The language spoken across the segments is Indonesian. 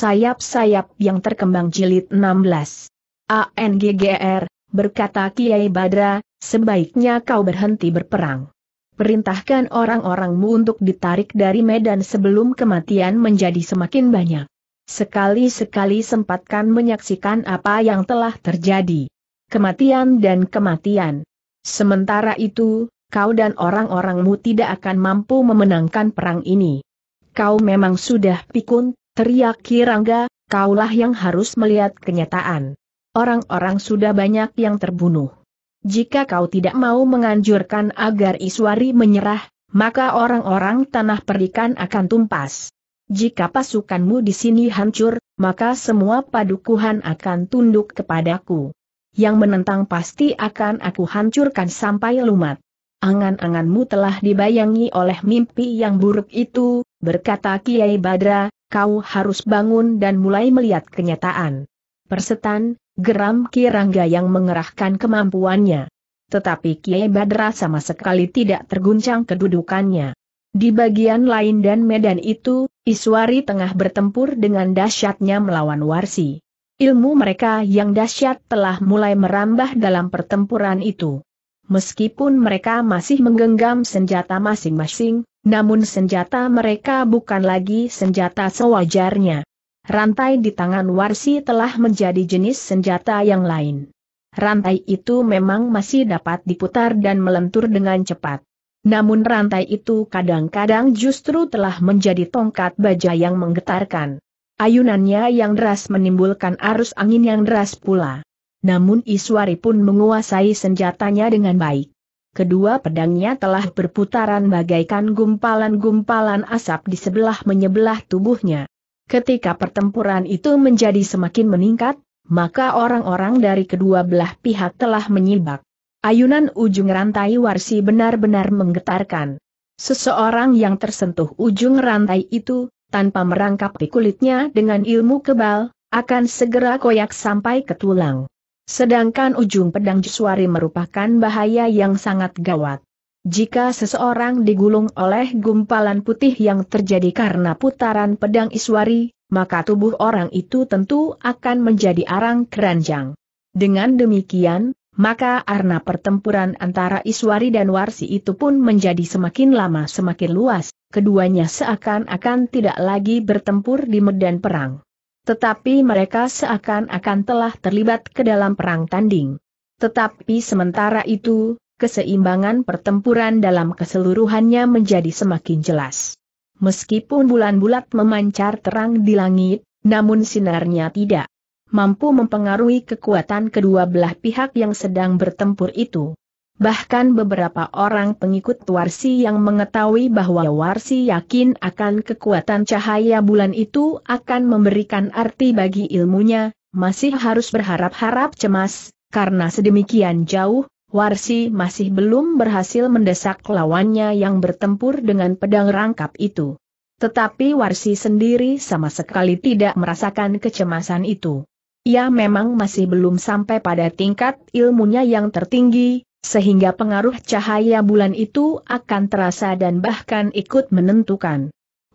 sayap-sayap yang terkembang jilid 16. ANGGR, berkata Kiai Badra, sebaiknya kau berhenti berperang. Perintahkan orang-orangmu untuk ditarik dari medan sebelum kematian menjadi semakin banyak. Sekali-sekali sempatkan menyaksikan apa yang telah terjadi. Kematian dan kematian. Sementara itu, kau dan orang-orangmu tidak akan mampu memenangkan perang ini. Kau memang sudah pikun, Teriak Kirangga, kaulah yang harus melihat kenyataan. Orang-orang sudah banyak yang terbunuh. Jika kau tidak mau menganjurkan agar Iswari menyerah, maka orang-orang tanah perikan akan tumpas. Jika pasukanmu di sini hancur, maka semua padukuhan akan tunduk kepadaku. Yang menentang pasti akan aku hancurkan sampai lumat. Angan-anganmu telah dibayangi oleh mimpi yang buruk itu, berkata Kiai Badra, kau harus bangun dan mulai melihat kenyataan. Persetan, geram Kirangga yang mengerahkan kemampuannya. Tetapi Kiai Badra sama sekali tidak terguncang kedudukannya. Di bagian lain dan medan itu, Iswari tengah bertempur dengan dahsyatnya melawan Warsi. Ilmu mereka yang dahsyat telah mulai merambah dalam pertempuran itu. Meskipun mereka masih menggenggam senjata masing-masing, namun senjata mereka bukan lagi senjata sewajarnya. Rantai di tangan Warsi telah menjadi jenis senjata yang lain. Rantai itu memang masih dapat diputar dan melentur dengan cepat. Namun rantai itu kadang-kadang justru telah menjadi tongkat baja yang menggetarkan. Ayunannya yang deras menimbulkan arus angin yang deras pula. Namun Iswari pun menguasai senjatanya dengan baik. Kedua pedangnya telah berputaran bagaikan gumpalan-gumpalan asap di sebelah menyebelah tubuhnya. Ketika pertempuran itu menjadi semakin meningkat, maka orang-orang dari kedua belah pihak telah menyibak. Ayunan ujung rantai warsi benar-benar menggetarkan. Seseorang yang tersentuh ujung rantai itu, tanpa merangkap di kulitnya dengan ilmu kebal, akan segera koyak sampai ke tulang. Sedangkan ujung pedang Juswari merupakan bahaya yang sangat gawat. Jika seseorang digulung oleh gumpalan putih yang terjadi karena putaran pedang Iswari, maka tubuh orang itu tentu akan menjadi arang keranjang. Dengan demikian, maka arna pertempuran antara Iswari dan Warsi itu pun menjadi semakin lama semakin luas, keduanya seakan-akan tidak lagi bertempur di medan perang. Tetapi mereka seakan-akan telah terlibat ke dalam perang tanding. Tetapi sementara itu, keseimbangan pertempuran dalam keseluruhannya menjadi semakin jelas. Meskipun bulan bulat memancar terang di langit, namun sinarnya tidak mampu mempengaruhi kekuatan kedua belah pihak yang sedang bertempur itu. Bahkan beberapa orang pengikut Warsi yang mengetahui bahwa Warsi yakin akan kekuatan cahaya bulan itu akan memberikan arti bagi ilmunya, masih harus berharap-harap cemas, karena sedemikian jauh, Warsi masih belum berhasil mendesak lawannya yang bertempur dengan pedang rangkap itu. Tetapi Warsi sendiri sama sekali tidak merasakan kecemasan itu. Ia memang masih belum sampai pada tingkat ilmunya yang tertinggi, sehingga pengaruh cahaya bulan itu akan terasa dan bahkan ikut menentukan.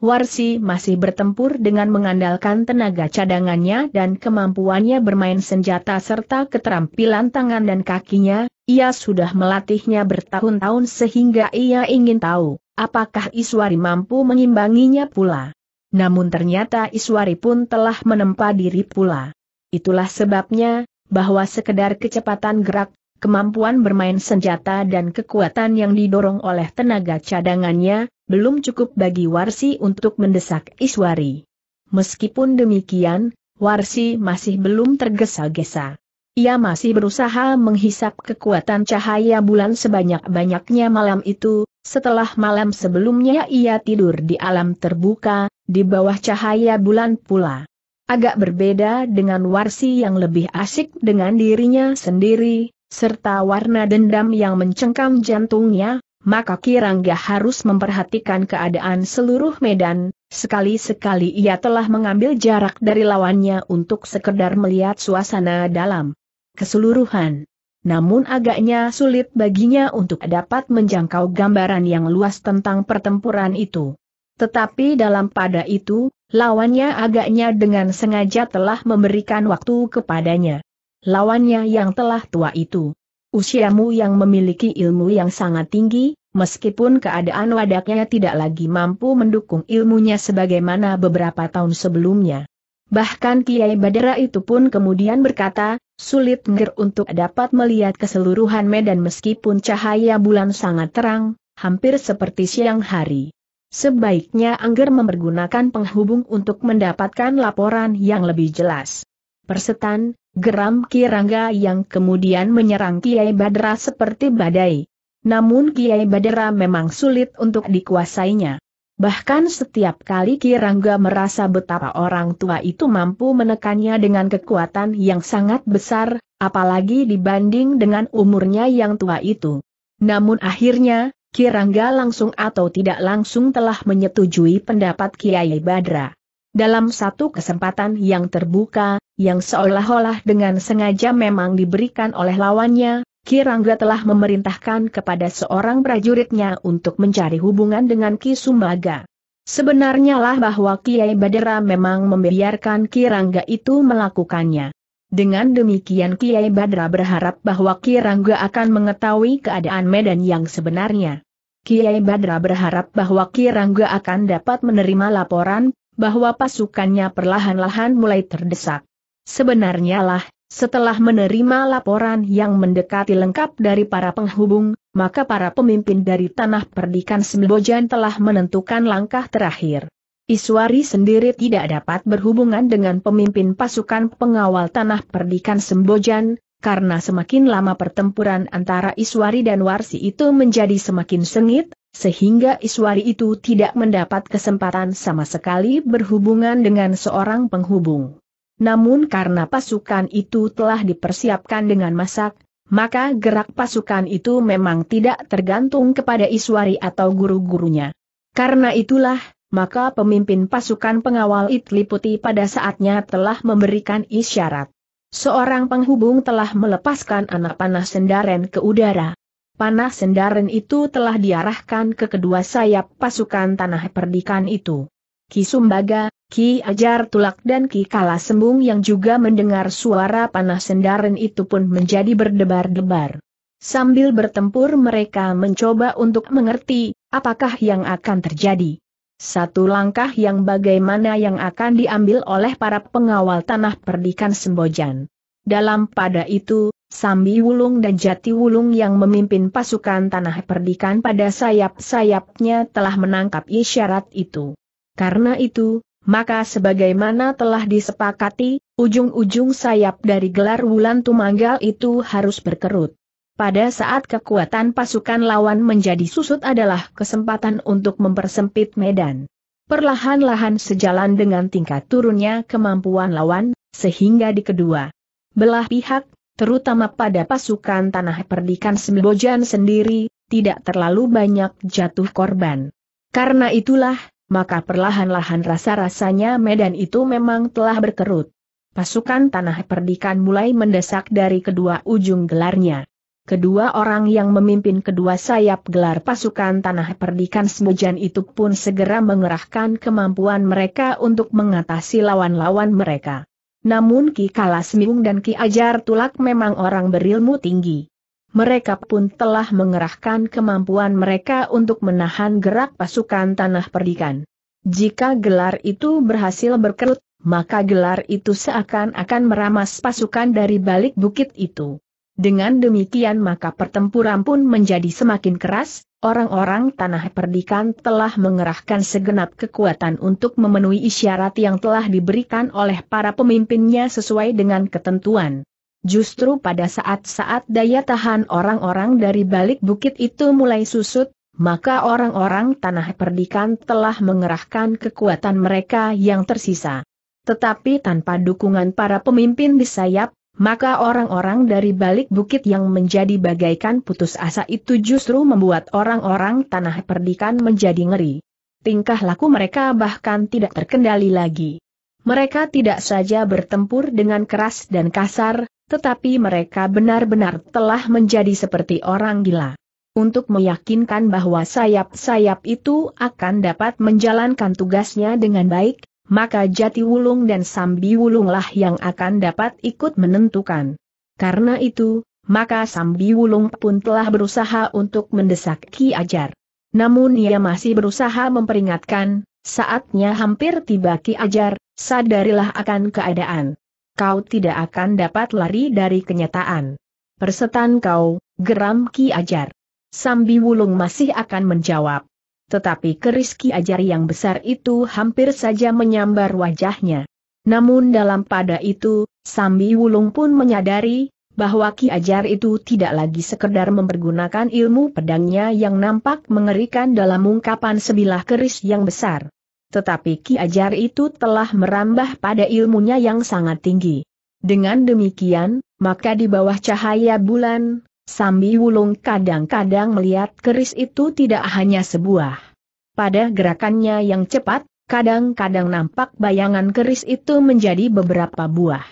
Warsi masih bertempur dengan mengandalkan tenaga cadangannya dan kemampuannya bermain senjata serta keterampilan tangan dan kakinya, ia sudah melatihnya bertahun-tahun sehingga ia ingin tahu, apakah Iswari mampu mengimbanginya pula. Namun ternyata Iswari pun telah menempa diri pula. Itulah sebabnya, bahwa sekedar kecepatan gerak kemampuan bermain senjata dan kekuatan yang didorong oleh tenaga cadangannya, belum cukup bagi Warsi untuk mendesak Iswari. Meskipun demikian, Warsi masih belum tergesa-gesa. Ia masih berusaha menghisap kekuatan cahaya bulan sebanyak-banyaknya malam itu, setelah malam sebelumnya ia tidur di alam terbuka, di bawah cahaya bulan pula. Agak berbeda dengan Warsi yang lebih asik dengan dirinya sendiri, serta warna dendam yang mencengkam jantungnya, maka Kirangga harus memperhatikan keadaan seluruh medan, sekali-sekali ia telah mengambil jarak dari lawannya untuk sekedar melihat suasana dalam keseluruhan. Namun agaknya sulit baginya untuk dapat menjangkau gambaran yang luas tentang pertempuran itu. Tetapi dalam pada itu, lawannya agaknya dengan sengaja telah memberikan waktu kepadanya lawannya yang telah tua itu. Usiamu yang memiliki ilmu yang sangat tinggi, meskipun keadaan wadaknya tidak lagi mampu mendukung ilmunya sebagaimana beberapa tahun sebelumnya. Bahkan Kiai Badera itu pun kemudian berkata, sulit ngir untuk dapat melihat keseluruhan medan meskipun cahaya bulan sangat terang, hampir seperti siang hari. Sebaiknya Angger mempergunakan penghubung untuk mendapatkan laporan yang lebih jelas. Persetan, Geram Kirangga yang kemudian menyerang Kiai Badra seperti badai. Namun Kiai Badra memang sulit untuk dikuasainya. Bahkan setiap kali Kirangga merasa betapa orang tua itu mampu menekannya dengan kekuatan yang sangat besar, apalagi dibanding dengan umurnya yang tua itu. Namun akhirnya, Kirangga langsung atau tidak langsung telah menyetujui pendapat Kiai Badra. Dalam satu kesempatan yang terbuka, yang seolah-olah dengan sengaja memang diberikan oleh lawannya, Kirangga telah memerintahkan kepada seorang prajuritnya untuk mencari hubungan dengan Ki Sumbaga. Sebenarnya lah bahwa Kiai Badera memang membiarkan Kirangga itu melakukannya. Dengan demikian Kiai Badra berharap bahwa Kirangga akan mengetahui keadaan medan yang sebenarnya. Kiai Badra berharap bahwa Kirangga akan dapat menerima laporan bahwa pasukannya perlahan-lahan mulai terdesak. Sebenarnya lah, setelah menerima laporan yang mendekati lengkap dari para penghubung, maka para pemimpin dari tanah perdikan Sembojan telah menentukan langkah terakhir. Iswari sendiri tidak dapat berhubungan dengan pemimpin pasukan pengawal tanah perdikan Sembojan, karena semakin lama pertempuran antara Iswari dan Warsi itu menjadi semakin sengit, sehingga Iswari itu tidak mendapat kesempatan sama sekali berhubungan dengan seorang penghubung. Namun karena pasukan itu telah dipersiapkan dengan masak, maka gerak pasukan itu memang tidak tergantung kepada Iswari atau guru-gurunya. Karena itulah, maka pemimpin pasukan pengawal Itliputi pada saatnya telah memberikan isyarat. Seorang penghubung telah melepaskan anak panah sendaren ke udara. Panah sendaren itu telah diarahkan ke kedua sayap pasukan tanah perdikan itu. Ki Sumbaga, Ki Ajar Tulak dan Ki Kala Sembung yang juga mendengar suara panah sendaren itu pun menjadi berdebar-debar. Sambil bertempur mereka mencoba untuk mengerti, apakah yang akan terjadi. Satu langkah yang bagaimana yang akan diambil oleh para pengawal tanah perdikan Sembojan. Dalam pada itu, Sambi Wulung dan Jati Wulung yang memimpin pasukan tanah perdikan pada sayap-sayapnya telah menangkap isyarat itu. Karena itu, maka sebagaimana telah disepakati, ujung-ujung sayap dari gelar wulan tumanggal itu harus berkerut. Pada saat kekuatan pasukan lawan menjadi susut adalah kesempatan untuk mempersempit medan. Perlahan-lahan sejalan dengan tingkat turunnya kemampuan lawan, sehingga di kedua belah pihak terutama pada pasukan tanah perdikan Sembojan sendiri, tidak terlalu banyak jatuh korban. Karena itulah, maka perlahan-lahan rasa-rasanya medan itu memang telah berkerut. Pasukan tanah perdikan mulai mendesak dari kedua ujung gelarnya. Kedua orang yang memimpin kedua sayap gelar pasukan tanah perdikan Sembojan itu pun segera mengerahkan kemampuan mereka untuk mengatasi lawan-lawan mereka. Namun Ki Kalas Miung dan Ki Ajar Tulak memang orang berilmu tinggi. Mereka pun telah mengerahkan kemampuan mereka untuk menahan gerak pasukan tanah perdikan. Jika gelar itu berhasil berkerut, maka gelar itu seakan-akan meramas pasukan dari balik bukit itu. Dengan demikian maka pertempuran pun menjadi semakin keras, Orang-orang tanah perdikan telah mengerahkan segenap kekuatan untuk memenuhi isyarat yang telah diberikan oleh para pemimpinnya sesuai dengan ketentuan. Justru pada saat-saat daya tahan orang-orang dari balik bukit itu mulai susut, maka orang-orang tanah perdikan telah mengerahkan kekuatan mereka yang tersisa. Tetapi tanpa dukungan para pemimpin di sayap, maka orang-orang dari balik bukit yang menjadi bagaikan putus asa itu justru membuat orang-orang tanah perdikan menjadi ngeri. Tingkah laku mereka bahkan tidak terkendali lagi. Mereka tidak saja bertempur dengan keras dan kasar, tetapi mereka benar-benar telah menjadi seperti orang gila. Untuk meyakinkan bahwa sayap-sayap itu akan dapat menjalankan tugasnya dengan baik, maka jati wulung dan sambi wulunglah yang akan dapat ikut menentukan. Karena itu, maka sambi wulung pun telah berusaha untuk mendesak Ki Ajar. Namun ia masih berusaha memperingatkan, saatnya hampir tiba Ki Ajar, sadarilah akan keadaan. Kau tidak akan dapat lari dari kenyataan. Persetan kau, geram Ki Ajar. Sambi Wulung masih akan menjawab, tetapi keris Ki Ajar yang besar itu hampir saja menyambar wajahnya. Namun dalam pada itu, Sambi Wulung pun menyadari, bahwa Ki Ajar itu tidak lagi sekedar mempergunakan ilmu pedangnya yang nampak mengerikan dalam ungkapan sebilah keris yang besar. Tetapi Ki Ajar itu telah merambah pada ilmunya yang sangat tinggi. Dengan demikian, maka di bawah cahaya bulan, Sambi Wulung kadang-kadang melihat keris itu tidak hanya sebuah. Pada gerakannya yang cepat, kadang-kadang nampak bayangan keris itu menjadi beberapa buah.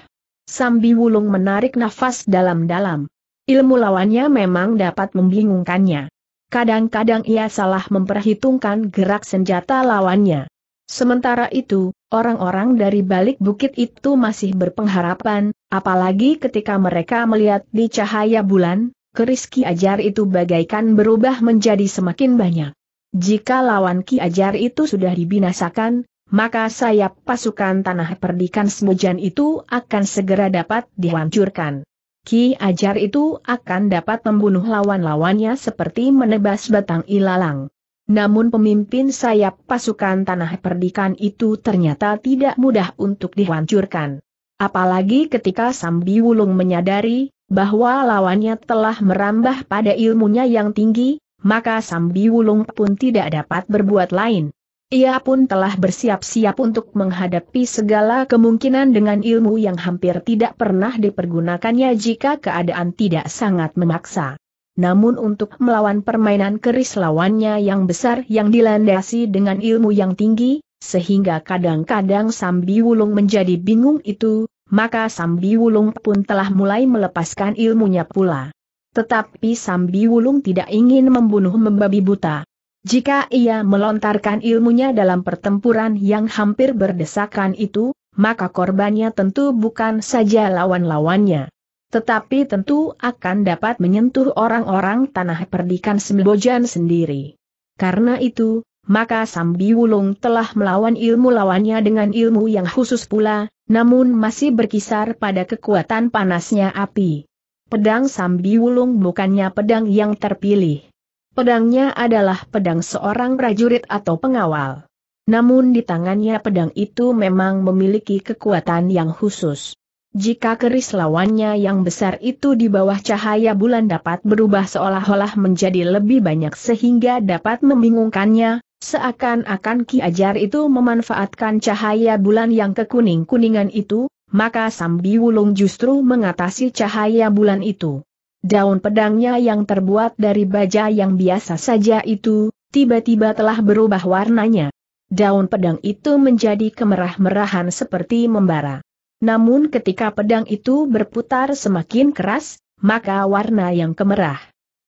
Sambi Wulung menarik nafas dalam-dalam. Ilmu lawannya memang dapat membingungkannya. Kadang-kadang ia salah memperhitungkan gerak senjata lawannya. Sementara itu, orang-orang dari balik bukit itu masih berpengharapan, apalagi ketika mereka melihat di cahaya bulan, keris Ki Ajar itu bagaikan berubah menjadi semakin banyak. Jika lawan Ki Ajar itu sudah dibinasakan, maka sayap pasukan tanah perdikan Semujan itu akan segera dapat dihancurkan. Ki Ajar itu akan dapat membunuh lawan-lawannya seperti menebas batang ilalang. Namun pemimpin sayap pasukan tanah perdikan itu ternyata tidak mudah untuk dihancurkan. Apalagi ketika Sambi Wulung menyadari bahwa lawannya telah merambah pada ilmunya yang tinggi, maka Sambi Wulung pun tidak dapat berbuat lain. Ia pun telah bersiap-siap untuk menghadapi segala kemungkinan dengan ilmu yang hampir tidak pernah dipergunakannya jika keadaan tidak sangat memaksa. Namun untuk melawan permainan keris lawannya yang besar yang dilandasi dengan ilmu yang tinggi, sehingga kadang-kadang Sambi Wulung menjadi bingung itu, maka Sambi Wulung pun telah mulai melepaskan ilmunya pula. Tetapi Sambi Wulung tidak ingin membunuh membabi buta. Jika ia melontarkan ilmunya dalam pertempuran yang hampir berdesakan itu, maka korbannya tentu bukan saja lawan-lawannya. Tetapi tentu akan dapat menyentuh orang-orang tanah perdikan Sembojan sendiri. Karena itu, maka Sambi Wulung telah melawan ilmu lawannya dengan ilmu yang khusus pula, namun masih berkisar pada kekuatan panasnya api. Pedang Wulung bukannya pedang yang terpilih. Pedangnya adalah pedang seorang prajurit atau pengawal. Namun di tangannya pedang itu memang memiliki kekuatan yang khusus. Jika keris lawannya yang besar itu di bawah cahaya bulan dapat berubah seolah-olah menjadi lebih banyak sehingga dapat membingungkannya, Seakan-akan Ki Ajar itu memanfaatkan cahaya bulan yang kekuning-kuningan itu, maka Sambi Wulung justru mengatasi cahaya bulan itu. Daun pedangnya yang terbuat dari baja yang biasa saja itu, tiba-tiba telah berubah warnanya. Daun pedang itu menjadi kemerah-merahan seperti membara. Namun ketika pedang itu berputar semakin keras, maka warna yang kemerah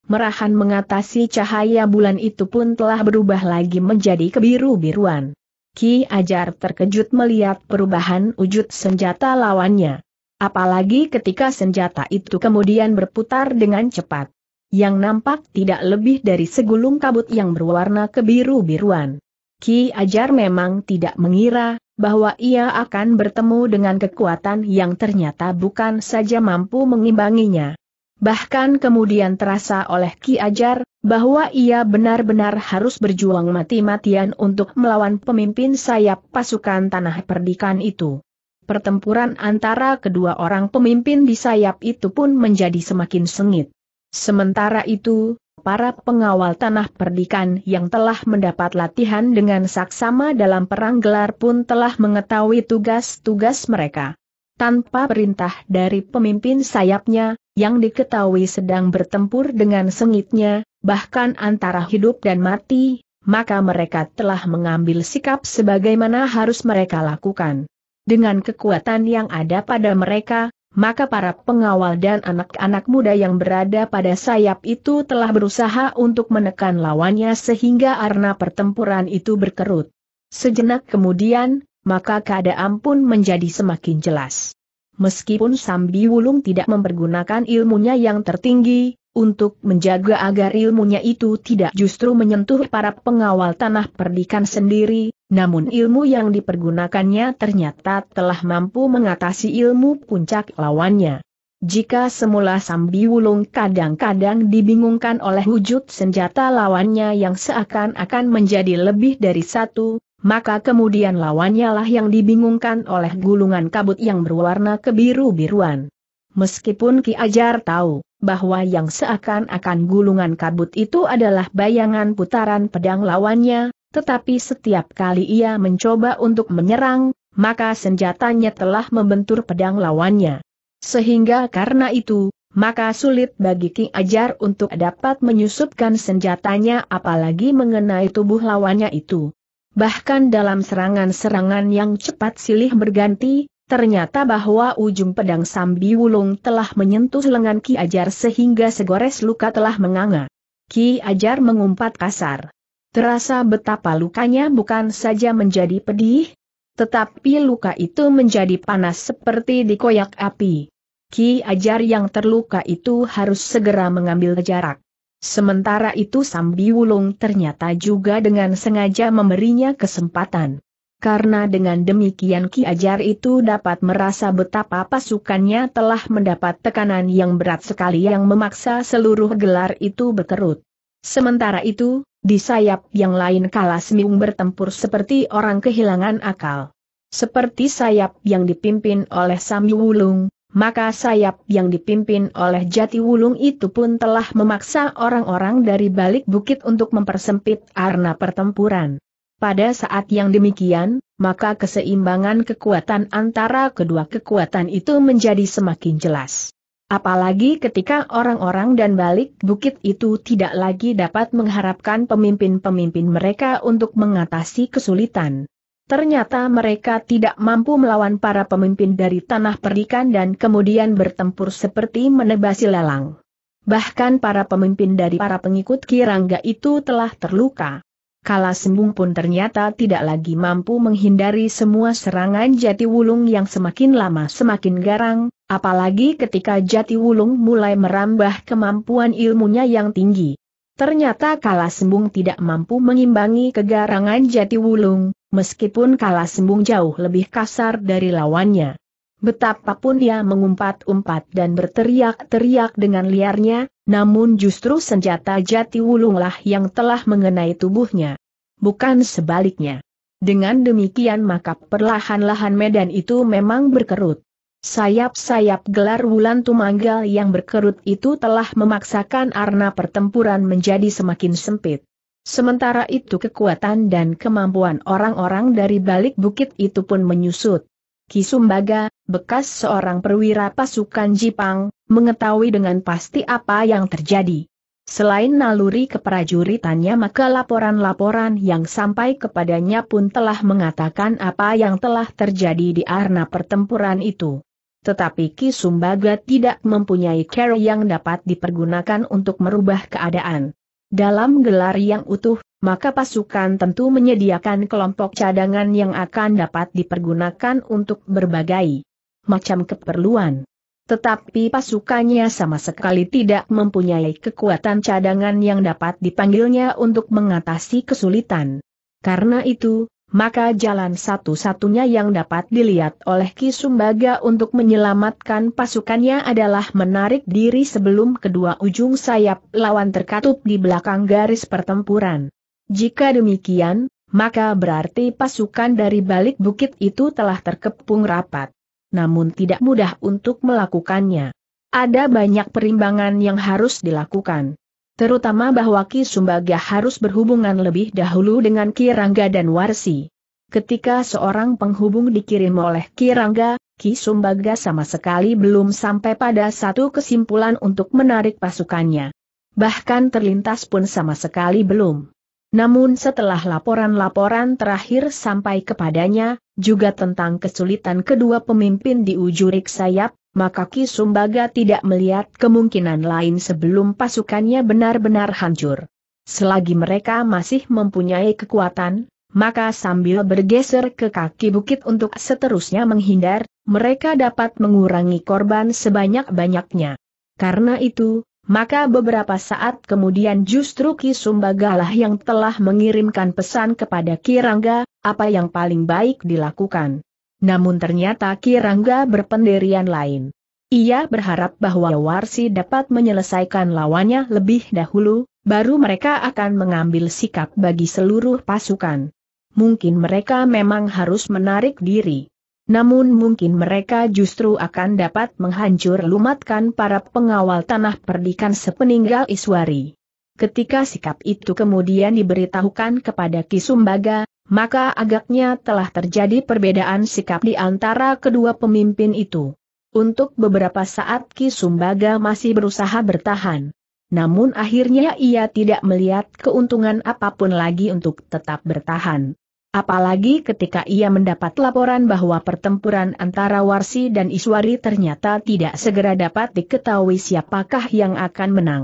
merahan mengatasi cahaya bulan itu pun telah berubah lagi menjadi kebiru-biruan. Ki Ajar terkejut melihat perubahan wujud senjata lawannya. Apalagi ketika senjata itu kemudian berputar dengan cepat. Yang nampak tidak lebih dari segulung kabut yang berwarna kebiru-biruan. Ki Ajar memang tidak mengira bahwa ia akan bertemu dengan kekuatan yang ternyata bukan saja mampu mengimbanginya, Bahkan kemudian terasa oleh Ki Ajar, bahwa ia benar-benar harus berjuang mati-matian untuk melawan pemimpin sayap pasukan tanah perdikan itu. Pertempuran antara kedua orang pemimpin di sayap itu pun menjadi semakin sengit. Sementara itu, para pengawal tanah perdikan yang telah mendapat latihan dengan saksama dalam perang gelar pun telah mengetahui tugas-tugas mereka. Tanpa perintah dari pemimpin sayapnya, yang diketahui sedang bertempur dengan sengitnya, bahkan antara hidup dan mati, maka mereka telah mengambil sikap sebagaimana harus mereka lakukan. Dengan kekuatan yang ada pada mereka, maka para pengawal dan anak-anak muda yang berada pada sayap itu telah berusaha untuk menekan lawannya sehingga arna pertempuran itu berkerut. Sejenak kemudian, maka keadaan pun menjadi semakin jelas meskipun Sambi Wulung tidak mempergunakan ilmunya yang tertinggi, untuk menjaga agar ilmunya itu tidak justru menyentuh para pengawal tanah perdikan sendiri, namun ilmu yang dipergunakannya ternyata telah mampu mengatasi ilmu puncak lawannya. Jika semula Sambi Wulung kadang-kadang dibingungkan oleh wujud senjata lawannya yang seakan-akan menjadi lebih dari satu, maka kemudian lawannya lah yang dibingungkan oleh gulungan kabut yang berwarna kebiru-biruan. Meskipun Ki Ajar tahu bahwa yang seakan-akan gulungan kabut itu adalah bayangan putaran pedang lawannya, tetapi setiap kali ia mencoba untuk menyerang, maka senjatanya telah membentur pedang lawannya. Sehingga karena itu, maka sulit bagi Ki Ajar untuk dapat menyusupkan senjatanya apalagi mengenai tubuh lawannya itu. Bahkan dalam serangan-serangan yang cepat silih berganti, ternyata bahwa ujung pedang Sambi Wulung telah menyentuh lengan Ki Ajar sehingga segores luka telah menganga. Ki Ajar mengumpat kasar. Terasa betapa lukanya bukan saja menjadi pedih, tetapi luka itu menjadi panas seperti dikoyak api. Ki Ajar yang terluka itu harus segera mengambil jarak. Sementara itu Sambi Wulung ternyata juga dengan sengaja memberinya kesempatan. Karena dengan demikian Ki Ajar itu dapat merasa betapa pasukannya telah mendapat tekanan yang berat sekali yang memaksa seluruh gelar itu berkerut. Sementara itu, di sayap yang lain kala Semiung bertempur seperti orang kehilangan akal. Seperti sayap yang dipimpin oleh Sam Wulung, maka sayap yang dipimpin oleh Jati Wulung itu pun telah memaksa orang-orang dari balik bukit untuk mempersempit arna pertempuran. Pada saat yang demikian, maka keseimbangan kekuatan antara kedua kekuatan itu menjadi semakin jelas. Apalagi ketika orang-orang dan balik bukit itu tidak lagi dapat mengharapkan pemimpin-pemimpin mereka untuk mengatasi kesulitan. Ternyata mereka tidak mampu melawan para pemimpin dari tanah perdikan dan kemudian bertempur seperti menebasi lelang. Bahkan para pemimpin dari para pengikut Kirangga itu telah terluka. Kala Sembung pun ternyata tidak lagi mampu menghindari semua serangan Jati Wulung yang semakin lama semakin garang, apalagi ketika Jati Wulung mulai merambah kemampuan ilmunya yang tinggi. Ternyata Kala Sembung tidak mampu mengimbangi kegarangan Jati Wulung, meskipun Kala Sembung jauh lebih kasar dari lawannya. Betapapun dia mengumpat-umpat dan berteriak-teriak dengan liarnya, namun justru senjata Jati Wulunglah yang telah mengenai tubuhnya. Bukan sebaliknya. Dengan demikian maka perlahan-lahan medan itu memang berkerut. Sayap-sayap gelar wulan tumanggal yang berkerut itu telah memaksakan arna pertempuran menjadi semakin sempit. Sementara itu kekuatan dan kemampuan orang-orang dari balik bukit itu pun menyusut. Kisumbaga, bekas seorang perwira pasukan Jipang, mengetahui dengan pasti apa yang terjadi. Selain naluri keprajuritannya maka laporan-laporan yang sampai kepadanya pun telah mengatakan apa yang telah terjadi di arena pertempuran itu. Tetapi Ki Sumbaga tidak mempunyai cara yang dapat dipergunakan untuk merubah keadaan. Dalam gelar yang utuh, maka pasukan tentu menyediakan kelompok cadangan yang akan dapat dipergunakan untuk berbagai macam keperluan. Tetapi pasukannya sama sekali tidak mempunyai kekuatan cadangan yang dapat dipanggilnya untuk mengatasi kesulitan. Karena itu, maka jalan satu-satunya yang dapat dilihat oleh Ki Sumbaga untuk menyelamatkan pasukannya adalah menarik diri sebelum kedua ujung sayap lawan terkatup di belakang garis pertempuran. Jika demikian, maka berarti pasukan dari balik bukit itu telah terkepung rapat. Namun tidak mudah untuk melakukannya. Ada banyak perimbangan yang harus dilakukan. Terutama bahwa Ki Sumbaga harus berhubungan lebih dahulu dengan Ki Rangga dan Warsi. Ketika seorang penghubung dikirim oleh Ki Rangga, Ki Sumbaga sama sekali belum sampai pada satu kesimpulan untuk menarik pasukannya. Bahkan terlintas pun sama sekali belum. Namun setelah laporan-laporan terakhir sampai kepadanya, juga tentang kesulitan kedua pemimpin di ujurik sayap, maka Ki Sumbaga tidak melihat kemungkinan lain sebelum pasukannya benar-benar hancur. Selagi mereka masih mempunyai kekuatan, maka sambil bergeser ke kaki bukit untuk seterusnya menghindar, mereka dapat mengurangi korban sebanyak-banyaknya. Karena itu, maka beberapa saat kemudian justru Ki Sumbagalah yang telah mengirimkan pesan kepada Kirangga, apa yang paling baik dilakukan namun ternyata Kirangga berpendirian lain. Ia berharap bahwa Warsi dapat menyelesaikan lawannya lebih dahulu, baru mereka akan mengambil sikap bagi seluruh pasukan. Mungkin mereka memang harus menarik diri. Namun mungkin mereka justru akan dapat menghancur lumatkan para pengawal tanah perdikan sepeninggal Iswari. Ketika sikap itu kemudian diberitahukan kepada Kisumbaga, maka agaknya telah terjadi perbedaan sikap di antara kedua pemimpin itu. Untuk beberapa saat Ki Sumbaga masih berusaha bertahan. Namun akhirnya ia tidak melihat keuntungan apapun lagi untuk tetap bertahan. Apalagi ketika ia mendapat laporan bahwa pertempuran antara Warsi dan Iswari ternyata tidak segera dapat diketahui siapakah yang akan menang.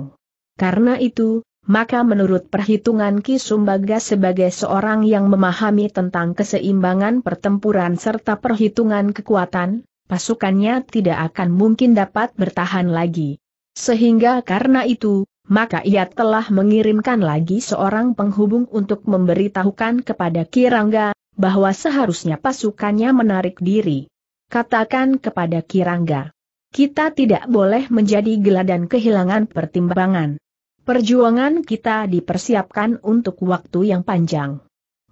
Karena itu, maka menurut perhitungan Ki Sumbaga sebagai seorang yang memahami tentang keseimbangan pertempuran serta perhitungan kekuatan, pasukannya tidak akan mungkin dapat bertahan lagi. Sehingga karena itu, maka ia telah mengirimkan lagi seorang penghubung untuk memberitahukan kepada Kirangga, bahwa seharusnya pasukannya menarik diri. Katakan kepada Kirangga, kita tidak boleh menjadi geladan kehilangan pertimbangan. Perjuangan kita dipersiapkan untuk waktu yang panjang.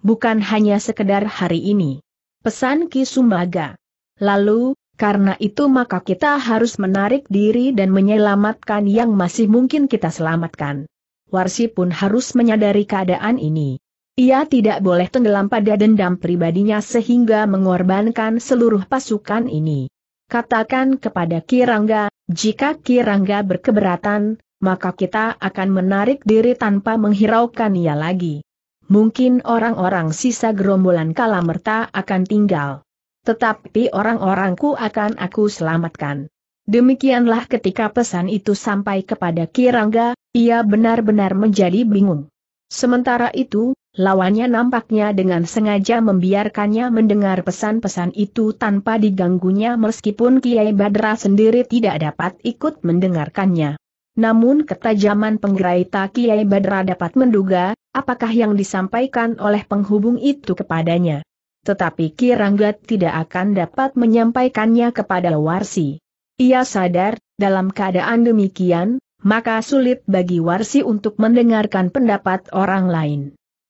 Bukan hanya sekedar hari ini. Pesan Ki Sumbaga. Lalu, karena itu maka kita harus menarik diri dan menyelamatkan yang masih mungkin kita selamatkan. Warsi pun harus menyadari keadaan ini. Ia tidak boleh tenggelam pada dendam pribadinya sehingga mengorbankan seluruh pasukan ini. Katakan kepada Kirangga, jika Kirangga berkeberatan, maka kita akan menarik diri tanpa menghiraukan ia lagi. Mungkin orang-orang sisa gerombolan kalamerta akan tinggal. Tetapi orang-orangku akan aku selamatkan. Demikianlah ketika pesan itu sampai kepada Kirangga, ia benar-benar menjadi bingung. Sementara itu, Lawannya nampaknya dengan sengaja membiarkannya mendengar pesan-pesan itu tanpa diganggunya meskipun Kiai Badra sendiri tidak dapat ikut mendengarkannya. Namun ketajaman penggerai kiai Badra dapat menduga, apakah yang disampaikan oleh penghubung itu kepadanya. Tetapi Kirangga tidak akan dapat menyampaikannya kepada Warsi. Ia sadar, dalam keadaan demikian, maka sulit bagi Warsi untuk mendengarkan pendapat orang lain.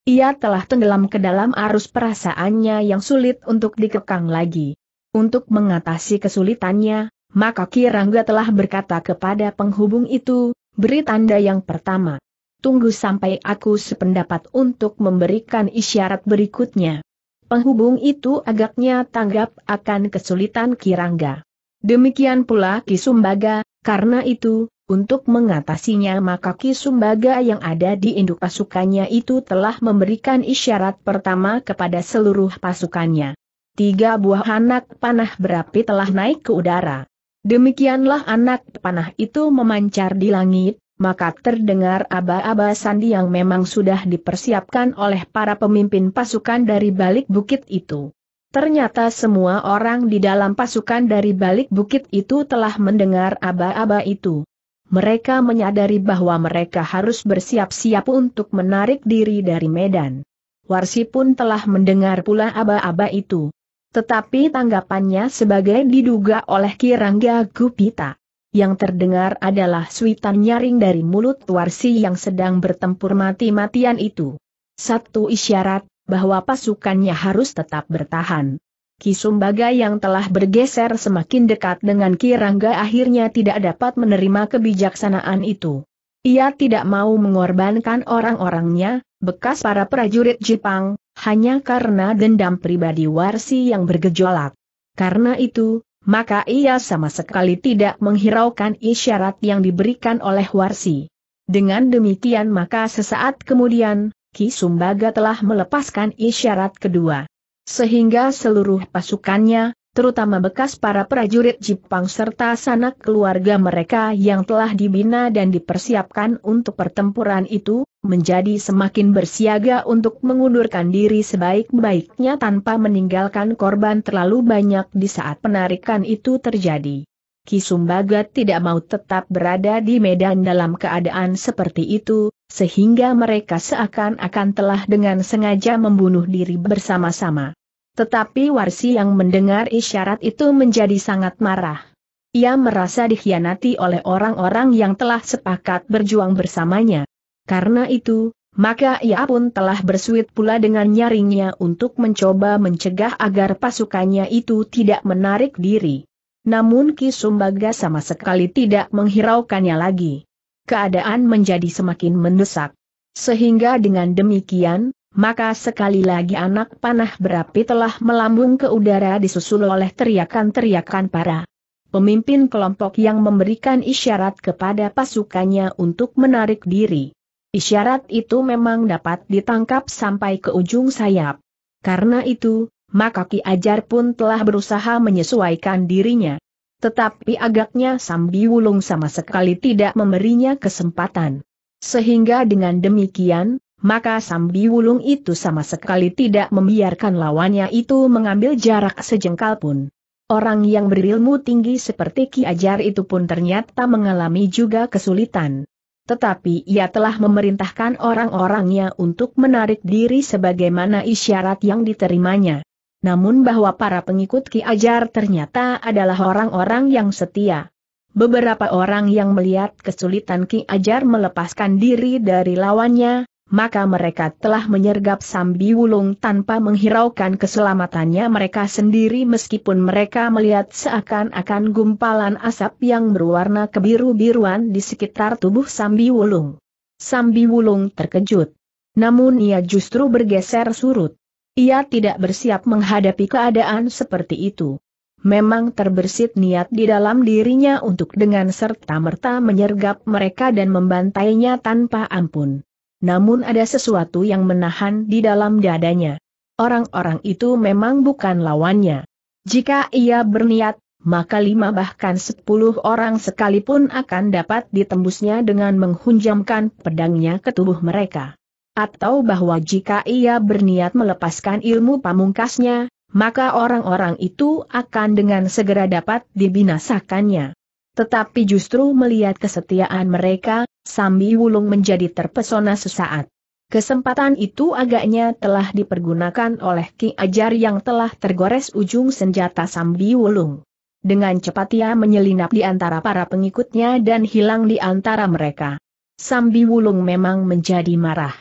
Ia telah tenggelam ke dalam arus perasaannya yang sulit untuk dikekang lagi. Untuk mengatasi kesulitannya, maka Kirangga telah berkata kepada penghubung itu, beri tanda yang pertama. Tunggu sampai aku sependapat untuk memberikan isyarat berikutnya. Penghubung itu agaknya tanggap akan kesulitan Kirangga. Demikian pula Kisumbaga, karena itu, untuk mengatasinya maka Kisumbaga yang ada di induk pasukannya itu telah memberikan isyarat pertama kepada seluruh pasukannya. Tiga buah anak panah berapi telah naik ke udara. Demikianlah anak panah itu memancar di langit, maka terdengar aba-aba sandi yang memang sudah dipersiapkan oleh para pemimpin pasukan dari balik bukit itu. Ternyata semua orang di dalam pasukan dari balik bukit itu telah mendengar aba-aba itu. Mereka menyadari bahwa mereka harus bersiap-siap untuk menarik diri dari medan. Warsi pun telah mendengar pula aba-aba itu. Tetapi tanggapannya sebagai diduga oleh Kirangga Gupita. Yang terdengar adalah suitan nyaring dari mulut Warsi yang sedang bertempur mati-matian itu. Satu isyarat, bahwa pasukannya harus tetap bertahan. Kisumbaga yang telah bergeser semakin dekat dengan Kirangga akhirnya tidak dapat menerima kebijaksanaan itu. Ia tidak mau mengorbankan orang-orangnya, bekas para prajurit Jepang, hanya karena dendam pribadi Warsi yang bergejolak. Karena itu, maka ia sama sekali tidak menghiraukan isyarat yang diberikan oleh Warsi. Dengan demikian maka sesaat kemudian, Ki Sumbaga telah melepaskan isyarat kedua. Sehingga seluruh pasukannya, terutama bekas para prajurit Jepang serta sanak keluarga mereka yang telah dibina dan dipersiapkan untuk pertempuran itu, menjadi semakin bersiaga untuk mengundurkan diri sebaik-baiknya tanpa meninggalkan korban terlalu banyak di saat penarikan itu terjadi. Kisumbaga tidak mau tetap berada di medan dalam keadaan seperti itu, sehingga mereka seakan-akan telah dengan sengaja membunuh diri bersama-sama. Tetapi Warsi yang mendengar isyarat itu menjadi sangat marah. Ia merasa dikhianati oleh orang-orang yang telah sepakat berjuang bersamanya. Karena itu, maka ia pun telah bersuit pula dengan nyaringnya untuk mencoba mencegah agar pasukannya itu tidak menarik diri. Namun Ki Sumbaga sama sekali tidak menghiraukannya lagi. Keadaan menjadi semakin mendesak. Sehingga dengan demikian, maka sekali lagi anak panah berapi telah melambung ke udara disusul oleh teriakan-teriakan para pemimpin kelompok yang memberikan isyarat kepada pasukannya untuk menarik diri. Isyarat itu memang dapat ditangkap sampai ke ujung sayap. Karena itu, maka Ki Ajar pun telah berusaha menyesuaikan dirinya. Tetapi agaknya Sambi Wulung sama sekali tidak memberinya kesempatan. Sehingga dengan demikian, maka Sambi Wulung itu sama sekali tidak membiarkan lawannya itu mengambil jarak sejengkal pun. Orang yang berilmu tinggi seperti Ki Ajar itu pun ternyata mengalami juga kesulitan. Tetapi ia telah memerintahkan orang-orangnya untuk menarik diri sebagaimana isyarat yang diterimanya. Namun bahwa para pengikut Ki Ajar ternyata adalah orang-orang yang setia. Beberapa orang yang melihat kesulitan Ki Ajar melepaskan diri dari lawannya, maka mereka telah menyergap Sambi Wulung tanpa menghiraukan keselamatannya mereka sendiri meskipun mereka melihat seakan-akan gumpalan asap yang berwarna kebiru-biruan di sekitar tubuh Sambi Wulung. Sambi Wulung terkejut. Namun ia justru bergeser surut. Ia tidak bersiap menghadapi keadaan seperti itu. Memang terbersit niat di dalam dirinya untuk dengan serta-merta menyergap mereka dan membantainya tanpa ampun namun ada sesuatu yang menahan di dalam dadanya. Orang-orang itu memang bukan lawannya. Jika ia berniat, maka lima bahkan sepuluh orang sekalipun akan dapat ditembusnya dengan menghunjamkan pedangnya ke tubuh mereka. Atau bahwa jika ia berniat melepaskan ilmu pamungkasnya, maka orang-orang itu akan dengan segera dapat dibinasakannya. Tetapi justru melihat kesetiaan mereka, Sambi Wulung menjadi terpesona sesaat. Kesempatan itu agaknya telah dipergunakan oleh Ki Ajar yang telah tergores ujung senjata Sambi Wulung. Dengan cepat ia menyelinap di antara para pengikutnya dan hilang di antara mereka. Sambi Wulung memang menjadi marah.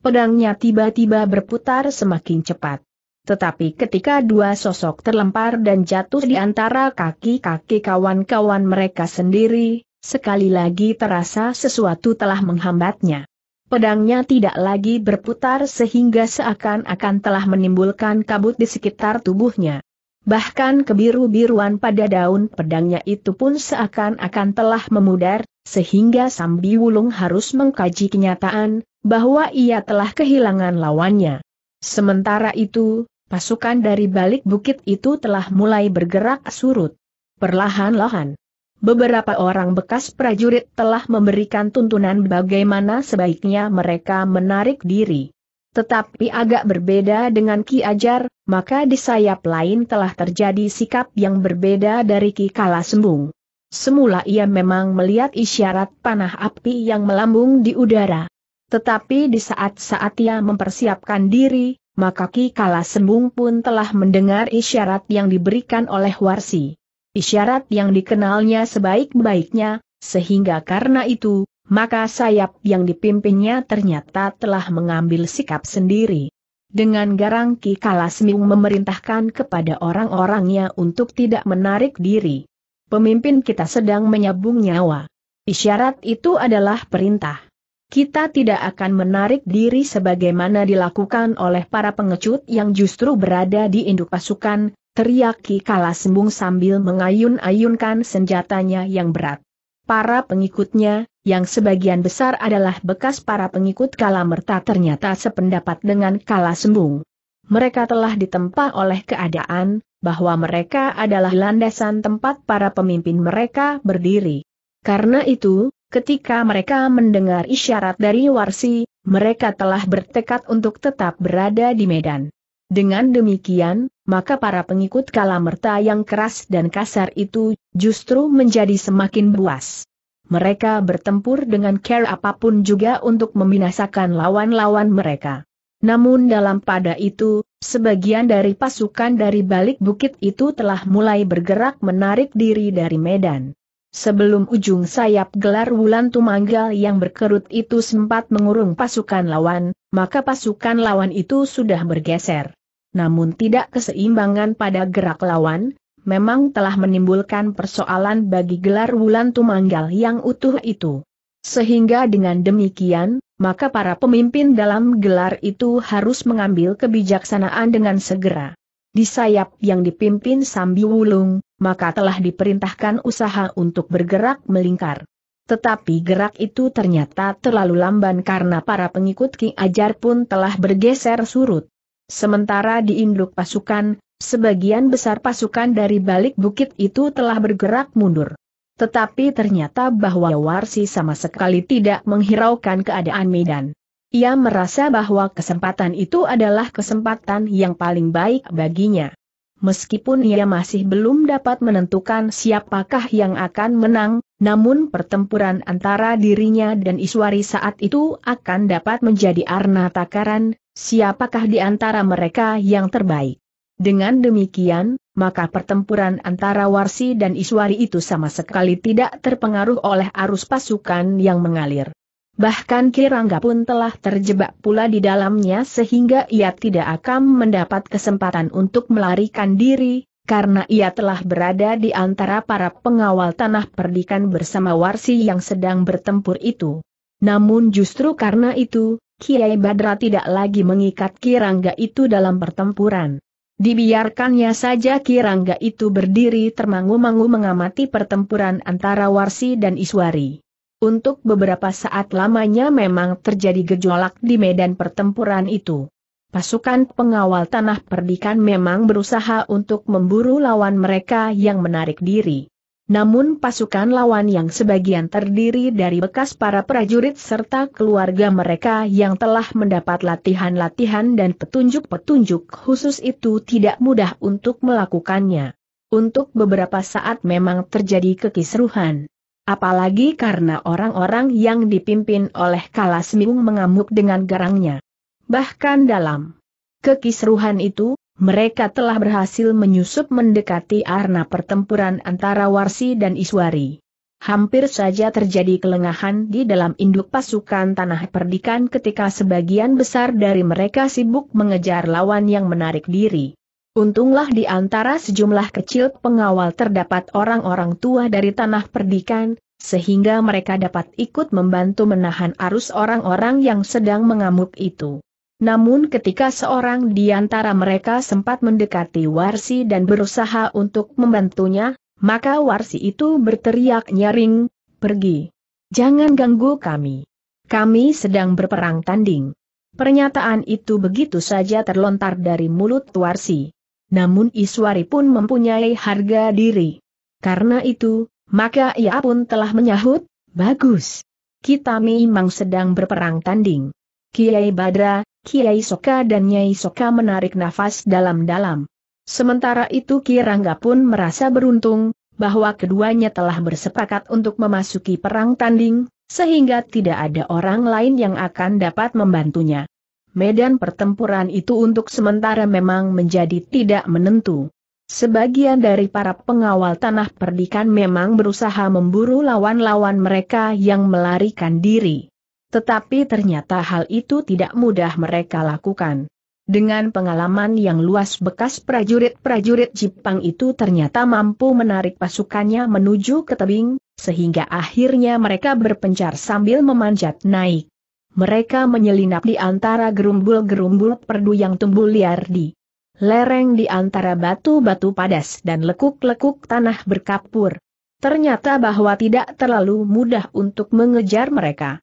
Pedangnya tiba-tiba berputar semakin cepat. Tetapi ketika dua sosok terlempar dan jatuh di antara kaki-kaki kawan-kawan mereka sendiri, Sekali lagi terasa sesuatu telah menghambatnya. Pedangnya tidak lagi berputar sehingga seakan-akan telah menimbulkan kabut di sekitar tubuhnya. Bahkan kebiru-biruan pada daun pedangnya itu pun seakan-akan telah memudar, sehingga Sambi Wulung harus mengkaji kenyataan, bahwa ia telah kehilangan lawannya. Sementara itu, pasukan dari balik bukit itu telah mulai bergerak surut. Perlahan-lahan, Beberapa orang bekas prajurit telah memberikan tuntunan bagaimana sebaiknya mereka menarik diri. Tetapi agak berbeda dengan Ki Ajar, maka di sayap lain telah terjadi sikap yang berbeda dari Ki Kala Sembung. Semula ia memang melihat isyarat panah api yang melambung di udara. Tetapi di saat-saat ia mempersiapkan diri, maka Ki Kala Sembung pun telah mendengar isyarat yang diberikan oleh Warsi isyarat yang dikenalnya sebaik-baiknya, sehingga karena itu, maka sayap yang dipimpinnya ternyata telah mengambil sikap sendiri. Dengan garang Ki Kalasmiung memerintahkan kepada orang-orangnya untuk tidak menarik diri. Pemimpin kita sedang menyabung nyawa. Isyarat itu adalah perintah. Kita tidak akan menarik diri sebagaimana dilakukan oleh para pengecut yang justru berada di induk pasukan, Teriaki Ki Kala Sembung sambil mengayun-ayunkan senjatanya yang berat. Para pengikutnya, yang sebagian besar adalah bekas para pengikut Kala Merta ternyata sependapat dengan Kala Sembung. Mereka telah ditempa oleh keadaan, bahwa mereka adalah landasan tempat para pemimpin mereka berdiri. Karena itu, ketika mereka mendengar isyarat dari Warsi, mereka telah bertekad untuk tetap berada di Medan. Dengan demikian, maka para pengikut Kalamerta yang keras dan kasar itu justru menjadi semakin buas. Mereka bertempur dengan care apapun juga untuk membinasakan lawan-lawan mereka. Namun dalam pada itu, sebagian dari pasukan dari balik bukit itu telah mulai bergerak menarik diri dari medan. Sebelum ujung sayap gelar wulan tumanggal yang berkerut itu sempat mengurung pasukan lawan, maka pasukan lawan itu sudah bergeser namun tidak keseimbangan pada gerak lawan, memang telah menimbulkan persoalan bagi gelar wulan tumanggal yang utuh itu. Sehingga dengan demikian, maka para pemimpin dalam gelar itu harus mengambil kebijaksanaan dengan segera. Di sayap yang dipimpin Sambi Wulung, maka telah diperintahkan usaha untuk bergerak melingkar. Tetapi gerak itu ternyata terlalu lamban karena para pengikut Ki Ajar pun telah bergeser surut. Sementara di induk pasukan, sebagian besar pasukan dari balik bukit itu telah bergerak mundur. Tetapi ternyata bahwa Warsi sama sekali tidak menghiraukan keadaan Medan. Ia merasa bahwa kesempatan itu adalah kesempatan yang paling baik baginya. Meskipun ia masih belum dapat menentukan siapakah yang akan menang, namun pertempuran antara dirinya dan Iswari saat itu akan dapat menjadi arna takaran, siapakah di antara mereka yang terbaik. Dengan demikian, maka pertempuran antara Warsi dan Iswari itu sama sekali tidak terpengaruh oleh arus pasukan yang mengalir. Bahkan Kirangga pun telah terjebak pula di dalamnya sehingga ia tidak akan mendapat kesempatan untuk melarikan diri, karena ia telah berada di antara para pengawal tanah perdikan bersama Warsi yang sedang bertempur itu. Namun justru karena itu, Kiai Badra tidak lagi mengikat Kirangga itu dalam pertempuran. Dibiarkannya saja Kirangga itu berdiri termangu-mangu mengamati pertempuran antara Warsi dan Iswari. Untuk beberapa saat lamanya memang terjadi gejolak di medan pertempuran itu. Pasukan pengawal tanah perdikan memang berusaha untuk memburu lawan mereka yang menarik diri. Namun pasukan lawan yang sebagian terdiri dari bekas para prajurit serta keluarga mereka yang telah mendapat latihan-latihan dan petunjuk-petunjuk khusus itu tidak mudah untuk melakukannya. Untuk beberapa saat memang terjadi kekisruhan. Apalagi karena orang-orang yang dipimpin oleh Kalasmiung mengamuk dengan garangnya. Bahkan dalam kekisruhan itu, mereka telah berhasil menyusup mendekati arna pertempuran antara Warsi dan Iswari. Hampir saja terjadi kelengahan di dalam induk pasukan tanah perdikan ketika sebagian besar dari mereka sibuk mengejar lawan yang menarik diri. Untunglah di antara sejumlah kecil pengawal terdapat orang-orang tua dari tanah perdikan, sehingga mereka dapat ikut membantu menahan arus orang-orang yang sedang mengamuk itu. Namun ketika seorang di antara mereka sempat mendekati Warsi dan berusaha untuk membantunya, maka Warsi itu berteriak nyaring, pergi. Jangan ganggu kami. Kami sedang berperang tanding. Pernyataan itu begitu saja terlontar dari mulut Warsi. Namun Iswari pun mempunyai harga diri. Karena itu, maka ia pun telah menyahut, bagus. Kita memang sedang berperang tanding. Kiai Badra, Kiai Soka dan Nyai Soka menarik nafas dalam-dalam. Sementara itu Kirangga pun merasa beruntung, bahwa keduanya telah bersepakat untuk memasuki perang tanding, sehingga tidak ada orang lain yang akan dapat membantunya. Medan pertempuran itu untuk sementara memang menjadi tidak menentu. Sebagian dari para pengawal tanah perdikan memang berusaha memburu lawan-lawan mereka yang melarikan diri. Tetapi ternyata hal itu tidak mudah mereka lakukan. Dengan pengalaman yang luas bekas prajurit-prajurit Jepang itu ternyata mampu menarik pasukannya menuju ke tebing, sehingga akhirnya mereka berpencar sambil memanjat naik. Mereka menyelinap di antara gerumbul-gerumbul perdu yang tumbuh liar di lereng di antara batu-batu padas dan lekuk-lekuk tanah berkapur. Ternyata bahwa tidak terlalu mudah untuk mengejar mereka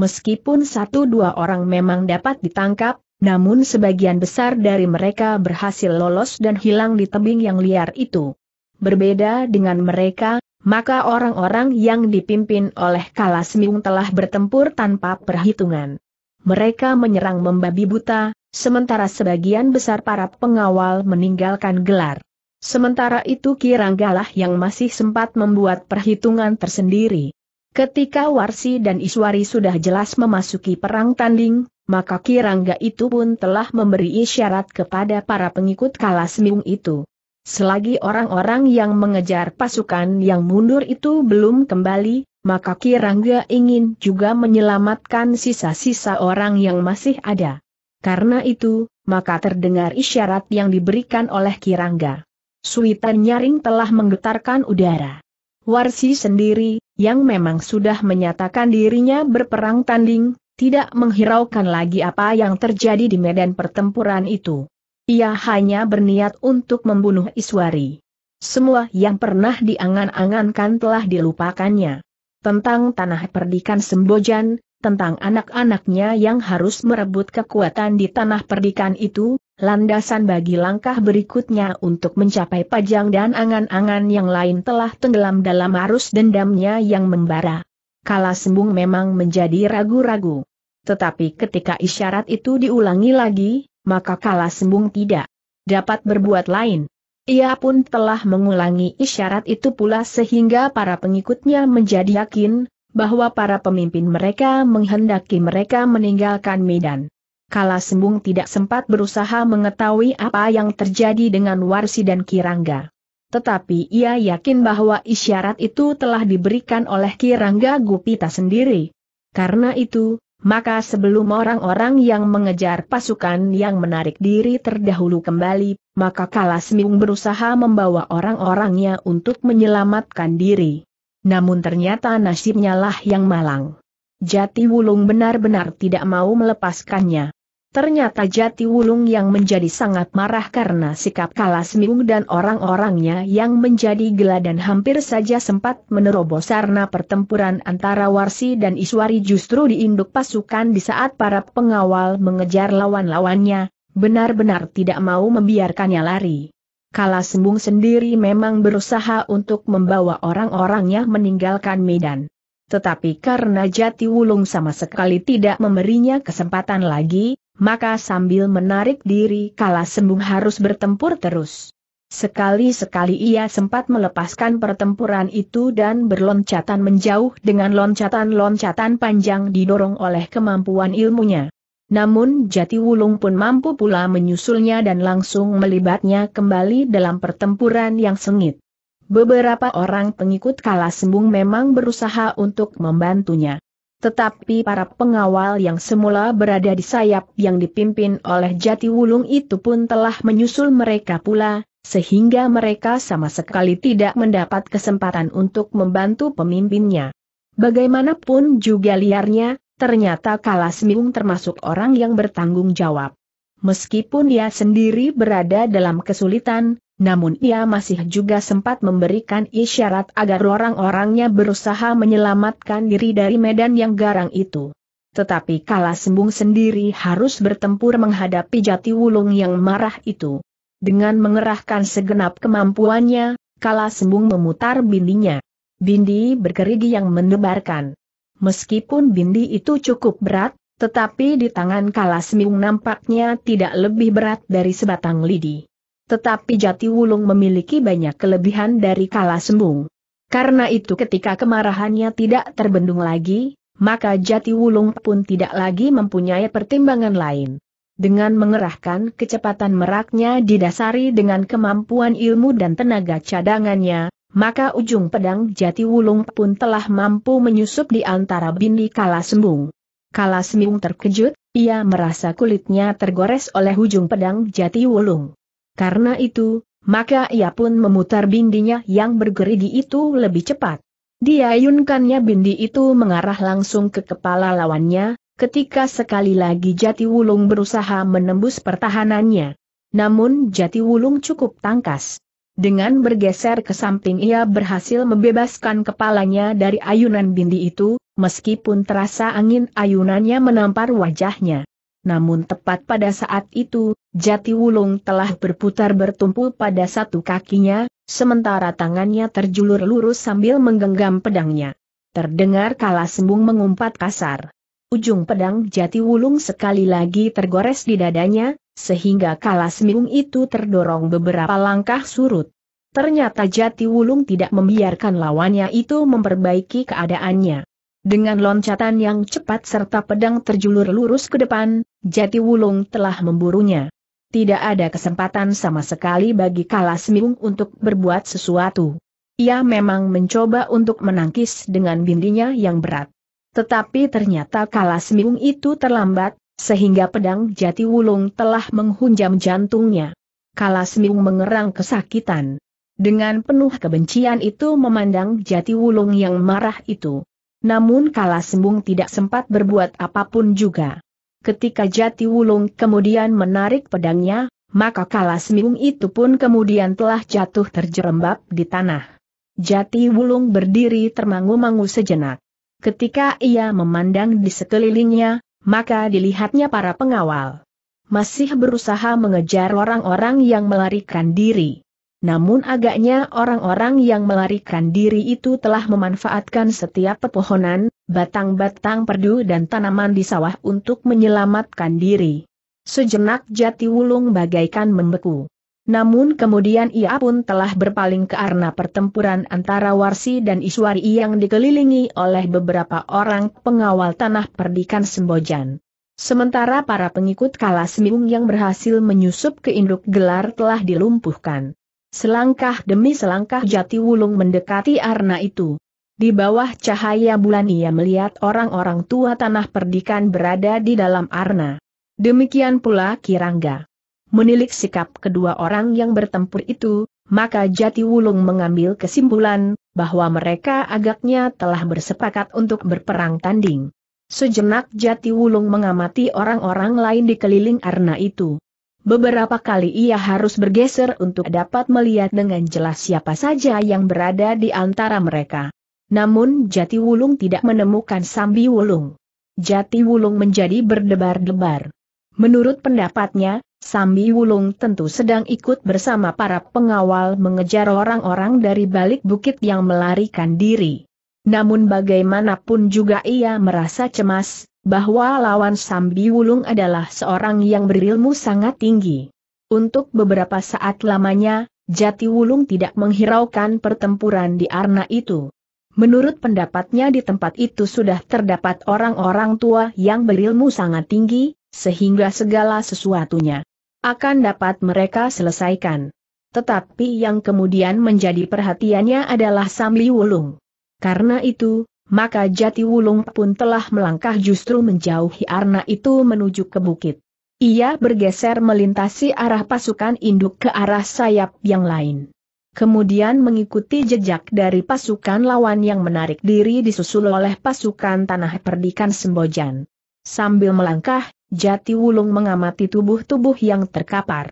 meskipun satu dua orang memang dapat ditangkap, namun sebagian besar dari mereka berhasil lolos dan hilang di tebing yang liar itu. Berbeda dengan mereka, maka orang-orang yang dipimpin oleh Kalasmiung telah bertempur tanpa perhitungan. Mereka menyerang membabi buta, sementara sebagian besar para pengawal meninggalkan gelar. Sementara itu Kiranggalah yang masih sempat membuat perhitungan tersendiri. Ketika Warsi dan Iswari sudah jelas memasuki perang tanding, maka Kirangga itu pun telah memberi isyarat kepada para pengikut Kalasmiung itu. Selagi orang-orang yang mengejar pasukan yang mundur itu belum kembali, maka Kirangga ingin juga menyelamatkan sisa-sisa orang yang masih ada. Karena itu, maka terdengar isyarat yang diberikan oleh Kirangga. Suitan nyaring telah menggetarkan udara. Warsi sendiri, yang memang sudah menyatakan dirinya berperang tanding, tidak menghiraukan lagi apa yang terjadi di medan pertempuran itu. Ia hanya berniat untuk membunuh Iswari. Semua yang pernah diangan-angankan telah dilupakannya. Tentang tanah perdikan Sembojan, tentang anak-anaknya yang harus merebut kekuatan di tanah perdikan itu, landasan bagi langkah berikutnya untuk mencapai pajang dan angan-angan yang lain telah tenggelam dalam arus dendamnya yang membara. Kala sembung memang menjadi ragu-ragu. Tetapi ketika isyarat itu diulangi lagi, maka kala sembung tidak dapat berbuat lain. Ia pun telah mengulangi isyarat itu pula sehingga para pengikutnya menjadi yakin, bahwa para pemimpin mereka menghendaki mereka meninggalkan Medan. Kala Sembung tidak sempat berusaha mengetahui apa yang terjadi dengan Warsi dan Kirangga. Tetapi ia yakin bahwa isyarat itu telah diberikan oleh Kirangga Gupita sendiri. Karena itu, maka sebelum orang-orang yang mengejar pasukan yang menarik diri terdahulu kembali, maka Kala Sembung berusaha membawa orang-orangnya untuk menyelamatkan diri. Namun ternyata nasibnya lah yang malang. Jati Wulung benar-benar tidak mau melepaskannya. Ternyata Jati Wulung yang menjadi sangat marah karena sikap Kalas Miung dan orang-orangnya yang menjadi gela dan hampir saja sempat menerobos karena pertempuran antara Warsi dan Iswari justru diinduk pasukan di saat para pengawal mengejar lawan-lawannya, benar-benar tidak mau membiarkannya lari. Kalas Miung sendiri memang berusaha untuk membawa orang-orangnya meninggalkan medan. Tetapi karena Jati Wulung sama sekali tidak memberinya kesempatan lagi, maka sambil menarik diri kala sembuh harus bertempur terus. Sekali-sekali ia sempat melepaskan pertempuran itu dan berloncatan menjauh dengan loncatan-loncatan panjang didorong oleh kemampuan ilmunya. Namun Jati Wulung pun mampu pula menyusulnya dan langsung melibatnya kembali dalam pertempuran yang sengit. Beberapa orang pengikut kala sembung memang berusaha untuk membantunya. Tetapi para pengawal yang semula berada di sayap yang dipimpin oleh Jati Wulung itu pun telah menyusul mereka pula, sehingga mereka sama sekali tidak mendapat kesempatan untuk membantu pemimpinnya. Bagaimanapun juga liarnya, ternyata Miung termasuk orang yang bertanggung jawab. Meskipun dia sendiri berada dalam kesulitan, namun ia masih juga sempat memberikan isyarat agar orang-orangnya berusaha menyelamatkan diri dari medan yang garang itu. Tetapi kala sembung sendiri harus bertempur menghadapi jati wulung yang marah itu. Dengan mengerahkan segenap kemampuannya, kala sembung memutar bindinya. Bindi bergerigi yang mendebarkan. Meskipun bindi itu cukup berat, tetapi di tangan kala sembung nampaknya tidak lebih berat dari sebatang lidi. Tetapi Jati Wulung memiliki banyak kelebihan dari Kala Sembung. Karena itu ketika kemarahannya tidak terbendung lagi, maka Jati Wulung pun tidak lagi mempunyai pertimbangan lain. Dengan mengerahkan kecepatan meraknya didasari dengan kemampuan ilmu dan tenaga cadangannya, maka ujung pedang Jati Wulung pun telah mampu menyusup di antara bindi Kala Sembung. Kala Sembung terkejut, ia merasa kulitnya tergores oleh ujung pedang Jati Wulung. Karena itu, maka ia pun memutar bindinya yang bergerigi itu lebih cepat. Diayunkannya bindi itu mengarah langsung ke kepala lawannya, ketika sekali lagi Jati Wulung berusaha menembus pertahanannya. Namun Jati Wulung cukup tangkas. Dengan bergeser ke samping ia berhasil membebaskan kepalanya dari ayunan bindi itu, meskipun terasa angin ayunannya menampar wajahnya. Namun tepat pada saat itu, Jati Wulung telah berputar bertumpu pada satu kakinya, sementara tangannya terjulur lurus sambil menggenggam pedangnya. Terdengar kala sembung mengumpat kasar. Ujung pedang Jati Wulung sekali lagi tergores di dadanya, sehingga kala sembung itu terdorong beberapa langkah surut. Ternyata Jati Wulung tidak membiarkan lawannya itu memperbaiki keadaannya. Dengan loncatan yang cepat serta pedang terjulur lurus ke depan, Jati Wulung telah memburunya. Tidak ada kesempatan sama sekali bagi Kalasmiung untuk berbuat sesuatu. Ia memang mencoba untuk menangkis dengan bindinya yang berat. Tetapi ternyata Kalasmiung itu terlambat, sehingga pedang Jati Wulung telah menghunjam jantungnya. Kalasmiung mengerang kesakitan. Dengan penuh kebencian itu memandang Jati Wulung yang marah itu. Namun Miung tidak sempat berbuat apapun juga. Ketika Jati Wulung kemudian menarik pedangnya, maka Kalasmiung itu pun kemudian telah jatuh terjerembab di tanah. Jati Wulung berdiri termangu-mangu sejenak. Ketika ia memandang di sekelilingnya, maka dilihatnya para pengawal. Masih berusaha mengejar orang-orang yang melarikan diri. Namun agaknya orang-orang yang melarikan diri itu telah memanfaatkan setiap pepohonan, batang-batang perdu dan tanaman di sawah untuk menyelamatkan diri. Sejenak jati wulung bagaikan membeku. Namun kemudian ia pun telah berpaling ke arena pertempuran antara Warsi dan Iswari yang dikelilingi oleh beberapa orang pengawal tanah perdikan Sembojan. Sementara para pengikut Kalasmiung yang berhasil menyusup ke induk gelar telah dilumpuhkan. Selangkah demi selangkah jati wulung mendekati arna itu. Di bawah cahaya bulan ia melihat orang-orang tua tanah perdikan berada di dalam arna. Demikian pula Kirangga. Menilik sikap kedua orang yang bertempur itu, maka Jati Wulung mengambil kesimpulan, bahwa mereka agaknya telah bersepakat untuk berperang tanding. Sejenak Jati Wulung mengamati orang-orang lain di keliling arna itu. Beberapa kali ia harus bergeser untuk dapat melihat dengan jelas siapa saja yang berada di antara mereka. Namun Jati Wulung tidak menemukan Sambi Wulung. Jati Wulung menjadi berdebar-debar. Menurut pendapatnya, Sambi Wulung tentu sedang ikut bersama para pengawal mengejar orang-orang dari balik bukit yang melarikan diri. Namun bagaimanapun juga ia merasa cemas, bahwa lawan Sambi Wulung adalah seorang yang berilmu sangat tinggi. Untuk beberapa saat lamanya, Jati Wulung tidak menghiraukan pertempuran di Arna itu. Menurut pendapatnya di tempat itu sudah terdapat orang-orang tua yang berilmu sangat tinggi, sehingga segala sesuatunya akan dapat mereka selesaikan. Tetapi yang kemudian menjadi perhatiannya adalah Samli Wulung. Karena itu, maka Jati Wulung pun telah melangkah justru menjauhi arna itu menuju ke bukit. Ia bergeser melintasi arah pasukan induk ke arah sayap yang lain. Kemudian mengikuti jejak dari pasukan lawan yang menarik diri disusul oleh pasukan tanah perdikan Sembojan. Sambil melangkah, Jati Wulung mengamati tubuh-tubuh yang terkapar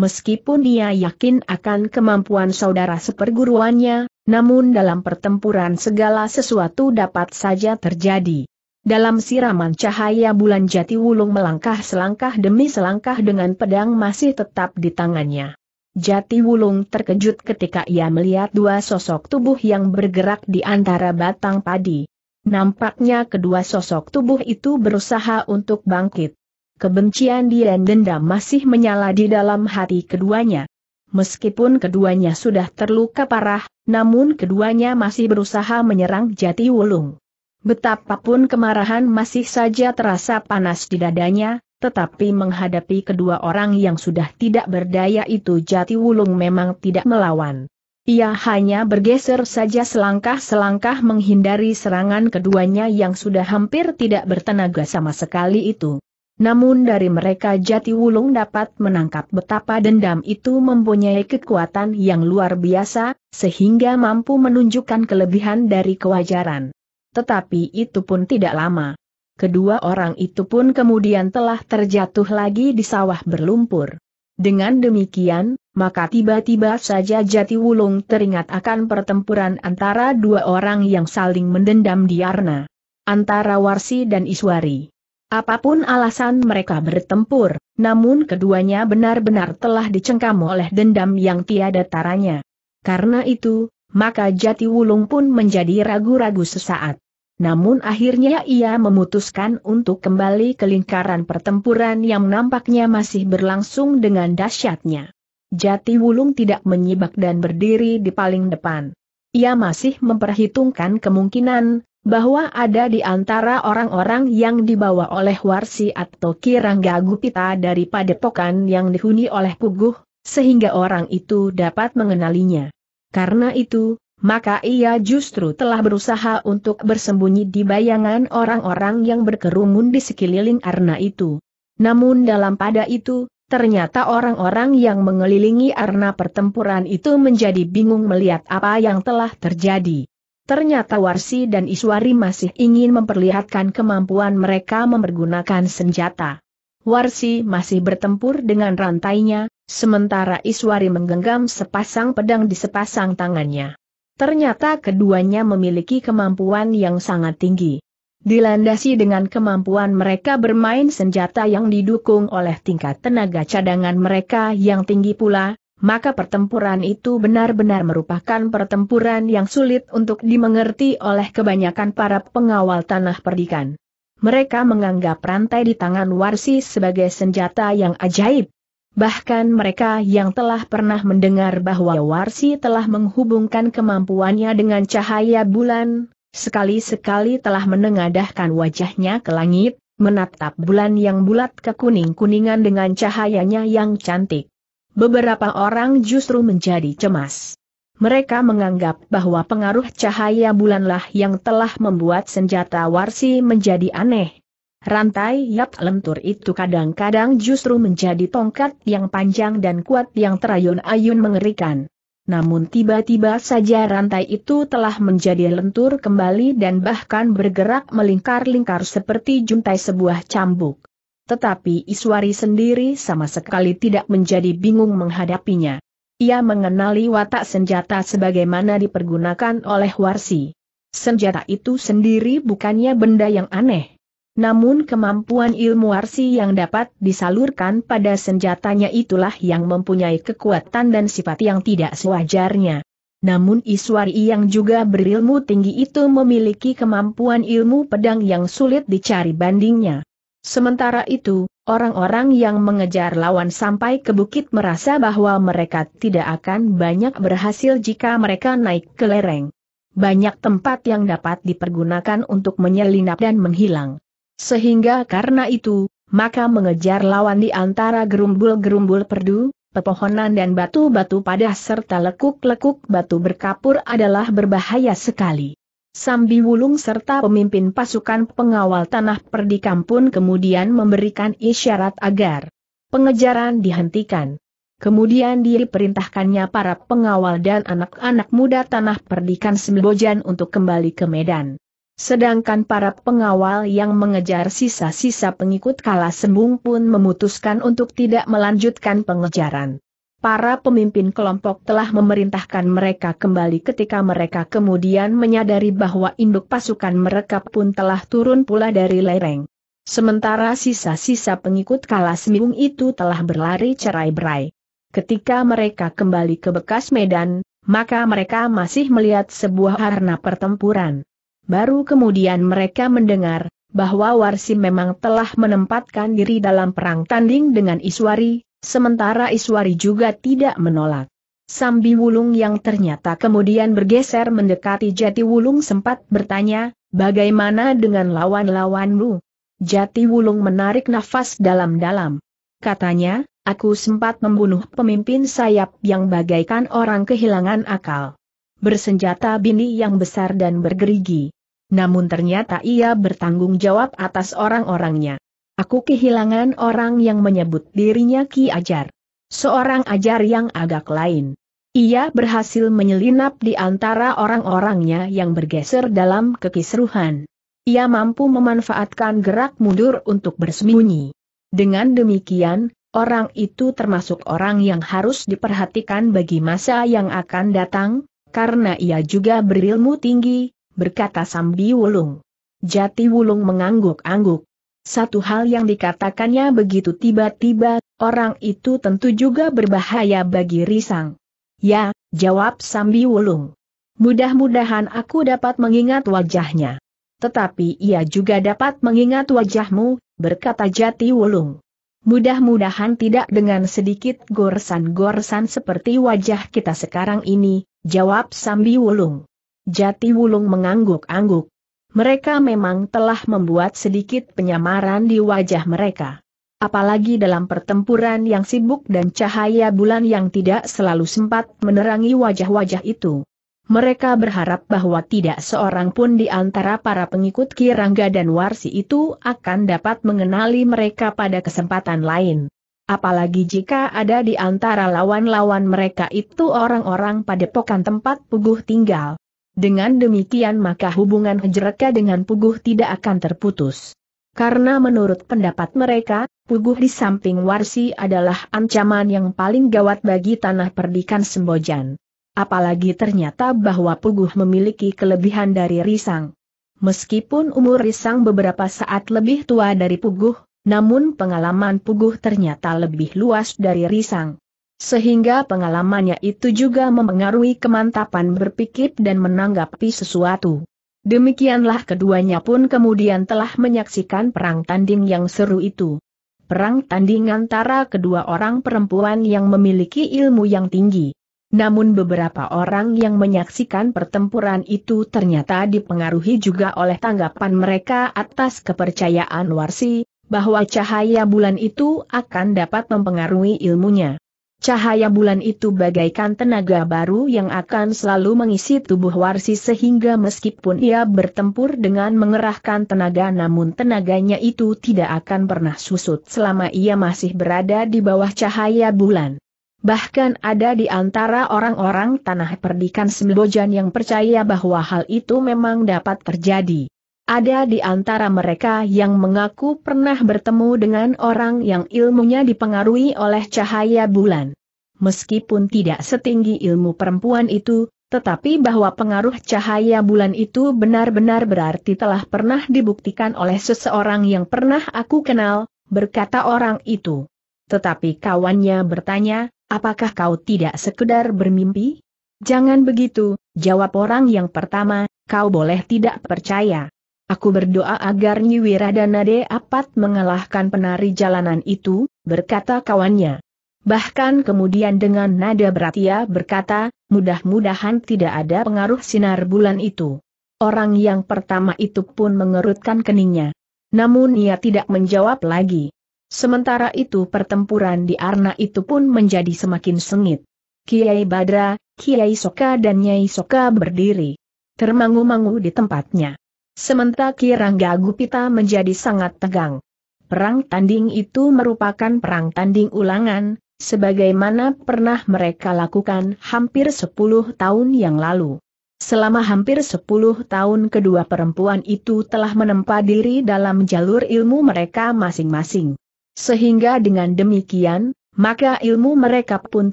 meskipun dia yakin akan kemampuan saudara seperguruannya, namun dalam pertempuran segala sesuatu dapat saja terjadi. Dalam siraman cahaya bulan jati wulung melangkah selangkah demi selangkah dengan pedang masih tetap di tangannya. Jati wulung terkejut ketika ia melihat dua sosok tubuh yang bergerak di antara batang padi. Nampaknya kedua sosok tubuh itu berusaha untuk bangkit kebencian dan dendam masih menyala di dalam hati keduanya. Meskipun keduanya sudah terluka parah, namun keduanya masih berusaha menyerang jati wulung. Betapapun kemarahan masih saja terasa panas di dadanya, tetapi menghadapi kedua orang yang sudah tidak berdaya itu jati wulung memang tidak melawan. Ia hanya bergeser saja selangkah-selangkah menghindari serangan keduanya yang sudah hampir tidak bertenaga sama sekali itu. Namun dari mereka Jati Wulung dapat menangkap betapa dendam itu mempunyai kekuatan yang luar biasa, sehingga mampu menunjukkan kelebihan dari kewajaran. Tetapi itu pun tidak lama. Kedua orang itu pun kemudian telah terjatuh lagi di sawah berlumpur. Dengan demikian, maka tiba-tiba saja Jati Wulung teringat akan pertempuran antara dua orang yang saling mendendam di Arna. Antara Warsi dan Iswari. Apapun alasan mereka bertempur, namun keduanya benar-benar telah dicengkam oleh dendam yang tiada taranya. Karena itu, maka Jati Wulung pun menjadi ragu-ragu sesaat. Namun akhirnya ia memutuskan untuk kembali ke lingkaran pertempuran yang nampaknya masih berlangsung dengan dahsyatnya. Jati Wulung tidak menyibak dan berdiri di paling depan. Ia masih memperhitungkan kemungkinan, bahwa ada di antara orang-orang yang dibawa oleh Warsi atau Kirangga Gupita dari padepokan yang dihuni oleh Puguh, sehingga orang itu dapat mengenalinya. Karena itu, maka ia justru telah berusaha untuk bersembunyi di bayangan orang-orang yang berkerumun di sekeliling Arna itu. Namun dalam pada itu, ternyata orang-orang yang mengelilingi Arna pertempuran itu menjadi bingung melihat apa yang telah terjadi. Ternyata Warsi dan Iswari masih ingin memperlihatkan kemampuan mereka mempergunakan senjata. Warsi masih bertempur dengan rantainya, sementara Iswari menggenggam sepasang pedang di sepasang tangannya. Ternyata keduanya memiliki kemampuan yang sangat tinggi. Dilandasi dengan kemampuan mereka bermain senjata yang didukung oleh tingkat tenaga cadangan mereka yang tinggi pula, maka pertempuran itu benar-benar merupakan pertempuran yang sulit untuk dimengerti oleh kebanyakan para pengawal tanah perdikan. Mereka menganggap rantai di tangan Warsi sebagai senjata yang ajaib. Bahkan mereka yang telah pernah mendengar bahwa Warsi telah menghubungkan kemampuannya dengan cahaya bulan, sekali-sekali telah menengadahkan wajahnya ke langit, menatap bulan yang bulat kekuning-kuningan dengan cahayanya yang cantik. Beberapa orang justru menjadi cemas. Mereka menganggap bahwa pengaruh cahaya bulanlah yang telah membuat senjata warsi menjadi aneh. Rantai yap lentur itu kadang-kadang justru menjadi tongkat yang panjang dan kuat yang terayun-ayun mengerikan. Namun tiba-tiba saja rantai itu telah menjadi lentur kembali dan bahkan bergerak melingkar-lingkar seperti juntai sebuah cambuk tetapi Iswari sendiri sama sekali tidak menjadi bingung menghadapinya. Ia mengenali watak senjata sebagaimana dipergunakan oleh Warsi. Senjata itu sendiri bukannya benda yang aneh. Namun kemampuan ilmu Warsi yang dapat disalurkan pada senjatanya itulah yang mempunyai kekuatan dan sifat yang tidak sewajarnya. Namun Iswari yang juga berilmu tinggi itu memiliki kemampuan ilmu pedang yang sulit dicari bandingnya. Sementara itu, orang-orang yang mengejar lawan sampai ke bukit merasa bahwa mereka tidak akan banyak berhasil jika mereka naik ke lereng. Banyak tempat yang dapat dipergunakan untuk menyelinap dan menghilang. Sehingga karena itu, maka mengejar lawan di antara gerumbul-gerumbul perdu, pepohonan dan batu-batu padah serta lekuk-lekuk batu berkapur adalah berbahaya sekali. Sambi Wulung serta pemimpin pasukan pengawal tanah perdikam pun kemudian memberikan isyarat agar pengejaran dihentikan. Kemudian diperintahkannya para pengawal dan anak-anak muda tanah perdikan Sembojan untuk kembali ke Medan. Sedangkan para pengawal yang mengejar sisa-sisa pengikut kala sembung pun memutuskan untuk tidak melanjutkan pengejaran para pemimpin kelompok telah memerintahkan mereka kembali ketika mereka kemudian menyadari bahwa induk pasukan mereka pun telah turun pula dari lereng. Sementara sisa-sisa pengikut Kalasmiung itu telah berlari cerai-berai. Ketika mereka kembali ke bekas medan, maka mereka masih melihat sebuah arena pertempuran. Baru kemudian mereka mendengar, bahwa Warsi memang telah menempatkan diri dalam perang tanding dengan Iswari, Sementara Iswari juga tidak menolak. Sambi Wulung yang ternyata kemudian bergeser mendekati Jati Wulung sempat bertanya, bagaimana dengan lawan-lawanmu? Jati Wulung menarik nafas dalam-dalam. Katanya, aku sempat membunuh pemimpin sayap yang bagaikan orang kehilangan akal. Bersenjata bini yang besar dan bergerigi. Namun ternyata ia bertanggung jawab atas orang-orangnya. Aku kehilangan orang yang menyebut dirinya Ki Ajar. Seorang ajar yang agak lain. Ia berhasil menyelinap di antara orang-orangnya yang bergeser dalam kekisruhan. Ia mampu memanfaatkan gerak mundur untuk bersembunyi. Dengan demikian, orang itu termasuk orang yang harus diperhatikan bagi masa yang akan datang, karena ia juga berilmu tinggi, berkata Sambi Wulung. Jati Wulung mengangguk-angguk. Satu hal yang dikatakannya begitu tiba-tiba, orang itu tentu juga berbahaya bagi Risang. Ya, jawab Sambi Wulung. Mudah-mudahan aku dapat mengingat wajahnya. Tetapi ia juga dapat mengingat wajahmu, berkata Jati Wulung. Mudah-mudahan tidak dengan sedikit gorsan-gorsan seperti wajah kita sekarang ini, jawab Sambi Wulung. Jati Wulung mengangguk-angguk mereka memang telah membuat sedikit penyamaran di wajah mereka. Apalagi dalam pertempuran yang sibuk dan cahaya bulan yang tidak selalu sempat menerangi wajah-wajah itu. Mereka berharap bahwa tidak seorang pun di antara para pengikut Kirangga dan Warsi itu akan dapat mengenali mereka pada kesempatan lain. Apalagi jika ada di antara lawan-lawan mereka itu orang-orang pada pokan tempat Puguh tinggal. Dengan demikian maka hubungan Hejreka dengan Puguh tidak akan terputus. Karena menurut pendapat mereka, Puguh di samping Warsi adalah ancaman yang paling gawat bagi tanah perdikan Sembojan. Apalagi ternyata bahwa Puguh memiliki kelebihan dari Risang. Meskipun umur Risang beberapa saat lebih tua dari Puguh, namun pengalaman Puguh ternyata lebih luas dari Risang. Sehingga pengalamannya itu juga mempengaruhi kemantapan berpikir dan menanggapi sesuatu. Demikianlah keduanya pun kemudian telah menyaksikan perang tanding yang seru itu. Perang tanding antara kedua orang perempuan yang memiliki ilmu yang tinggi. Namun beberapa orang yang menyaksikan pertempuran itu ternyata dipengaruhi juga oleh tanggapan mereka atas kepercayaan Warsi, bahwa cahaya bulan itu akan dapat mempengaruhi ilmunya. Cahaya bulan itu bagaikan tenaga baru yang akan selalu mengisi tubuh Warsi sehingga meskipun ia bertempur dengan mengerahkan tenaga namun tenaganya itu tidak akan pernah susut selama ia masih berada di bawah cahaya bulan. Bahkan ada di antara orang-orang tanah perdikan Sembojan yang percaya bahwa hal itu memang dapat terjadi. Ada di antara mereka yang mengaku pernah bertemu dengan orang yang ilmunya dipengaruhi oleh cahaya bulan. Meskipun tidak setinggi ilmu perempuan itu, tetapi bahwa pengaruh cahaya bulan itu benar-benar berarti telah pernah dibuktikan oleh seseorang yang pernah aku kenal, berkata orang itu. Tetapi kawannya bertanya, apakah kau tidak sekedar bermimpi? Jangan begitu, jawab orang yang pertama, kau boleh tidak percaya. Aku berdoa agar Nyi Wiradanade dapat mengalahkan penari jalanan itu, berkata kawannya. Bahkan kemudian dengan nada berat ia berkata, mudah-mudahan tidak ada pengaruh sinar bulan itu. Orang yang pertama itu pun mengerutkan keningnya. Namun ia tidak menjawab lagi. Sementara itu pertempuran di Arna itu pun menjadi semakin sengit. Kiai Badra, Kiai Soka dan Nyai Soka berdiri. Termangu-mangu di tempatnya. Sementara Kirangga Gupita menjadi sangat tegang. Perang tanding itu merupakan perang tanding ulangan, sebagaimana pernah mereka lakukan hampir 10 tahun yang lalu. Selama hampir 10 tahun kedua perempuan itu telah menempa diri dalam jalur ilmu mereka masing-masing. Sehingga dengan demikian, maka ilmu mereka pun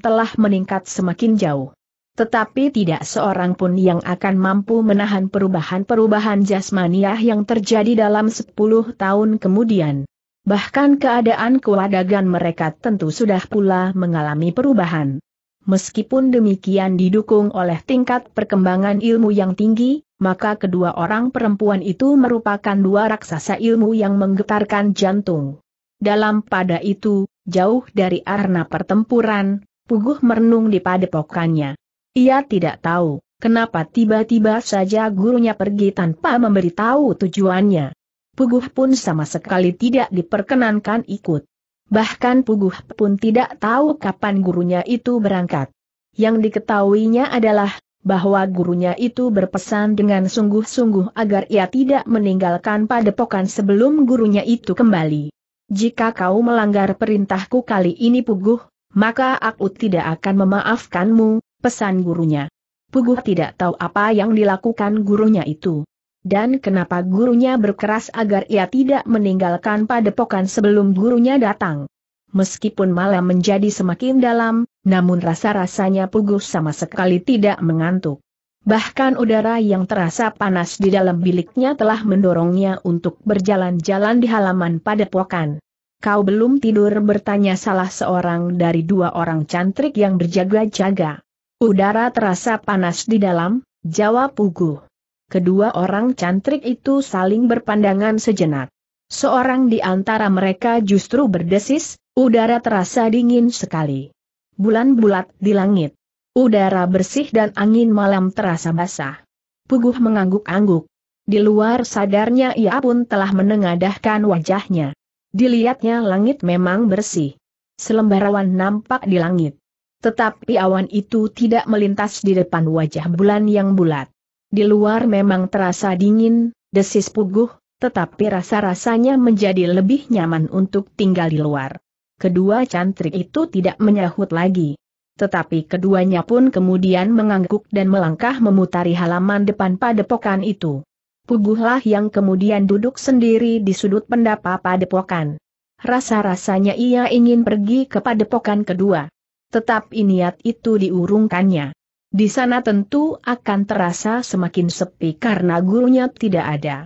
telah meningkat semakin jauh. Tetapi tidak seorang pun yang akan mampu menahan perubahan-perubahan jasmaniah yang terjadi dalam 10 tahun kemudian. Bahkan keadaan kewadagan mereka tentu sudah pula mengalami perubahan. Meskipun demikian didukung oleh tingkat perkembangan ilmu yang tinggi, maka kedua orang perempuan itu merupakan dua raksasa ilmu yang menggetarkan jantung. Dalam pada itu, jauh dari arna pertempuran, Puguh merenung di padepokannya. Ia tidak tahu, kenapa tiba-tiba saja gurunya pergi tanpa memberitahu tujuannya. Puguh pun sama sekali tidak diperkenankan ikut. Bahkan Puguh pun tidak tahu kapan gurunya itu berangkat. Yang diketahuinya adalah, bahwa gurunya itu berpesan dengan sungguh-sungguh agar ia tidak meninggalkan padepokan sebelum gurunya itu kembali. Jika kau melanggar perintahku kali ini Puguh, maka aku tidak akan memaafkanmu, pesan gurunya. Puguh tidak tahu apa yang dilakukan gurunya itu. Dan kenapa gurunya berkeras agar ia tidak meninggalkan padepokan sebelum gurunya datang. Meskipun malam menjadi semakin dalam, namun rasa-rasanya Puguh sama sekali tidak mengantuk. Bahkan udara yang terasa panas di dalam biliknya telah mendorongnya untuk berjalan-jalan di halaman padepokan. Kau belum tidur bertanya salah seorang dari dua orang cantrik yang berjaga-jaga. Udara terasa panas di dalam, jawab Pugu. Kedua orang cantik itu saling berpandangan sejenak. Seorang di antara mereka justru berdesis, udara terasa dingin sekali. Bulan bulat di langit. Udara bersih dan angin malam terasa basah. Puguh mengangguk-angguk. Di luar sadarnya ia pun telah menengadahkan wajahnya. Dilihatnya langit memang bersih. Selembar awan nampak di langit. Tetapi awan itu tidak melintas di depan wajah bulan yang bulat. Di luar memang terasa dingin, desis puguh, tetapi rasa-rasanya menjadi lebih nyaman untuk tinggal di luar. Kedua cantrik itu tidak menyahut lagi. Tetapi keduanya pun kemudian mengangguk dan melangkah memutari halaman depan padepokan itu. Puguhlah yang kemudian duduk sendiri di sudut pendapa padepokan. Rasa-rasanya ia ingin pergi ke padepokan kedua tetap niat itu diurungkannya. Di sana tentu akan terasa semakin sepi karena gurunya tidak ada.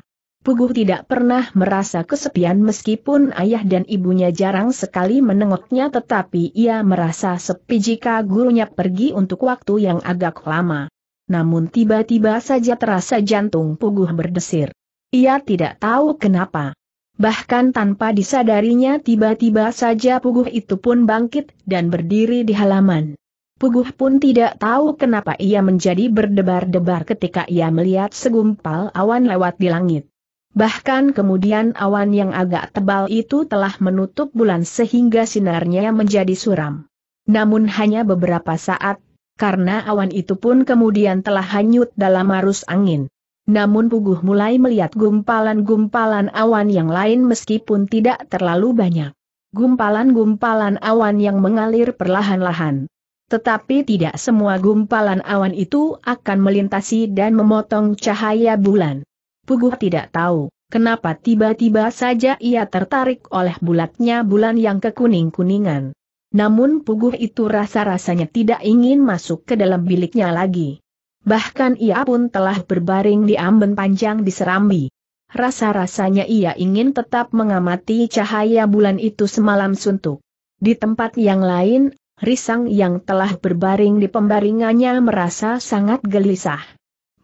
Puguh tidak pernah merasa kesepian meskipun ayah dan ibunya jarang sekali menengoknya tetapi ia merasa sepi jika gurunya pergi untuk waktu yang agak lama. Namun tiba-tiba saja terasa jantung Puguh berdesir. Ia tidak tahu kenapa. Bahkan tanpa disadarinya tiba-tiba saja Puguh itu pun bangkit dan berdiri di halaman. Puguh pun tidak tahu kenapa ia menjadi berdebar-debar ketika ia melihat segumpal awan lewat di langit. Bahkan kemudian awan yang agak tebal itu telah menutup bulan sehingga sinarnya menjadi suram. Namun hanya beberapa saat, karena awan itu pun kemudian telah hanyut dalam arus angin. Namun Puguh mulai melihat gumpalan-gumpalan awan yang lain meskipun tidak terlalu banyak. Gumpalan-gumpalan awan yang mengalir perlahan-lahan. Tetapi tidak semua gumpalan awan itu akan melintasi dan memotong cahaya bulan. Puguh tidak tahu, kenapa tiba-tiba saja ia tertarik oleh bulatnya bulan yang kekuning-kuningan. Namun Puguh itu rasa-rasanya tidak ingin masuk ke dalam biliknya lagi. Bahkan ia pun telah berbaring di amben panjang di Serambi. Rasa-rasanya ia ingin tetap mengamati cahaya bulan itu semalam suntuk. Di tempat yang lain, Risang yang telah berbaring di pembaringannya merasa sangat gelisah.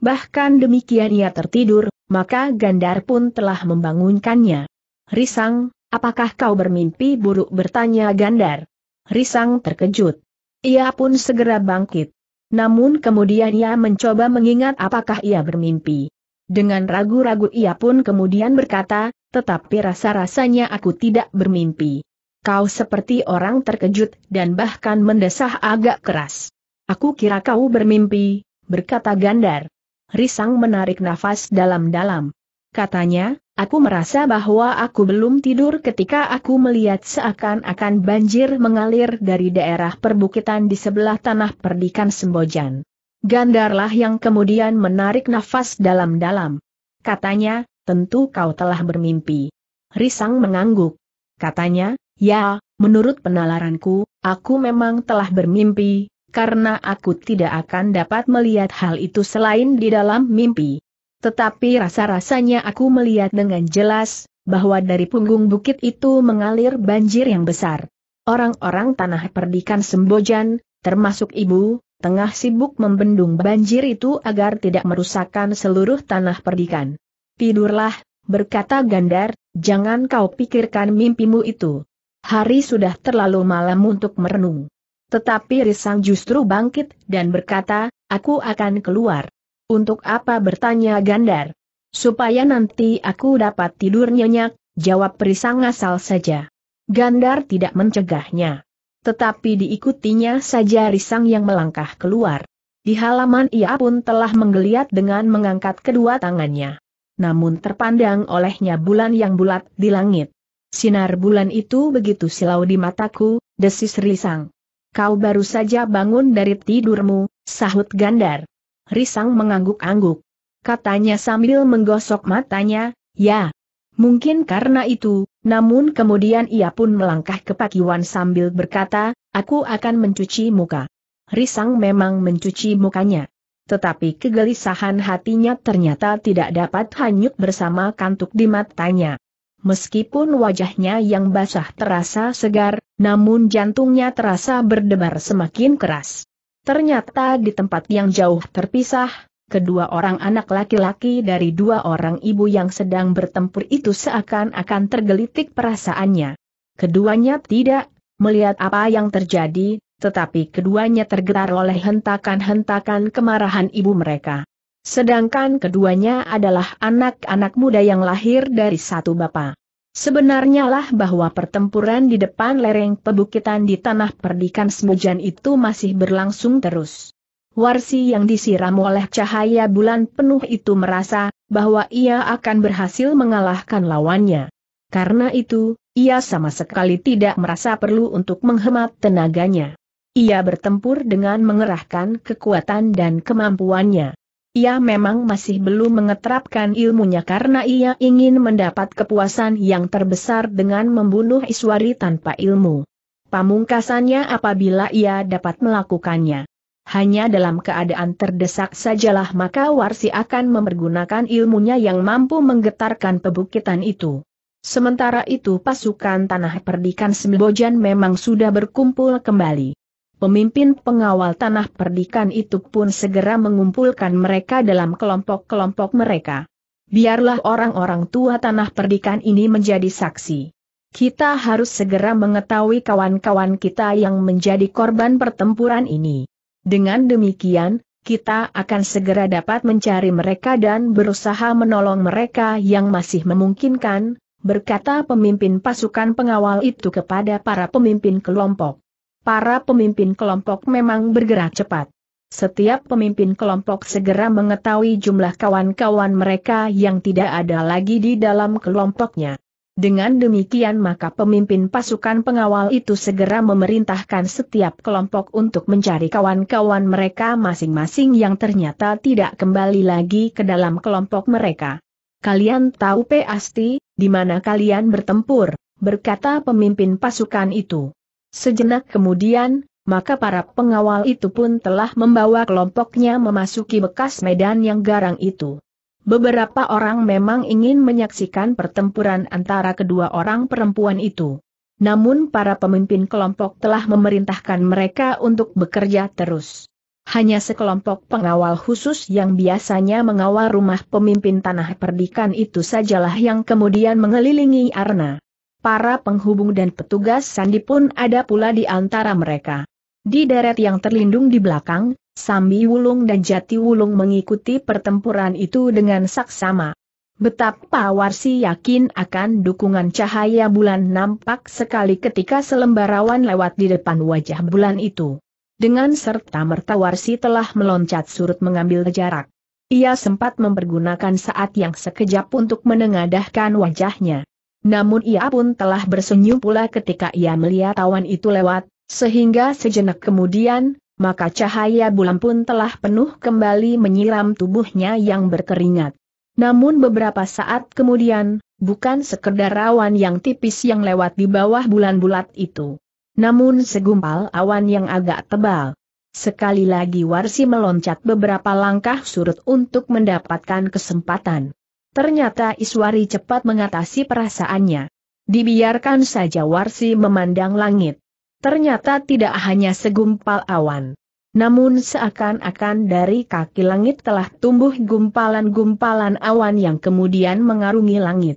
Bahkan demikian ia tertidur, maka Gandar pun telah membangunkannya. Risang, apakah kau bermimpi buruk bertanya Gandar? Risang terkejut. Ia pun segera bangkit. Namun kemudian ia mencoba mengingat apakah ia bermimpi. Dengan ragu-ragu ia pun kemudian berkata, tetapi rasa-rasanya aku tidak bermimpi. Kau seperti orang terkejut dan bahkan mendesah agak keras. Aku kira kau bermimpi, berkata Gandar. Risang menarik nafas dalam-dalam katanya, aku merasa bahwa aku belum tidur ketika aku melihat seakan-akan banjir mengalir dari daerah perbukitan di sebelah tanah perdikan Sembojan. Gandarlah yang kemudian menarik nafas dalam-dalam. Katanya, tentu kau telah bermimpi. Risang mengangguk. Katanya, ya, menurut penalaranku, aku memang telah bermimpi, karena aku tidak akan dapat melihat hal itu selain di dalam mimpi. Tetapi rasa-rasanya aku melihat dengan jelas, bahwa dari punggung bukit itu mengalir banjir yang besar. Orang-orang tanah perdikan Sembojan, termasuk ibu, tengah sibuk membendung banjir itu agar tidak merusakkan seluruh tanah perdikan. Tidurlah, berkata Gandar, jangan kau pikirkan mimpimu itu. Hari sudah terlalu malam untuk merenung. Tetapi Risang justru bangkit dan berkata, aku akan keluar. Untuk apa bertanya Gandar? Supaya nanti aku dapat tidur nyenyak, jawab perisang asal saja. Gandar tidak mencegahnya. Tetapi diikutinya saja risang yang melangkah keluar. Di halaman ia pun telah menggeliat dengan mengangkat kedua tangannya. Namun terpandang olehnya bulan yang bulat di langit. Sinar bulan itu begitu silau di mataku, desis risang. Kau baru saja bangun dari tidurmu, sahut Gandar risang mengangguk-angguk. Katanya sambil menggosok matanya, ya. Mungkin karena itu, namun kemudian ia pun melangkah ke Pakiwan sambil berkata, aku akan mencuci muka. Risang memang mencuci mukanya. Tetapi kegelisahan hatinya ternyata tidak dapat hanyut bersama kantuk di matanya. Meskipun wajahnya yang basah terasa segar, namun jantungnya terasa berdebar semakin keras. Ternyata di tempat yang jauh terpisah, kedua orang anak laki-laki dari dua orang ibu yang sedang bertempur itu seakan-akan tergelitik perasaannya. Keduanya tidak melihat apa yang terjadi, tetapi keduanya tergetar oleh hentakan-hentakan kemarahan ibu mereka. Sedangkan keduanya adalah anak-anak muda yang lahir dari satu bapak. Sebenarnya lah bahwa pertempuran di depan lereng pebukitan di tanah perdikan Semujan itu masih berlangsung terus. Warsi yang disiram oleh cahaya bulan penuh itu merasa bahwa ia akan berhasil mengalahkan lawannya. Karena itu, ia sama sekali tidak merasa perlu untuk menghemat tenaganya. Ia bertempur dengan mengerahkan kekuatan dan kemampuannya. Ia memang masih belum mengeterapkan ilmunya karena ia ingin mendapat kepuasan yang terbesar dengan membunuh Iswari tanpa ilmu. Pamungkasannya apabila ia dapat melakukannya. Hanya dalam keadaan terdesak sajalah maka Warsi akan memergunakan ilmunya yang mampu menggetarkan pebukitan itu. Sementara itu pasukan Tanah Perdikan Sembojan memang sudah berkumpul kembali. Pemimpin pengawal tanah perdikan itu pun segera mengumpulkan mereka dalam kelompok-kelompok mereka. Biarlah orang-orang tua tanah perdikan ini menjadi saksi. Kita harus segera mengetahui kawan-kawan kita yang menjadi korban pertempuran ini. Dengan demikian, kita akan segera dapat mencari mereka dan berusaha menolong mereka yang masih memungkinkan, berkata pemimpin pasukan pengawal itu kepada para pemimpin kelompok para pemimpin kelompok memang bergerak cepat. Setiap pemimpin kelompok segera mengetahui jumlah kawan-kawan mereka yang tidak ada lagi di dalam kelompoknya. Dengan demikian maka pemimpin pasukan pengawal itu segera memerintahkan setiap kelompok untuk mencari kawan-kawan mereka masing-masing yang ternyata tidak kembali lagi ke dalam kelompok mereka. Kalian tahu pasti, di mana kalian bertempur, berkata pemimpin pasukan itu. Sejenak kemudian, maka para pengawal itu pun telah membawa kelompoknya memasuki bekas medan yang garang itu. Beberapa orang memang ingin menyaksikan pertempuran antara kedua orang perempuan itu. Namun para pemimpin kelompok telah memerintahkan mereka untuk bekerja terus. Hanya sekelompok pengawal khusus yang biasanya mengawal rumah pemimpin tanah perdikan itu sajalah yang kemudian mengelilingi Arna para penghubung dan petugas sandi pun ada pula di antara mereka. Di deret yang terlindung di belakang, Sambi Wulung dan Jati Wulung mengikuti pertempuran itu dengan saksama. Betapa Warsi yakin akan dukungan cahaya bulan nampak sekali ketika selembar awan lewat di depan wajah bulan itu. Dengan serta merta Warsi telah meloncat surut mengambil jarak. Ia sempat mempergunakan saat yang sekejap untuk menengadahkan wajahnya. Namun ia pun telah bersenyum pula ketika ia melihat awan itu lewat, sehingga sejenak kemudian, maka cahaya bulan pun telah penuh kembali menyiram tubuhnya yang berkeringat. Namun beberapa saat kemudian, bukan sekedar awan yang tipis yang lewat di bawah bulan bulat itu. Namun segumpal awan yang agak tebal. Sekali lagi Warsi meloncat beberapa langkah surut untuk mendapatkan kesempatan. Ternyata Iswari cepat mengatasi perasaannya. Dibiarkan saja Warsi memandang langit. Ternyata tidak hanya segumpal awan. Namun seakan-akan dari kaki langit telah tumbuh gumpalan-gumpalan awan yang kemudian mengarungi langit.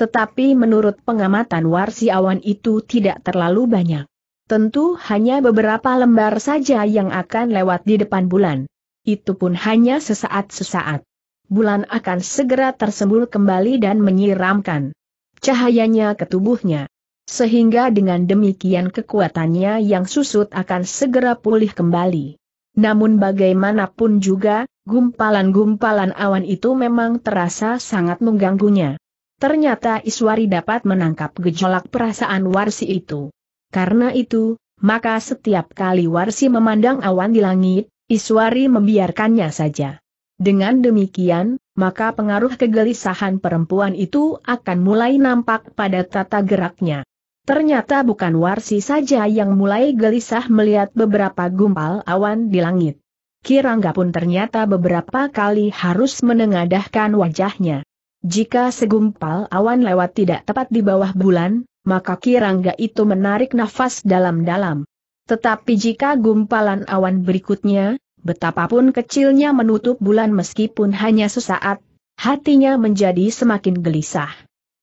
Tetapi menurut pengamatan Warsi awan itu tidak terlalu banyak. Tentu hanya beberapa lembar saja yang akan lewat di depan bulan. Itu pun hanya sesaat-sesaat bulan akan segera tersembul kembali dan menyiramkan cahayanya ke tubuhnya. Sehingga dengan demikian kekuatannya yang susut akan segera pulih kembali. Namun bagaimanapun juga, gumpalan-gumpalan awan itu memang terasa sangat mengganggunya. Ternyata Iswari dapat menangkap gejolak perasaan Warsi itu. Karena itu, maka setiap kali Warsi memandang awan di langit, Iswari membiarkannya saja. Dengan demikian, maka pengaruh kegelisahan perempuan itu akan mulai nampak pada tata geraknya. Ternyata bukan Warsi saja yang mulai gelisah melihat beberapa gumpal awan di langit. Kirangga pun ternyata beberapa kali harus menengadahkan wajahnya. Jika segumpal awan lewat tidak tepat di bawah bulan, maka Kirangga itu menarik nafas dalam-dalam. Tetapi jika gumpalan awan berikutnya, Betapapun kecilnya menutup bulan meskipun hanya sesaat, hatinya menjadi semakin gelisah.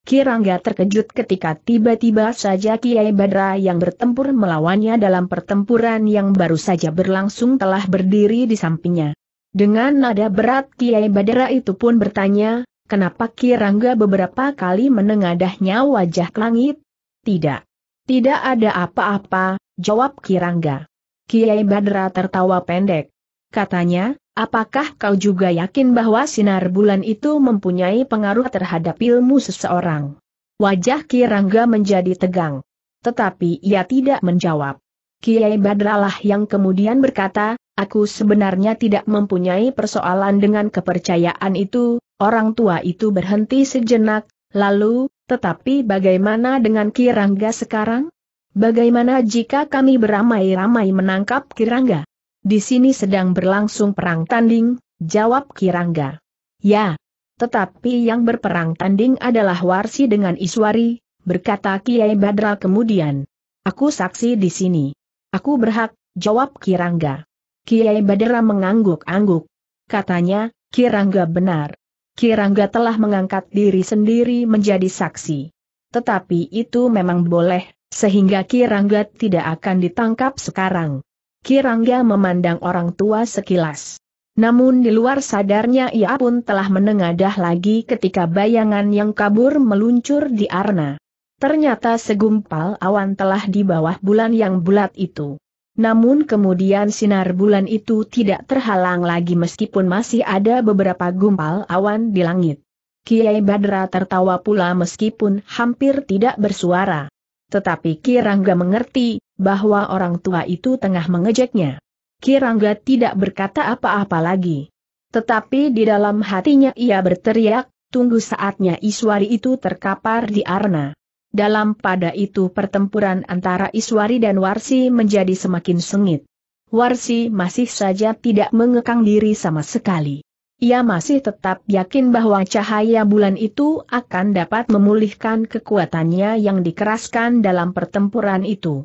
Kirangga terkejut ketika tiba-tiba saja Kiai Badra yang bertempur melawannya dalam pertempuran yang baru saja berlangsung telah berdiri di sampingnya. Dengan nada berat Kiai Badra itu pun bertanya, kenapa Kirangga beberapa kali menengadahnya wajah ke langit? Tidak. Tidak ada apa-apa, jawab Kirangga. Kiai Badra tertawa pendek katanya, apakah kau juga yakin bahwa sinar bulan itu mempunyai pengaruh terhadap ilmu seseorang? Wajah Kirangga menjadi tegang. Tetapi ia tidak menjawab. Kiai Badralah yang kemudian berkata, aku sebenarnya tidak mempunyai persoalan dengan kepercayaan itu, orang tua itu berhenti sejenak, lalu, tetapi bagaimana dengan Kirangga sekarang? Bagaimana jika kami beramai-ramai menangkap Kirangga? Di sini sedang berlangsung perang tanding, jawab Kirangga. Ya. Tetapi yang berperang tanding adalah Warsi dengan Iswari, berkata Kiai Badral kemudian. Aku saksi di sini. Aku berhak, jawab Kirangga. Kiai Badra mengangguk-angguk. Katanya, Kirangga benar. Kirangga telah mengangkat diri sendiri menjadi saksi. Tetapi itu memang boleh, sehingga Kirangga tidak akan ditangkap sekarang. Kirangga memandang orang tua sekilas. Namun di luar sadarnya ia pun telah menengadah lagi ketika bayangan yang kabur meluncur di arna. Ternyata segumpal awan telah di bawah bulan yang bulat itu. Namun kemudian sinar bulan itu tidak terhalang lagi meskipun masih ada beberapa gumpal awan di langit. Kiai Badra tertawa pula meskipun hampir tidak bersuara. Tetapi Kirangga mengerti, bahwa orang tua itu tengah mengejeknya. Kirangga tidak berkata apa-apa lagi. Tetapi di dalam hatinya ia berteriak, tunggu saatnya Iswari itu terkapar di arna. Dalam pada itu pertempuran antara Iswari dan Warsi menjadi semakin sengit. Warsi masih saja tidak mengekang diri sama sekali. Ia masih tetap yakin bahwa cahaya bulan itu akan dapat memulihkan kekuatannya yang dikeraskan dalam pertempuran itu.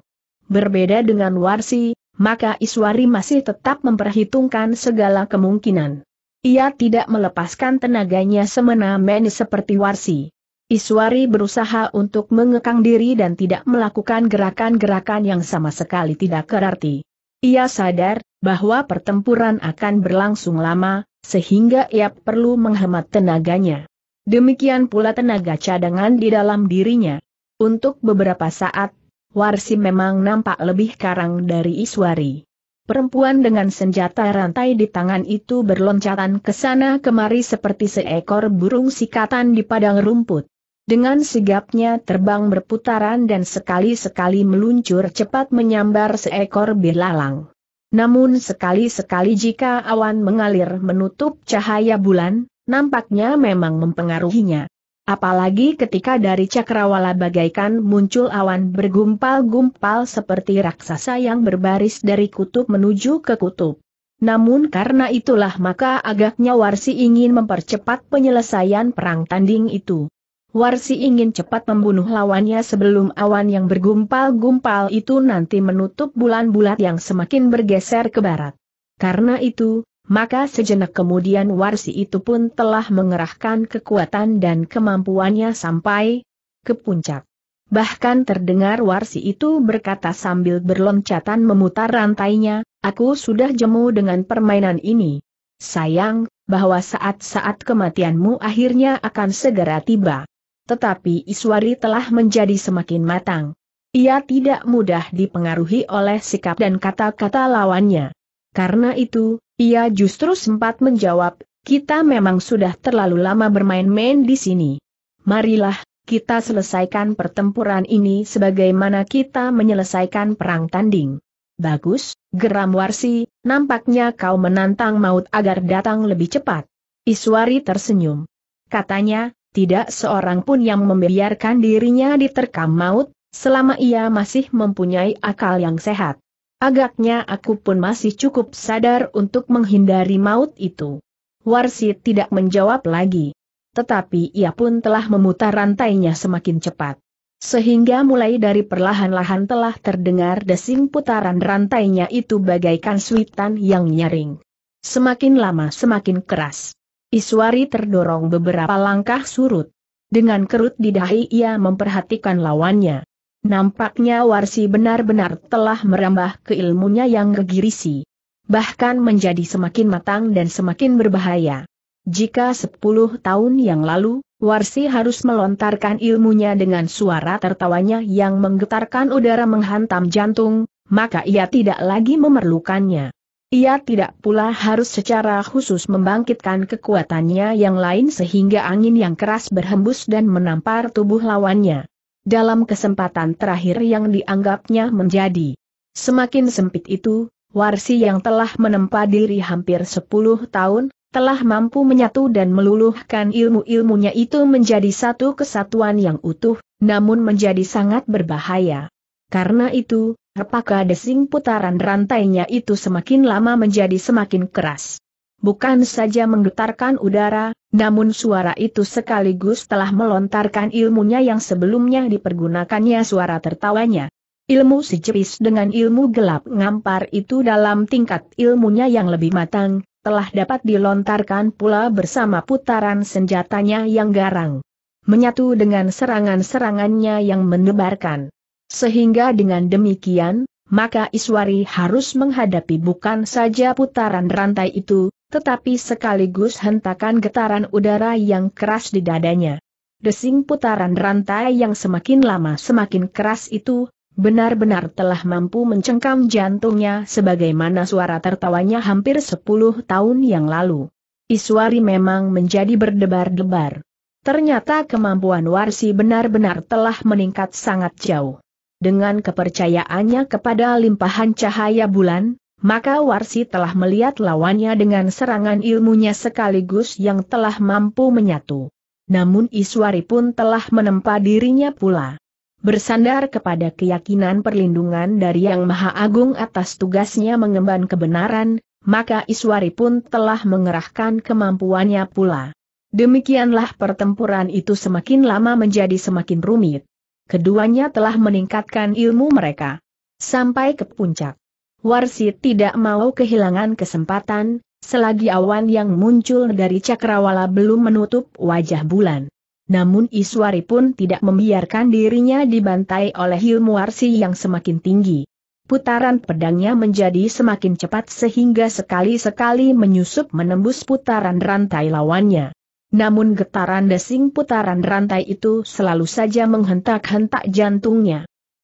Berbeda dengan Warsi, maka Iswari masih tetap memperhitungkan segala kemungkinan. Ia tidak melepaskan tenaganya semena-mena seperti Warsi. Iswari berusaha untuk mengekang diri dan tidak melakukan gerakan-gerakan yang sama sekali tidak berarti. Ia sadar bahwa pertempuran akan berlangsung lama, sehingga ia perlu menghemat tenaganya. Demikian pula tenaga cadangan di dalam dirinya. Untuk beberapa saat, Warsi memang nampak lebih karang dari Iswari. Perempuan dengan senjata rantai di tangan itu berloncatan ke sana kemari seperti seekor burung sikatan di padang rumput. Dengan sigapnya terbang berputaran dan sekali-sekali meluncur cepat menyambar seekor belalang. Namun sekali-sekali jika awan mengalir menutup cahaya bulan, nampaknya memang mempengaruhinya. Apalagi ketika dari cakrawala bagaikan muncul awan bergumpal-gumpal seperti raksasa yang berbaris dari kutub menuju ke kutub. Namun karena itulah maka agaknya Warsi ingin mempercepat penyelesaian perang tanding itu. Warsi ingin cepat membunuh lawannya sebelum awan yang bergumpal-gumpal itu nanti menutup bulan bulat yang semakin bergeser ke barat. Karena itu, maka sejenak kemudian Warsi itu pun telah mengerahkan kekuatan dan kemampuannya sampai ke puncak. Bahkan terdengar Warsi itu berkata sambil berloncatan memutar rantainya, aku sudah jemu dengan permainan ini. Sayang, bahwa saat-saat kematianmu akhirnya akan segera tiba. Tetapi Iswari telah menjadi semakin matang. Ia tidak mudah dipengaruhi oleh sikap dan kata-kata lawannya. Karena itu, ia justru sempat menjawab, kita memang sudah terlalu lama bermain-main di sini. Marilah, kita selesaikan pertempuran ini sebagaimana kita menyelesaikan perang tanding. Bagus, geram Warsi, nampaknya kau menantang maut agar datang lebih cepat. Iswari tersenyum. Katanya, tidak seorang pun yang membiarkan dirinya diterkam maut, selama ia masih mempunyai akal yang sehat. Agaknya aku pun masih cukup sadar untuk menghindari maut itu. Warsit tidak menjawab lagi. Tetapi ia pun telah memutar rantainya semakin cepat. Sehingga mulai dari perlahan-lahan telah terdengar desing putaran rantainya itu bagaikan suitan yang nyaring. Semakin lama semakin keras. Iswari terdorong beberapa langkah surut. Dengan kerut di dahi ia memperhatikan lawannya. Nampaknya Warsi benar-benar telah merambah ke ilmunya yang gegirisi. Bahkan menjadi semakin matang dan semakin berbahaya. Jika 10 tahun yang lalu, Warsi harus melontarkan ilmunya dengan suara tertawanya yang menggetarkan udara menghantam jantung, maka ia tidak lagi memerlukannya. Ia tidak pula harus secara khusus membangkitkan kekuatannya yang lain sehingga angin yang keras berhembus dan menampar tubuh lawannya dalam kesempatan terakhir yang dianggapnya menjadi semakin sempit itu, Warsi yang telah menempa diri hampir 10 tahun, telah mampu menyatu dan meluluhkan ilmu-ilmunya itu menjadi satu kesatuan yang utuh, namun menjadi sangat berbahaya. Karena itu, apakah desing putaran rantainya itu semakin lama menjadi semakin keras. Bukan saja menggetarkan udara, namun suara itu sekaligus telah melontarkan ilmunya yang sebelumnya dipergunakannya suara tertawanya. Ilmu sejepis dengan ilmu gelap ngampar itu dalam tingkat ilmunya yang lebih matang, telah dapat dilontarkan pula bersama putaran senjatanya yang garang. Menyatu dengan serangan-serangannya yang menebarkan. Sehingga dengan demikian, maka Iswari harus menghadapi bukan saja putaran rantai itu, tetapi sekaligus hentakan getaran udara yang keras di dadanya. Desing putaran rantai yang semakin lama semakin keras itu, benar-benar telah mampu mencengkam jantungnya sebagaimana suara tertawanya hampir 10 tahun yang lalu. Iswari memang menjadi berdebar-debar. Ternyata kemampuan Warsi benar-benar telah meningkat sangat jauh. Dengan kepercayaannya kepada limpahan cahaya bulan, maka Warsi telah melihat lawannya dengan serangan ilmunya sekaligus yang telah mampu menyatu. Namun Iswari pun telah menempa dirinya pula. Bersandar kepada keyakinan perlindungan dari Yang Maha Agung atas tugasnya mengemban kebenaran, maka Iswari pun telah mengerahkan kemampuannya pula. Demikianlah pertempuran itu semakin lama menjadi semakin rumit. Keduanya telah meningkatkan ilmu mereka. Sampai ke puncak. Warsi tidak mau kehilangan kesempatan, selagi awan yang muncul dari cakrawala belum menutup wajah bulan. Namun Iswari pun tidak membiarkan dirinya dibantai oleh ilmu Warsi yang semakin tinggi. Putaran pedangnya menjadi semakin cepat sehingga sekali-sekali menyusup menembus putaran rantai lawannya. Namun getaran desing putaran rantai itu selalu saja menghentak-hentak jantungnya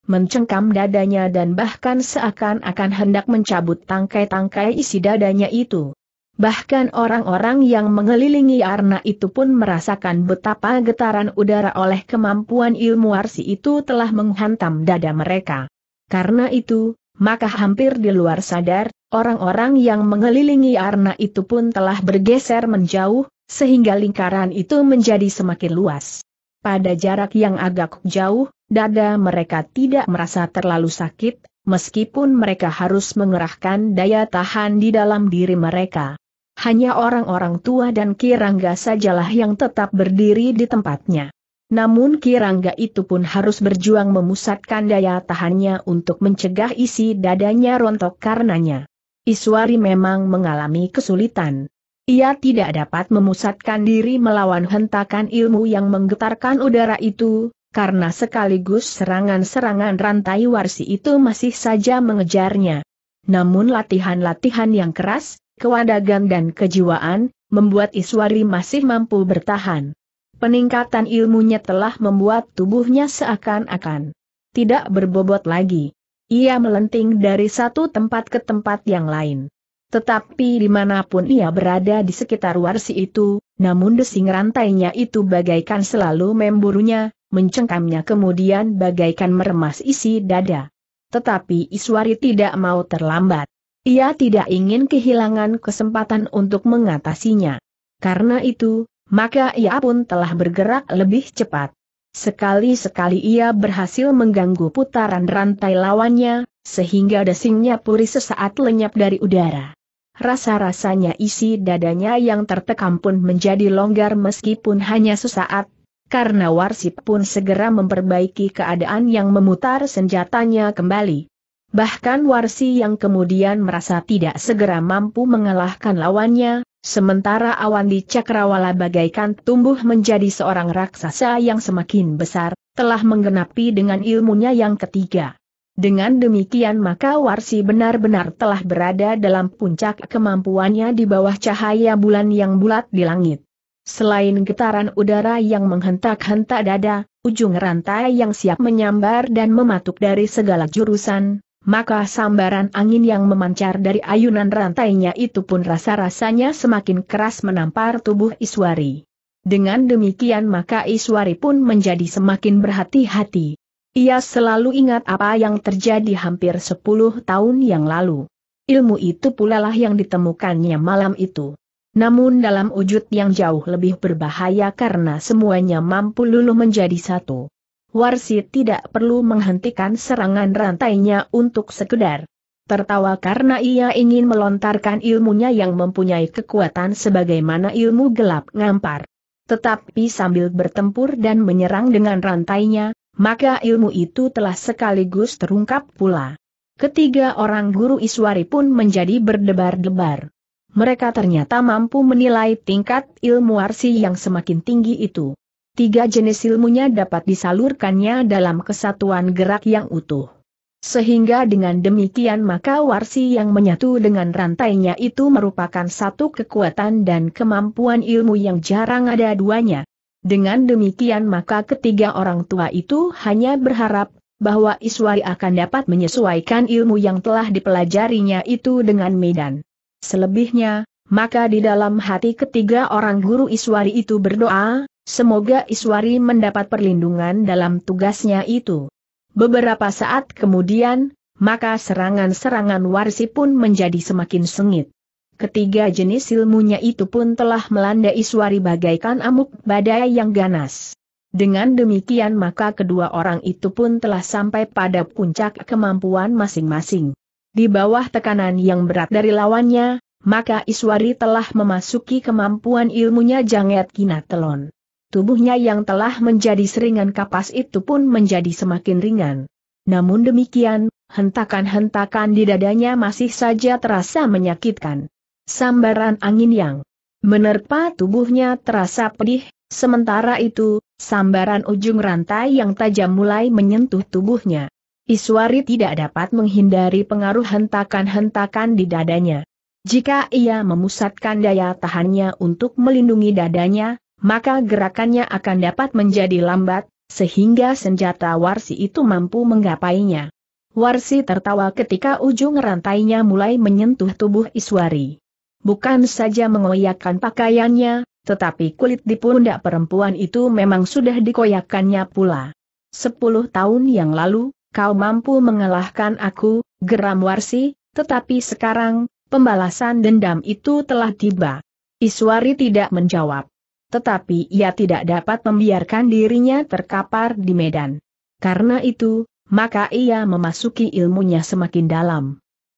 mencengkam dadanya dan bahkan seakan-akan hendak mencabut tangkai-tangkai isi dadanya itu. Bahkan orang-orang yang mengelilingi Arna itu pun merasakan betapa getaran udara oleh kemampuan ilmu arsi itu telah menghantam dada mereka. Karena itu, maka hampir di luar sadar, orang-orang yang mengelilingi Arna itu pun telah bergeser menjauh, sehingga lingkaran itu menjadi semakin luas pada jarak yang agak jauh, dada mereka tidak merasa terlalu sakit, meskipun mereka harus mengerahkan daya tahan di dalam diri mereka. Hanya orang-orang tua dan Kirangga sajalah yang tetap berdiri di tempatnya. Namun Kirangga itu pun harus berjuang memusatkan daya tahannya untuk mencegah isi dadanya rontok karenanya. Iswari memang mengalami kesulitan. Ia tidak dapat memusatkan diri melawan hentakan ilmu yang menggetarkan udara itu, karena sekaligus serangan-serangan rantai warsi itu masih saja mengejarnya. Namun latihan-latihan yang keras, kewadagan dan kejiwaan, membuat Iswari masih mampu bertahan. Peningkatan ilmunya telah membuat tubuhnya seakan-akan tidak berbobot lagi. Ia melenting dari satu tempat ke tempat yang lain. Tetapi dimanapun ia berada di sekitar warsi itu, namun desing rantainya itu bagaikan selalu memburunya, mencengkamnya kemudian bagaikan meremas isi dada. Tetapi Iswari tidak mau terlambat. Ia tidak ingin kehilangan kesempatan untuk mengatasinya. Karena itu, maka ia pun telah bergerak lebih cepat. Sekali-sekali ia berhasil mengganggu putaran rantai lawannya, sehingga desingnya puri sesaat lenyap dari udara rasa-rasanya isi dadanya yang tertekam pun menjadi longgar meskipun hanya sesaat, karena Warsip pun segera memperbaiki keadaan yang memutar senjatanya kembali. Bahkan Warsi yang kemudian merasa tidak segera mampu mengalahkan lawannya, sementara awan di Cakrawala bagaikan tumbuh menjadi seorang raksasa yang semakin besar, telah menggenapi dengan ilmunya yang ketiga. Dengan demikian maka Warsi benar-benar telah berada dalam puncak kemampuannya di bawah cahaya bulan yang bulat di langit. Selain getaran udara yang menghentak-hentak dada, ujung rantai yang siap menyambar dan mematuk dari segala jurusan, maka sambaran angin yang memancar dari ayunan rantainya itu pun rasa-rasanya semakin keras menampar tubuh Iswari. Dengan demikian maka Iswari pun menjadi semakin berhati-hati. Ia selalu ingat apa yang terjadi hampir sepuluh tahun yang lalu. Ilmu itu pula lah yang ditemukannya malam itu. Namun dalam wujud yang jauh lebih berbahaya karena semuanya mampu luluh menjadi satu. Warsi tidak perlu menghentikan serangan rantainya untuk sekedar tertawa karena ia ingin melontarkan ilmunya yang mempunyai kekuatan sebagaimana ilmu gelap ngampar. Tetapi sambil bertempur dan menyerang dengan rantainya, maka ilmu itu telah sekaligus terungkap pula. Ketiga orang guru Iswari pun menjadi berdebar-debar. Mereka ternyata mampu menilai tingkat ilmu arsi yang semakin tinggi itu. Tiga jenis ilmunya dapat disalurkannya dalam kesatuan gerak yang utuh. Sehingga dengan demikian maka warsi yang menyatu dengan rantainya itu merupakan satu kekuatan dan kemampuan ilmu yang jarang ada duanya. Dengan demikian maka ketiga orang tua itu hanya berharap bahwa Iswari akan dapat menyesuaikan ilmu yang telah dipelajarinya itu dengan Medan. Selebihnya, maka di dalam hati ketiga orang guru Iswari itu berdoa, semoga Iswari mendapat perlindungan dalam tugasnya itu. Beberapa saat kemudian, maka serangan-serangan warsi pun menjadi semakin sengit. Ketiga jenis ilmunya itu pun telah melanda Iswari bagaikan amuk badai yang ganas. Dengan demikian maka kedua orang itu pun telah sampai pada puncak kemampuan masing-masing. Di bawah tekanan yang berat dari lawannya, maka Iswari telah memasuki kemampuan ilmunya Janget Kinatelon. Tubuhnya yang telah menjadi seringan kapas itu pun menjadi semakin ringan. Namun demikian, hentakan-hentakan di dadanya masih saja terasa menyakitkan. Sambaran angin yang menerpa tubuhnya terasa pedih, sementara itu, sambaran ujung rantai yang tajam mulai menyentuh tubuhnya. Iswari tidak dapat menghindari pengaruh hentakan-hentakan di dadanya. Jika ia memusatkan daya tahannya untuk melindungi dadanya, maka gerakannya akan dapat menjadi lambat, sehingga senjata warsi itu mampu menggapainya. Warsi tertawa ketika ujung rantainya mulai menyentuh tubuh Iswari. Bukan saja mengoyakkan pakaiannya, tetapi kulit di pundak perempuan itu memang sudah dikoyakannya pula. Sepuluh tahun yang lalu, kau mampu mengalahkan aku, geram Warsi, tetapi sekarang, pembalasan dendam itu telah tiba. Iswari tidak menjawab. Tetapi ia tidak dapat membiarkan dirinya terkapar di medan. Karena itu, maka ia memasuki ilmunya semakin dalam.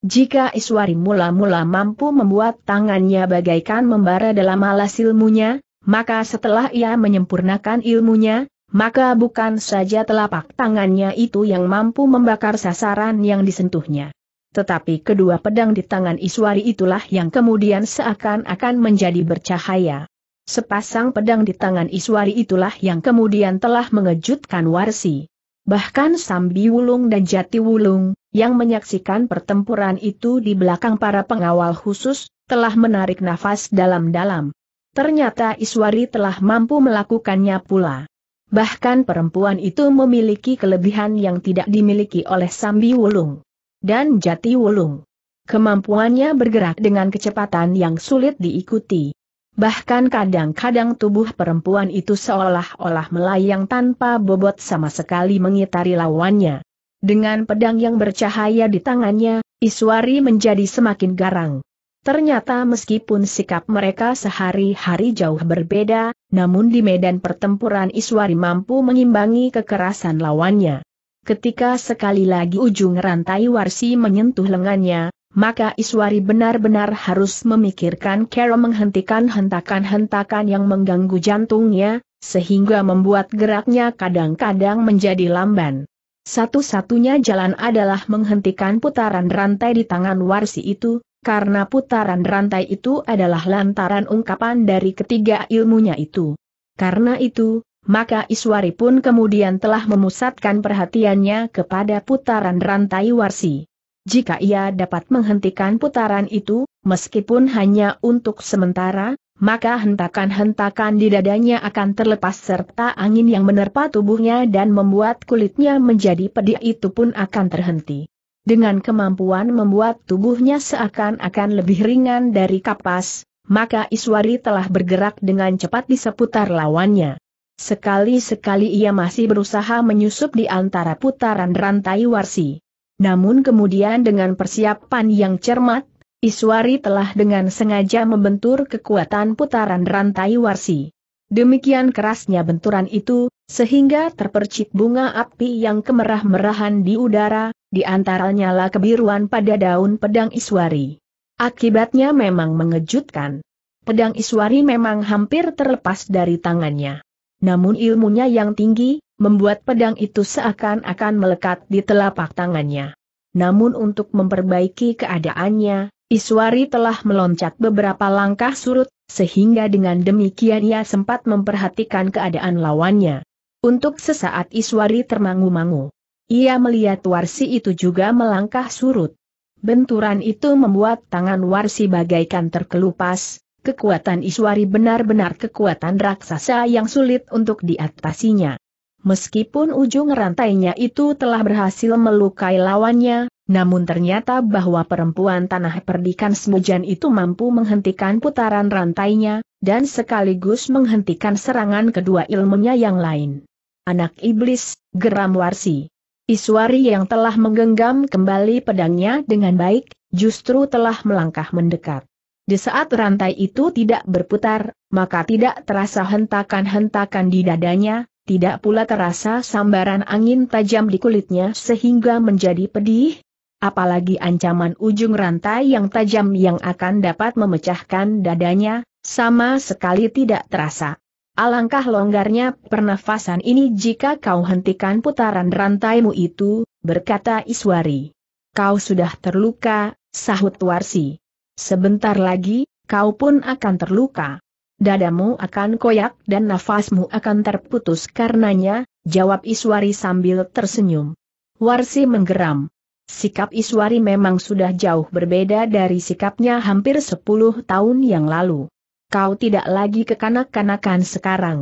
Jika Iswari mula-mula mampu membuat tangannya bagaikan membara dalam alas ilmunya, maka setelah ia menyempurnakan ilmunya, maka bukan saja telapak tangannya itu yang mampu membakar sasaran yang disentuhnya. Tetapi kedua pedang di tangan Iswari itulah yang kemudian seakan-akan menjadi bercahaya. Sepasang pedang di tangan Iswari itulah yang kemudian telah mengejutkan Warsi. Bahkan Sambi Wulung dan Jati Wulung, yang menyaksikan pertempuran itu di belakang para pengawal khusus, telah menarik nafas dalam-dalam. Ternyata Iswari telah mampu melakukannya pula. Bahkan perempuan itu memiliki kelebihan yang tidak dimiliki oleh Sambi Wulung dan Jati Wulung. Kemampuannya bergerak dengan kecepatan yang sulit diikuti. Bahkan kadang-kadang tubuh perempuan itu seolah-olah melayang tanpa bobot sama sekali mengitari lawannya. Dengan pedang yang bercahaya di tangannya, Iswari menjadi semakin garang. Ternyata meskipun sikap mereka sehari-hari jauh berbeda, namun di medan pertempuran Iswari mampu mengimbangi kekerasan lawannya. Ketika sekali lagi ujung rantai Warsi menyentuh lengannya, maka Iswari benar-benar harus memikirkan cara menghentikan hentakan-hentakan yang mengganggu jantungnya, sehingga membuat geraknya kadang-kadang menjadi lamban. Satu-satunya jalan adalah menghentikan putaran rantai di tangan Warsi itu, karena putaran rantai itu adalah lantaran ungkapan dari ketiga ilmunya itu. Karena itu, maka Iswari pun kemudian telah memusatkan perhatiannya kepada putaran rantai Warsi. Jika ia dapat menghentikan putaran itu, meskipun hanya untuk sementara, maka hentakan-hentakan di dadanya akan terlepas serta angin yang menerpa tubuhnya dan membuat kulitnya menjadi pedih itu pun akan terhenti. Dengan kemampuan membuat tubuhnya seakan-akan lebih ringan dari kapas, maka Iswari telah bergerak dengan cepat di seputar lawannya. Sekali-sekali ia masih berusaha menyusup di antara putaran rantai warsi. Namun kemudian dengan persiapan yang cermat, Iswari telah dengan sengaja membentur kekuatan putaran rantai warsi. Demikian kerasnya benturan itu, sehingga terpercik bunga api yang kemerah-merahan di udara, di antara nyala kebiruan pada daun pedang Iswari. Akibatnya memang mengejutkan. Pedang Iswari memang hampir terlepas dari tangannya namun ilmunya yang tinggi, membuat pedang itu seakan-akan melekat di telapak tangannya. Namun untuk memperbaiki keadaannya, Iswari telah meloncat beberapa langkah surut, sehingga dengan demikian ia sempat memperhatikan keadaan lawannya. Untuk sesaat Iswari termangu-mangu. Ia melihat Warsi itu juga melangkah surut. Benturan itu membuat tangan Warsi bagaikan terkelupas, Kekuatan Iswari benar-benar kekuatan raksasa yang sulit untuk diatasinya. Meskipun ujung rantainya itu telah berhasil melukai lawannya, namun ternyata bahwa perempuan tanah perdikan Semujan itu mampu menghentikan putaran rantainya, dan sekaligus menghentikan serangan kedua ilmunya yang lain. Anak iblis, geram Warsi. Iswari yang telah menggenggam kembali pedangnya dengan baik, justru telah melangkah mendekat. Di saat rantai itu tidak berputar, maka tidak terasa hentakan-hentakan di dadanya, tidak pula terasa sambaran angin tajam di kulitnya sehingga menjadi pedih, apalagi ancaman ujung rantai yang tajam yang akan dapat memecahkan dadanya, sama sekali tidak terasa. Alangkah longgarnya pernafasan ini jika kau hentikan putaran rantaimu itu, berkata Iswari. Kau sudah terluka, sahut Warsi. Sebentar lagi, kau pun akan terluka. Dadamu akan koyak dan nafasmu akan terputus karenanya, jawab Iswari sambil tersenyum. Warsi menggeram. Sikap Iswari memang sudah jauh berbeda dari sikapnya hampir 10 tahun yang lalu. Kau tidak lagi kekanak-kanakan sekarang.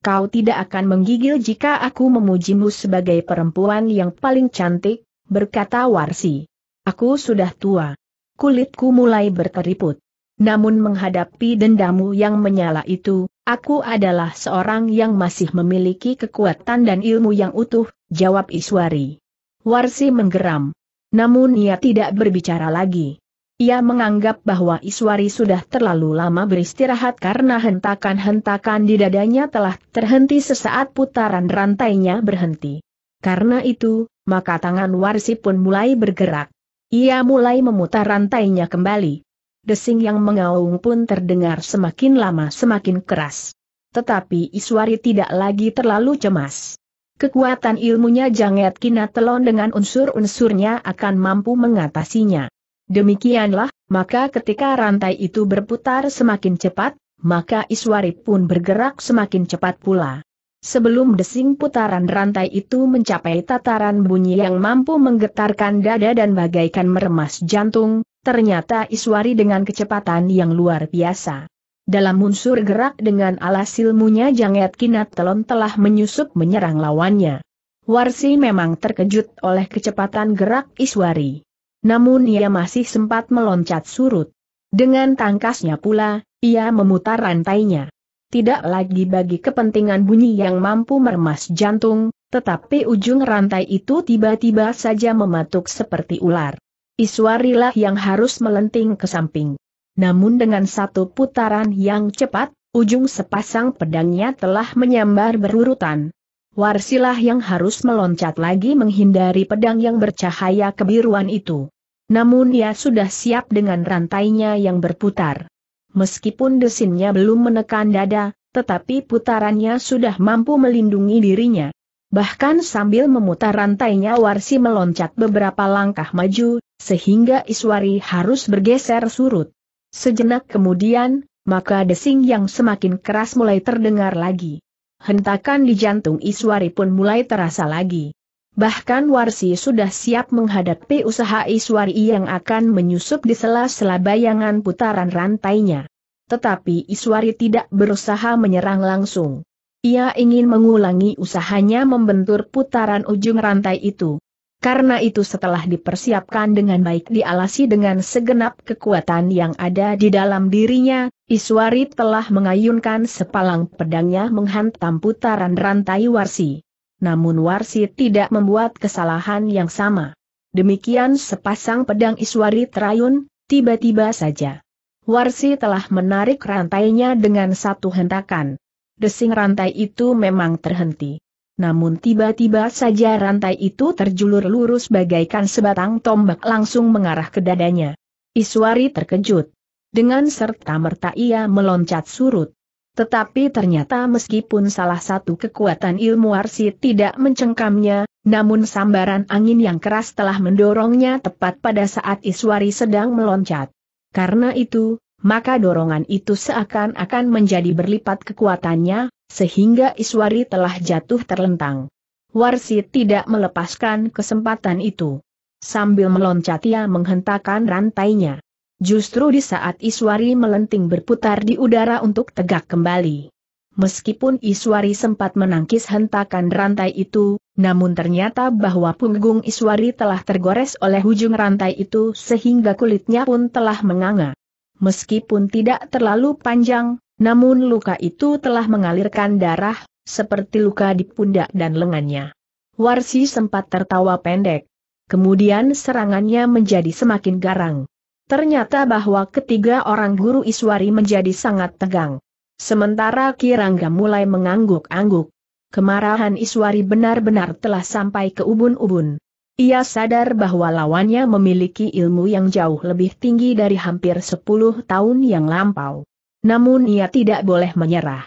Kau tidak akan menggigil jika aku memujimu sebagai perempuan yang paling cantik, berkata Warsi. Aku sudah tua kulitku mulai berkeriput. Namun menghadapi dendamu yang menyala itu, aku adalah seorang yang masih memiliki kekuatan dan ilmu yang utuh, jawab Iswari. Warsi menggeram. Namun ia tidak berbicara lagi. Ia menganggap bahwa Iswari sudah terlalu lama beristirahat karena hentakan-hentakan di dadanya telah terhenti sesaat putaran rantainya berhenti. Karena itu, maka tangan Warsi pun mulai bergerak. Ia mulai memutar rantainya kembali. Desing yang mengaung pun terdengar semakin lama semakin keras. Tetapi Iswari tidak lagi terlalu cemas. Kekuatan ilmunya Janget Kinatelon dengan unsur-unsurnya akan mampu mengatasinya. Demikianlah, maka ketika rantai itu berputar semakin cepat, maka Iswari pun bergerak semakin cepat pula. Sebelum desing putaran rantai itu mencapai tataran bunyi yang mampu menggetarkan dada dan bagaikan meremas jantung, ternyata Iswari dengan kecepatan yang luar biasa. Dalam unsur gerak dengan alas ilmunya Janget Kinat Telon telah menyusup menyerang lawannya. Warsi memang terkejut oleh kecepatan gerak Iswari. Namun ia masih sempat meloncat surut. Dengan tangkasnya pula, ia memutar rantainya tidak lagi bagi kepentingan bunyi yang mampu meremas jantung, tetapi ujung rantai itu tiba-tiba saja mematuk seperti ular. Iswarilah yang harus melenting ke samping. Namun dengan satu putaran yang cepat, ujung sepasang pedangnya telah menyambar berurutan. Warsilah yang harus meloncat lagi menghindari pedang yang bercahaya kebiruan itu. Namun ia sudah siap dengan rantainya yang berputar. Meskipun desinnya belum menekan dada, tetapi putarannya sudah mampu melindungi dirinya. Bahkan sambil memutar rantainya Warsi meloncat beberapa langkah maju, sehingga Iswari harus bergeser surut. Sejenak kemudian, maka desing yang semakin keras mulai terdengar lagi. Hentakan di jantung Iswari pun mulai terasa lagi. Bahkan Warsi sudah siap menghadapi usaha Iswari yang akan menyusup di sela-sela bayangan putaran rantainya. Tetapi Iswari tidak berusaha menyerang langsung. Ia ingin mengulangi usahanya membentur putaran ujung rantai itu. Karena itu setelah dipersiapkan dengan baik dialasi dengan segenap kekuatan yang ada di dalam dirinya, Iswari telah mengayunkan sepalang pedangnya menghantam putaran rantai Warsi namun Warsi tidak membuat kesalahan yang sama. Demikian sepasang pedang Iswari Terayun, tiba-tiba saja. Warsi telah menarik rantainya dengan satu hentakan. Desing rantai itu memang terhenti. Namun tiba-tiba saja rantai itu terjulur lurus bagaikan sebatang tombak langsung mengarah ke dadanya. Iswari terkejut. Dengan serta merta ia meloncat surut. Tetapi ternyata meskipun salah satu kekuatan ilmu arsi tidak mencengkamnya, namun sambaran angin yang keras telah mendorongnya tepat pada saat Iswari sedang meloncat. Karena itu, maka dorongan itu seakan-akan menjadi berlipat kekuatannya, sehingga Iswari telah jatuh terlentang. Warsi tidak melepaskan kesempatan itu. Sambil meloncat ia menghentakkan rantainya. Justru di saat Iswari melenting berputar di udara untuk tegak kembali. Meskipun Iswari sempat menangkis hentakan rantai itu, namun ternyata bahwa punggung Iswari telah tergores oleh ujung rantai itu sehingga kulitnya pun telah menganga. Meskipun tidak terlalu panjang, namun luka itu telah mengalirkan darah, seperti luka di pundak dan lengannya. Warsi sempat tertawa pendek. Kemudian serangannya menjadi semakin garang. Ternyata bahwa ketiga orang guru Iswari menjadi sangat tegang. Sementara Kirangga mulai mengangguk-angguk. Kemarahan Iswari benar-benar telah sampai ke ubun-ubun. Ia sadar bahwa lawannya memiliki ilmu yang jauh lebih tinggi dari hampir 10 tahun yang lampau. Namun ia tidak boleh menyerah.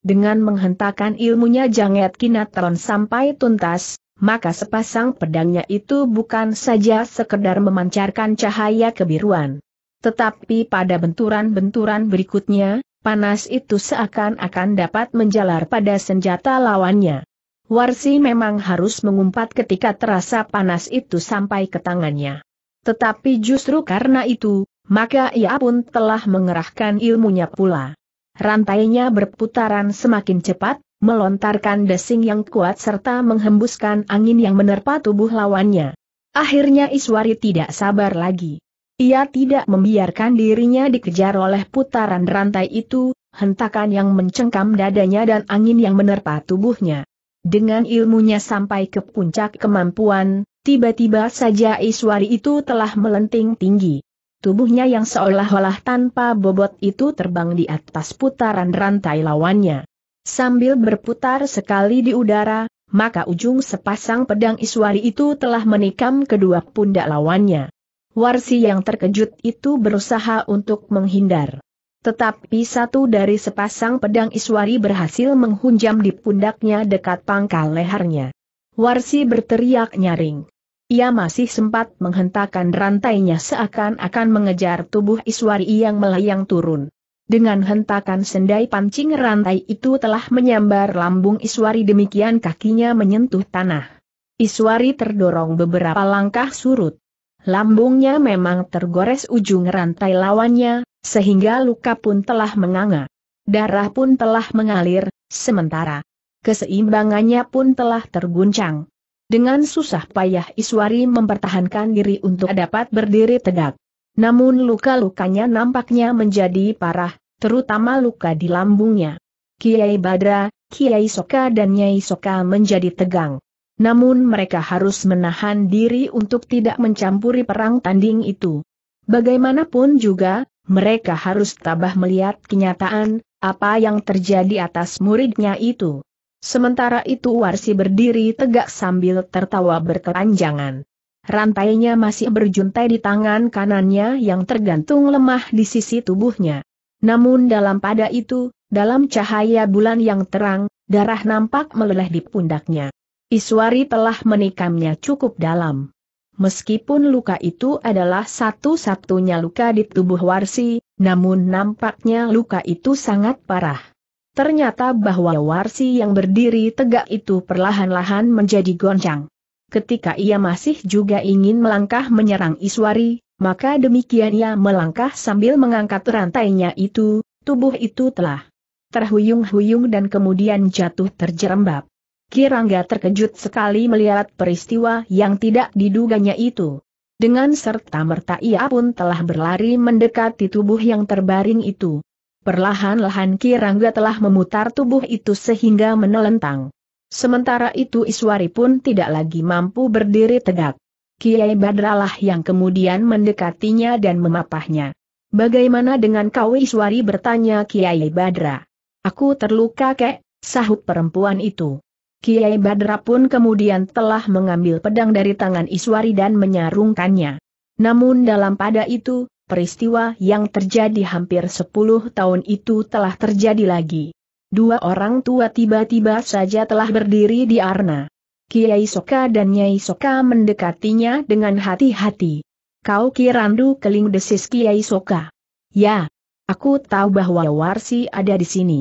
Dengan menghentakkan ilmunya Janget Kinatron sampai tuntas, maka sepasang pedangnya itu bukan saja sekedar memancarkan cahaya kebiruan. Tetapi pada benturan-benturan berikutnya, panas itu seakan-akan dapat menjalar pada senjata lawannya. Warsi memang harus mengumpat ketika terasa panas itu sampai ke tangannya. Tetapi justru karena itu, maka ia pun telah mengerahkan ilmunya pula. Rantainya berputaran semakin cepat, melontarkan desing yang kuat serta menghembuskan angin yang menerpa tubuh lawannya. Akhirnya Iswari tidak sabar lagi. Ia tidak membiarkan dirinya dikejar oleh putaran rantai itu, hentakan yang mencengkam dadanya dan angin yang menerpa tubuhnya. Dengan ilmunya sampai ke puncak kemampuan, tiba-tiba saja Iswari itu telah melenting tinggi. Tubuhnya yang seolah-olah tanpa bobot itu terbang di atas putaran rantai lawannya. Sambil berputar sekali di udara, maka ujung sepasang pedang Iswari itu telah menikam kedua pundak lawannya. Warsi yang terkejut itu berusaha untuk menghindar. Tetapi satu dari sepasang pedang Iswari berhasil menghunjam di pundaknya dekat pangkal lehernya. Warsi berteriak nyaring. Ia masih sempat menghentakkan rantainya seakan-akan mengejar tubuh Iswari yang melayang turun. Dengan hentakan sendai pancing rantai itu telah menyambar lambung Iswari demikian kakinya menyentuh tanah. Iswari terdorong beberapa langkah surut. Lambungnya memang tergores ujung rantai lawannya, sehingga luka pun telah menganga. Darah pun telah mengalir, sementara keseimbangannya pun telah terguncang. Dengan susah payah Iswari mempertahankan diri untuk dapat berdiri tegak. Namun luka-lukanya nampaknya menjadi parah, terutama luka di lambungnya. Kiai Badra, Kiai Soka dan Nyai Soka menjadi tegang. Namun mereka harus menahan diri untuk tidak mencampuri perang tanding itu. Bagaimanapun juga, mereka harus tabah melihat kenyataan, apa yang terjadi atas muridnya itu. Sementara itu Warsi berdiri tegak sambil tertawa berkelanjangan. Rantainya masih berjuntai di tangan kanannya yang tergantung lemah di sisi tubuhnya. Namun dalam pada itu, dalam cahaya bulan yang terang, darah nampak meleleh di pundaknya. Iswari telah menikamnya cukup dalam. Meskipun luka itu adalah satu-satunya luka di tubuh Warsi, namun nampaknya luka itu sangat parah. Ternyata bahwa Warsi yang berdiri tegak itu perlahan-lahan menjadi goncang. Ketika ia masih juga ingin melangkah menyerang Iswari, maka demikian ia melangkah sambil mengangkat rantainya itu, tubuh itu telah terhuyung-huyung dan kemudian jatuh terjerembab. Kirangga terkejut sekali melihat peristiwa yang tidak diduganya itu. Dengan serta-merta ia pun telah berlari mendekati tubuh yang terbaring itu. Perlahan-lahan Kirangga telah memutar tubuh itu sehingga menelentang. Sementara itu Iswari pun tidak lagi mampu berdiri tegak. Kiai Badralah yang kemudian mendekatinya dan memapahnya. Bagaimana dengan kau Iswari bertanya Kiai Badra? Aku terluka kek, sahut perempuan itu. Kiai Badra pun kemudian telah mengambil pedang dari tangan Iswari dan menyarungkannya. Namun dalam pada itu, peristiwa yang terjadi hampir 10 tahun itu telah terjadi lagi. Dua orang tua tiba-tiba saja telah berdiri di Arna. Kiai Soka dan Nyai Soka mendekatinya dengan hati-hati. Kau Kirandu keling desis Kiai Soka. Ya, aku tahu bahwa Warsi ada di sini.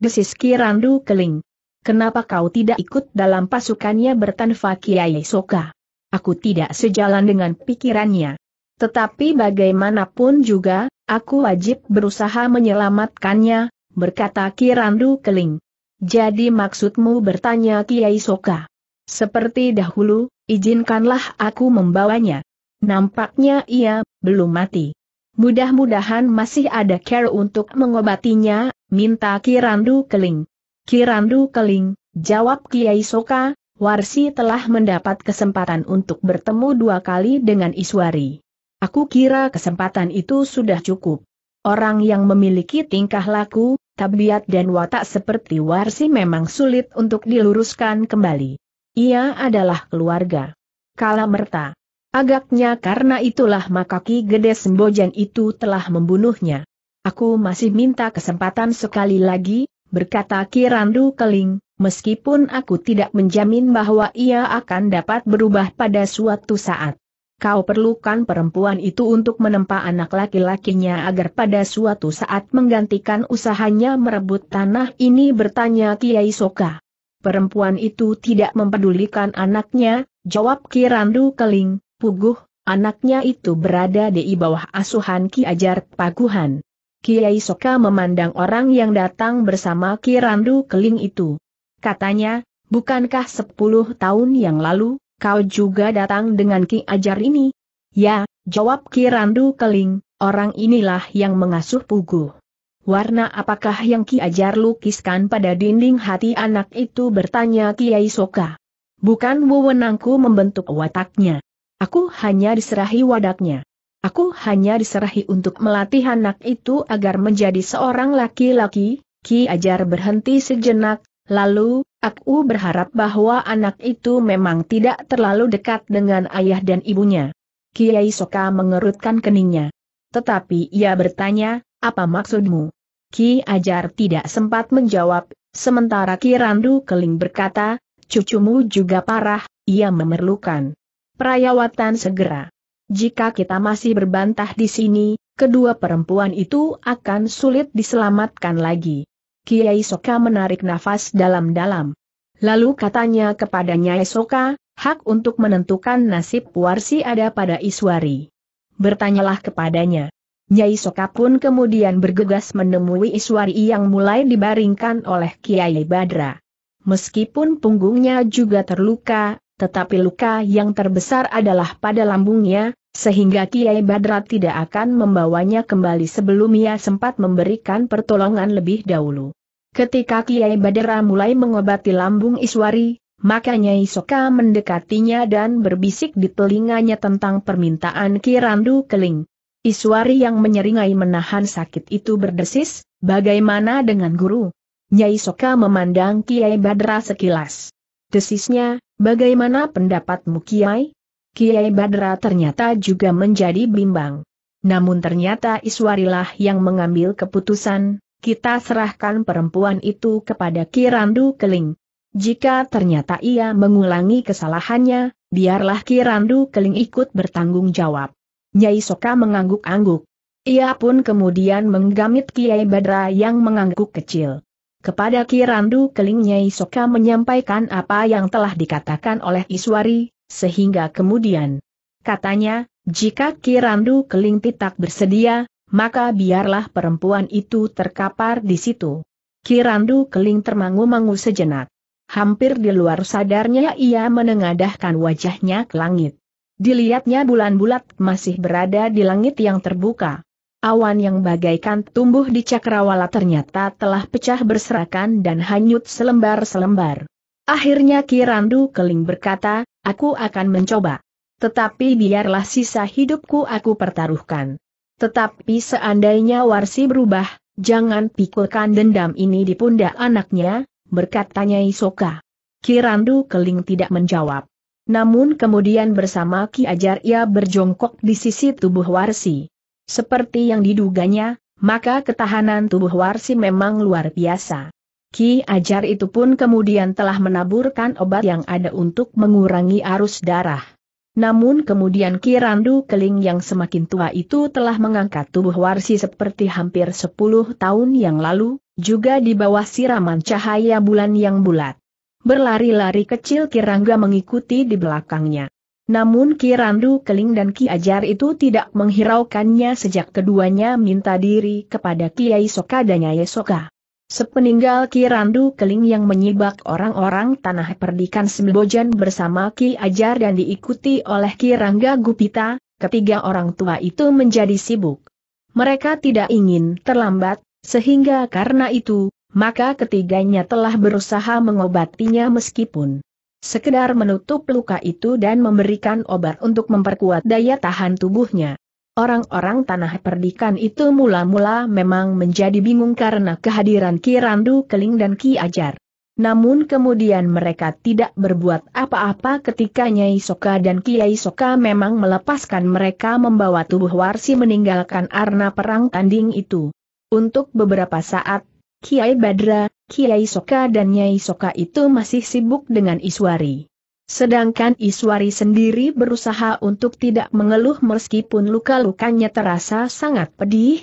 Desis Kirandu keling. Kenapa kau tidak ikut dalam pasukannya bertanfa Kiai Soka? Aku tidak sejalan dengan pikirannya. Tetapi bagaimanapun juga, aku wajib berusaha menyelamatkannya, berkata Kirandu Keling. Jadi maksudmu bertanya Kiai Soka? Seperti dahulu, izinkanlah aku membawanya. Nampaknya ia belum mati. Mudah-mudahan masih ada care untuk mengobatinya, minta Kirandu Keling. Kirandu Keling, jawab Kiai Soka, Warsi telah mendapat kesempatan untuk bertemu dua kali dengan Iswari. Aku kira kesempatan itu sudah cukup. Orang yang memiliki tingkah laku, tabiat dan watak seperti Warsi memang sulit untuk diluruskan kembali. Ia adalah keluarga. Kala merta. Agaknya karena itulah maka Ki Gede Sembojan itu telah membunuhnya. Aku masih minta kesempatan sekali lagi, berkata Ki Randu Keling, meskipun aku tidak menjamin bahwa ia akan dapat berubah pada suatu saat. Kau perlukan perempuan itu untuk menempa anak laki-lakinya agar pada suatu saat menggantikan usahanya merebut tanah ini bertanya Kiai Soka. Perempuan itu tidak mempedulikan anaknya, jawab Kirandu Keling, Puguh, anaknya itu berada di bawah asuhan Ki Ajar Paguhan. Kiai Soka memandang orang yang datang bersama Kirandu Keling itu. Katanya, bukankah sepuluh tahun yang lalu, kau juga datang dengan Ki Ajar ini? Ya, jawab Kirandu Keling, orang inilah yang mengasuh Puguh. Warna apakah yang Ki Ajar lukiskan pada dinding hati anak itu bertanya Kiai Soka. Bukan wewenangku membentuk wataknya. Aku hanya diserahi wadaknya. Aku hanya diserahi untuk melatih anak itu agar menjadi seorang laki-laki, Ki Ajar berhenti sejenak, lalu, aku berharap bahwa anak itu memang tidak terlalu dekat dengan ayah dan ibunya. Kiai Soka mengerutkan keningnya. Tetapi ia bertanya, apa maksudmu? Ki Ajar tidak sempat menjawab, sementara Ki Randu Keling berkata, cucumu juga parah, ia memerlukan perawatan segera. Jika kita masih berbantah di sini, kedua perempuan itu akan sulit diselamatkan lagi. Kiai Soka menarik nafas dalam-dalam. Lalu katanya kepada Nyai Soka, hak untuk menentukan nasib Warsi ada pada Iswari. Bertanyalah kepadanya. Nyai Soka pun kemudian bergegas menemui Iswari yang mulai dibaringkan oleh Kiai Badra. Meskipun punggungnya juga terluka, tetapi luka yang terbesar adalah pada lambungnya, sehingga Kiai Badra tidak akan membawanya kembali sebelum ia sempat memberikan pertolongan lebih dahulu. Ketika Kiai Badra mulai mengobati lambung Iswari, maka Nyai Soka mendekatinya dan berbisik di telinganya tentang permintaan Kirandu Keling. Iswari yang menyeringai menahan sakit itu berdesis, bagaimana dengan guru? Nyai Soka memandang Kiai Badra sekilas. Desisnya, bagaimana pendapatmu Kiai? Kiai Badra ternyata juga menjadi bimbang. Namun ternyata Iswarilah yang mengambil keputusan, kita serahkan perempuan itu kepada Kirandu Keling. Jika ternyata ia mengulangi kesalahannya, biarlah Kirandu Keling ikut bertanggung jawab. Nyai Soka mengangguk-angguk. Ia pun kemudian menggamit Kiai Badra yang mengangguk kecil. Kepada Kirandu Keling Nyai Soka menyampaikan apa yang telah dikatakan oleh Iswari, sehingga kemudian katanya, jika Kirandu Keling tidak bersedia, maka biarlah perempuan itu terkapar di situ. Kirandu Keling termangu-mangu sejenak. Hampir di luar sadarnya ia menengadahkan wajahnya ke langit. Dilihatnya bulan bulat masih berada di langit yang terbuka. Awan yang bagaikan tumbuh di cakrawala ternyata telah pecah berserakan dan hanyut selembar-selembar. Akhirnya Kirandu Keling berkata, aku akan mencoba. Tetapi biarlah sisa hidupku aku pertaruhkan. Tetapi seandainya Warsi berubah, jangan pikulkan dendam ini di pundak anaknya, berkatanya Isoka. Kirandu Keling tidak menjawab. Namun kemudian bersama Ki Ajar ia berjongkok di sisi tubuh Warsi. Seperti yang diduganya, maka ketahanan tubuh Warsi memang luar biasa. Ki Ajar itu pun kemudian telah menaburkan obat yang ada untuk mengurangi arus darah. Namun kemudian Ki Randu Keling yang semakin tua itu telah mengangkat tubuh Warsi seperti hampir 10 tahun yang lalu, juga di bawah siraman cahaya bulan yang bulat. Berlari-lari kecil Kirangga mengikuti di belakangnya. Namun Kirandu Keling dan Ki Ajar itu tidak menghiraukannya sejak keduanya minta diri kepada Kiai Soka dan Nyai Soka. Sepeninggal Kirandu Keling yang menyibak orang-orang tanah perdikan Sembojan bersama Ki Ajar dan diikuti oleh Kirangga Gupita, ketiga orang tua itu menjadi sibuk. Mereka tidak ingin terlambat, sehingga karena itu, maka ketiganya telah berusaha mengobatinya meskipun sekedar menutup luka itu dan memberikan obat untuk memperkuat daya tahan tubuhnya. Orang-orang tanah perdikan itu mula-mula memang menjadi bingung karena kehadiran Ki Randu Keling dan Ki Ajar. Namun kemudian mereka tidak berbuat apa-apa ketika Nyai Soka dan Kiai Soka memang melepaskan mereka membawa tubuh Warsi meninggalkan arna perang tanding itu. Untuk beberapa saat Kiai Badra, Kiai Soka dan Nyai Soka itu masih sibuk dengan Iswari. Sedangkan Iswari sendiri berusaha untuk tidak mengeluh meskipun luka-lukanya terasa sangat pedih.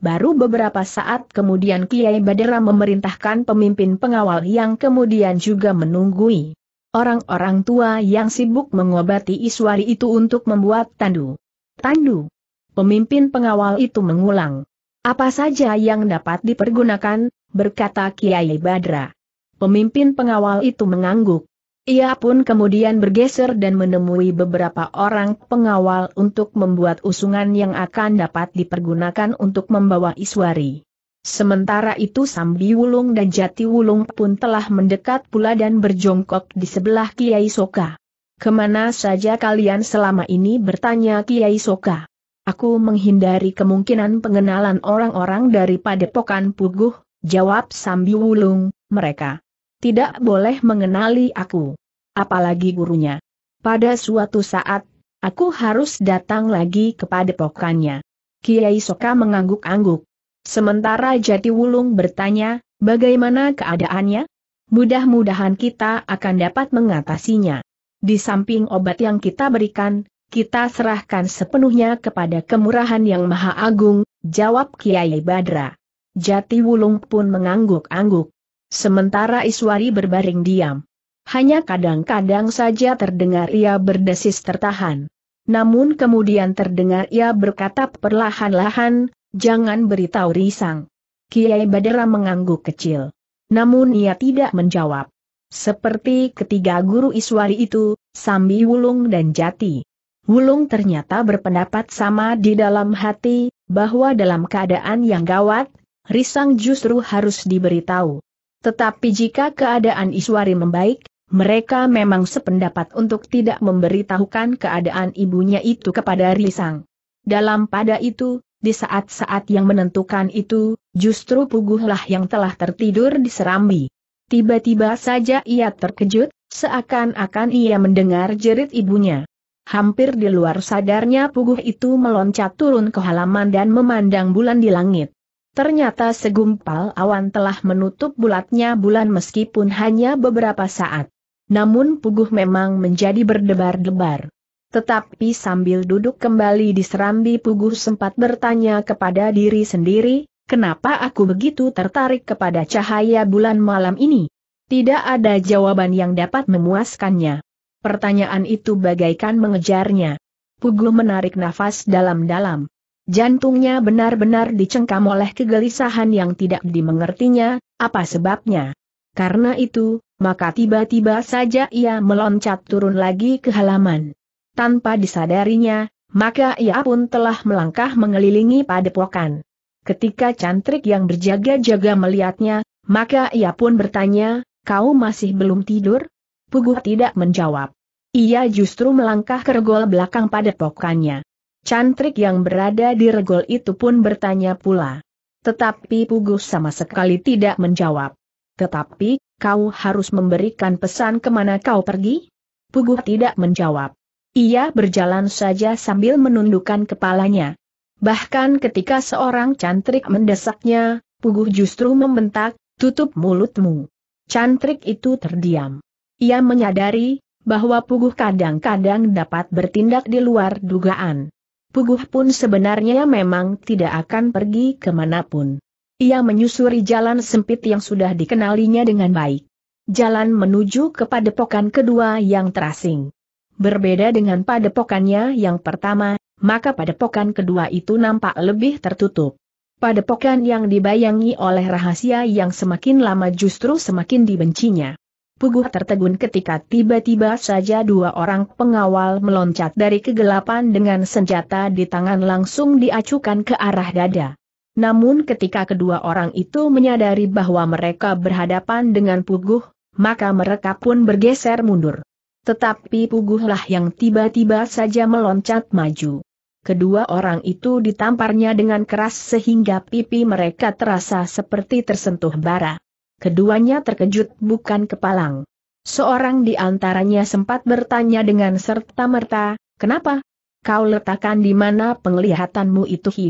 Baru beberapa saat kemudian Kiai Badra memerintahkan pemimpin pengawal yang kemudian juga menunggui. Orang-orang tua yang sibuk mengobati Iswari itu untuk membuat tandu. Tandu. Pemimpin pengawal itu mengulang. Apa saja yang dapat dipergunakan, berkata Kiai Badra. Pemimpin pengawal itu mengangguk. Ia pun kemudian bergeser dan menemui beberapa orang pengawal untuk membuat usungan yang akan dapat dipergunakan untuk membawa Iswari. Sementara itu Sambi Wulung dan Jati Wulung pun telah mendekat pula dan berjongkok di sebelah Kiai Soka. Kemana saja kalian selama ini bertanya Kiai Soka? Aku menghindari kemungkinan pengenalan orang-orang daripada pokan Puguh, Jawab Sambi Wulung, mereka tidak boleh mengenali aku. Apalagi gurunya. Pada suatu saat, aku harus datang lagi kepada pokannya. Kiai Soka mengangguk-angguk. Sementara Jati Wulung bertanya, bagaimana keadaannya? Mudah-mudahan kita akan dapat mengatasinya. Di samping obat yang kita berikan, kita serahkan sepenuhnya kepada kemurahan yang maha agung, jawab Kiai Badra. Jati Wulung pun mengangguk-angguk. Sementara Iswari berbaring diam. Hanya kadang-kadang saja terdengar ia berdesis tertahan. Namun kemudian terdengar ia berkata perlahan-lahan, jangan beritahu risang. Kiai Badara mengangguk kecil. Namun ia tidak menjawab. Seperti ketiga guru Iswari itu, Sambi Wulung dan Jati. Wulung ternyata berpendapat sama di dalam hati, bahwa dalam keadaan yang gawat, Risang justru harus diberitahu. Tetapi jika keadaan Iswari membaik, mereka memang sependapat untuk tidak memberitahukan keadaan ibunya itu kepada Risang. Dalam pada itu, di saat-saat yang menentukan itu, justru puguhlah yang telah tertidur di serambi. Tiba-tiba saja ia terkejut, seakan-akan ia mendengar jerit ibunya. Hampir di luar sadarnya puguh itu meloncat turun ke halaman dan memandang bulan di langit. Ternyata segumpal awan telah menutup bulatnya bulan meskipun hanya beberapa saat. Namun puguh memang menjadi berdebar-debar. Tetapi sambil duduk kembali di serambi puguh sempat bertanya kepada diri sendiri, kenapa aku begitu tertarik kepada cahaya bulan malam ini? Tidak ada jawaban yang dapat memuaskannya. Pertanyaan itu bagaikan mengejarnya. Puguh menarik nafas dalam-dalam. Jantungnya benar-benar dicengkam oleh kegelisahan yang tidak dimengertinya, apa sebabnya. Karena itu, maka tiba-tiba saja ia meloncat turun lagi ke halaman. Tanpa disadarinya, maka ia pun telah melangkah mengelilingi padepokan. Ketika cantrik yang berjaga-jaga melihatnya, maka ia pun bertanya, kau masih belum tidur? Puguh tidak menjawab. Ia justru melangkah ke regol belakang padepokannya. Cantrik yang berada di regol itu pun bertanya pula. Tetapi Pugus sama sekali tidak menjawab. Tetapi, kau harus memberikan pesan kemana kau pergi? Puguh tidak menjawab. Ia berjalan saja sambil menundukkan kepalanya. Bahkan ketika seorang cantrik mendesaknya, Puguh justru membentak, tutup mulutmu. Cantrik itu terdiam. Ia menyadari, bahwa Puguh kadang-kadang dapat bertindak di luar dugaan. Puguh pun sebenarnya memang tidak akan pergi kemanapun. Ia menyusuri jalan sempit yang sudah dikenalinya dengan baik. Jalan menuju ke padepokan kedua yang terasing. Berbeda dengan padepokannya yang pertama, maka padepokan kedua itu nampak lebih tertutup. Padepokan yang dibayangi oleh rahasia yang semakin lama justru semakin dibencinya. Puguh tertegun ketika tiba-tiba saja dua orang pengawal meloncat dari kegelapan dengan senjata di tangan langsung diacukan ke arah dada. Namun ketika kedua orang itu menyadari bahwa mereka berhadapan dengan Puguh, maka mereka pun bergeser mundur. Tetapi Puguhlah yang tiba-tiba saja meloncat maju. Kedua orang itu ditamparnya dengan keras sehingga pipi mereka terasa seperti tersentuh bara keduanya terkejut bukan kepalang. Seorang di antaranya sempat bertanya dengan serta-merta, kenapa? Kau letakkan di mana penglihatanmu itu hi?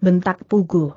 Bentak Pugu.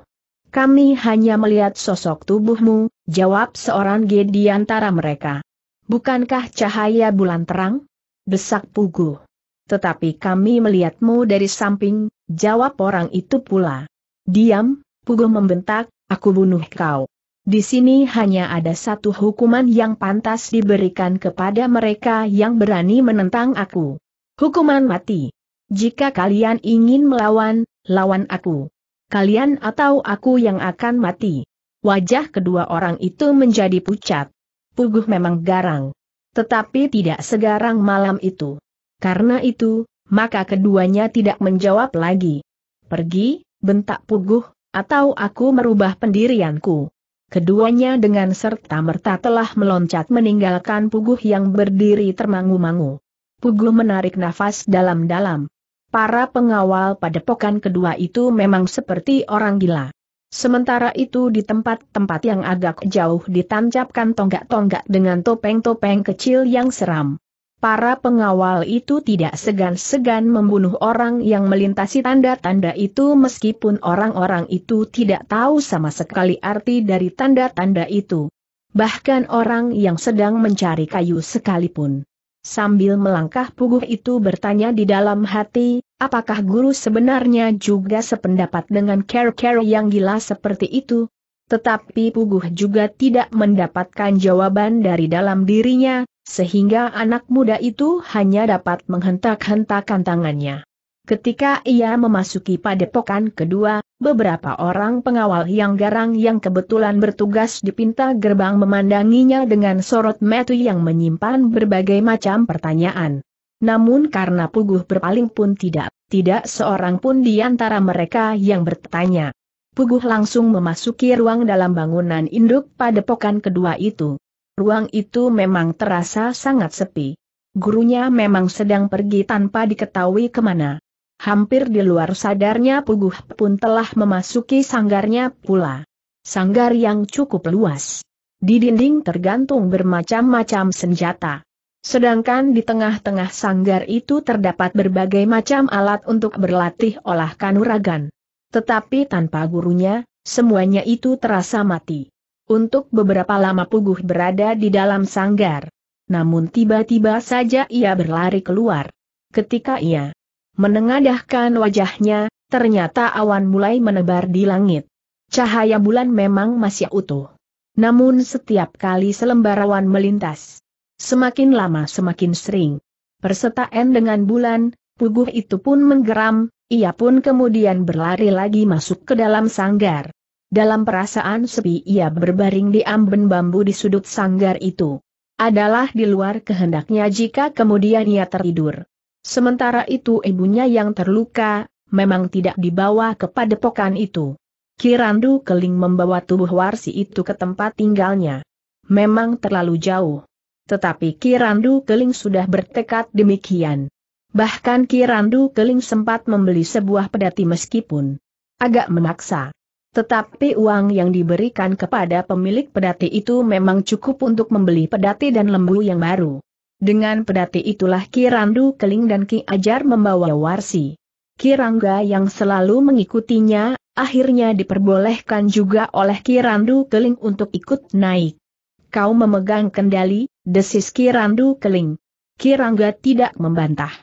Kami hanya melihat sosok tubuhmu, jawab seorang G di antara mereka. Bukankah cahaya bulan terang? Desak Pugu. Tetapi kami melihatmu dari samping, jawab orang itu pula. Diam, Pugu membentak, aku bunuh kau. Di sini hanya ada satu hukuman yang pantas diberikan kepada mereka yang berani menentang aku. Hukuman mati. Jika kalian ingin melawan, lawan aku. Kalian atau aku yang akan mati. Wajah kedua orang itu menjadi pucat. Puguh memang garang. Tetapi tidak segarang malam itu. Karena itu, maka keduanya tidak menjawab lagi. Pergi, bentak Puguh, atau aku merubah pendirianku. Keduanya dengan serta-merta telah meloncat meninggalkan Puguh yang berdiri termangu-mangu. Puguh menarik nafas dalam-dalam. Para pengawal pada pokan kedua itu memang seperti orang gila. Sementara itu di tempat-tempat yang agak jauh ditancapkan tonggak-tonggak dengan topeng-topeng kecil yang seram para pengawal itu tidak segan-segan membunuh orang yang melintasi tanda-tanda itu meskipun orang-orang itu tidak tahu sama sekali arti dari tanda-tanda itu. Bahkan orang yang sedang mencari kayu sekalipun. Sambil melangkah puguh itu bertanya di dalam hati, apakah guru sebenarnya juga sependapat dengan care-care yang gila seperti itu? Tetapi Puguh juga tidak mendapatkan jawaban dari dalam dirinya, sehingga anak muda itu hanya dapat menghentak-hentakan tangannya. Ketika ia memasuki padepokan kedua, beberapa orang pengawal yang garang yang kebetulan bertugas di pintu gerbang memandanginya dengan sorot metu yang menyimpan berbagai macam pertanyaan. Namun karena Puguh berpaling pun tidak, tidak seorang pun di antara mereka yang bertanya. Puguh langsung memasuki ruang dalam bangunan induk pada pokan kedua itu. Ruang itu memang terasa sangat sepi. Gurunya memang sedang pergi tanpa diketahui kemana. Hampir di luar sadarnya Puguh pun telah memasuki sanggarnya pula. Sanggar yang cukup luas. Di dinding tergantung bermacam-macam senjata. Sedangkan di tengah-tengah sanggar itu terdapat berbagai macam alat untuk berlatih olah kanuragan. Tetapi tanpa gurunya, semuanya itu terasa mati. Untuk beberapa lama Puguh berada di dalam sanggar. Namun tiba-tiba saja ia berlari keluar. Ketika ia menengadahkan wajahnya, ternyata awan mulai menebar di langit. Cahaya bulan memang masih utuh. Namun setiap kali selembar awan melintas, semakin lama semakin sering. Persetaan dengan bulan, Puguh itu pun menggeram, ia pun kemudian berlari lagi masuk ke dalam sanggar. Dalam perasaan sepi ia berbaring di amben bambu di sudut sanggar itu. Adalah di luar kehendaknya jika kemudian ia tertidur. Sementara itu ibunya yang terluka, memang tidak dibawa ke padepokan itu. Kirandu Keling membawa tubuh Warsi itu ke tempat tinggalnya. Memang terlalu jauh. Tetapi Kirandu Keling sudah bertekad demikian. Bahkan Kirandu Keling sempat membeli sebuah pedati meskipun agak memaksa. Tetapi uang yang diberikan kepada pemilik pedati itu memang cukup untuk membeli pedati dan lembu yang baru. Dengan pedati itulah Kirandu Keling dan Ki Ajar membawa Warsi. Kirangga yang selalu mengikutinya, akhirnya diperbolehkan juga oleh Kirandu Keling untuk ikut naik. Kau memegang kendali, desis Kirandu Keling. Kirangga tidak membantah.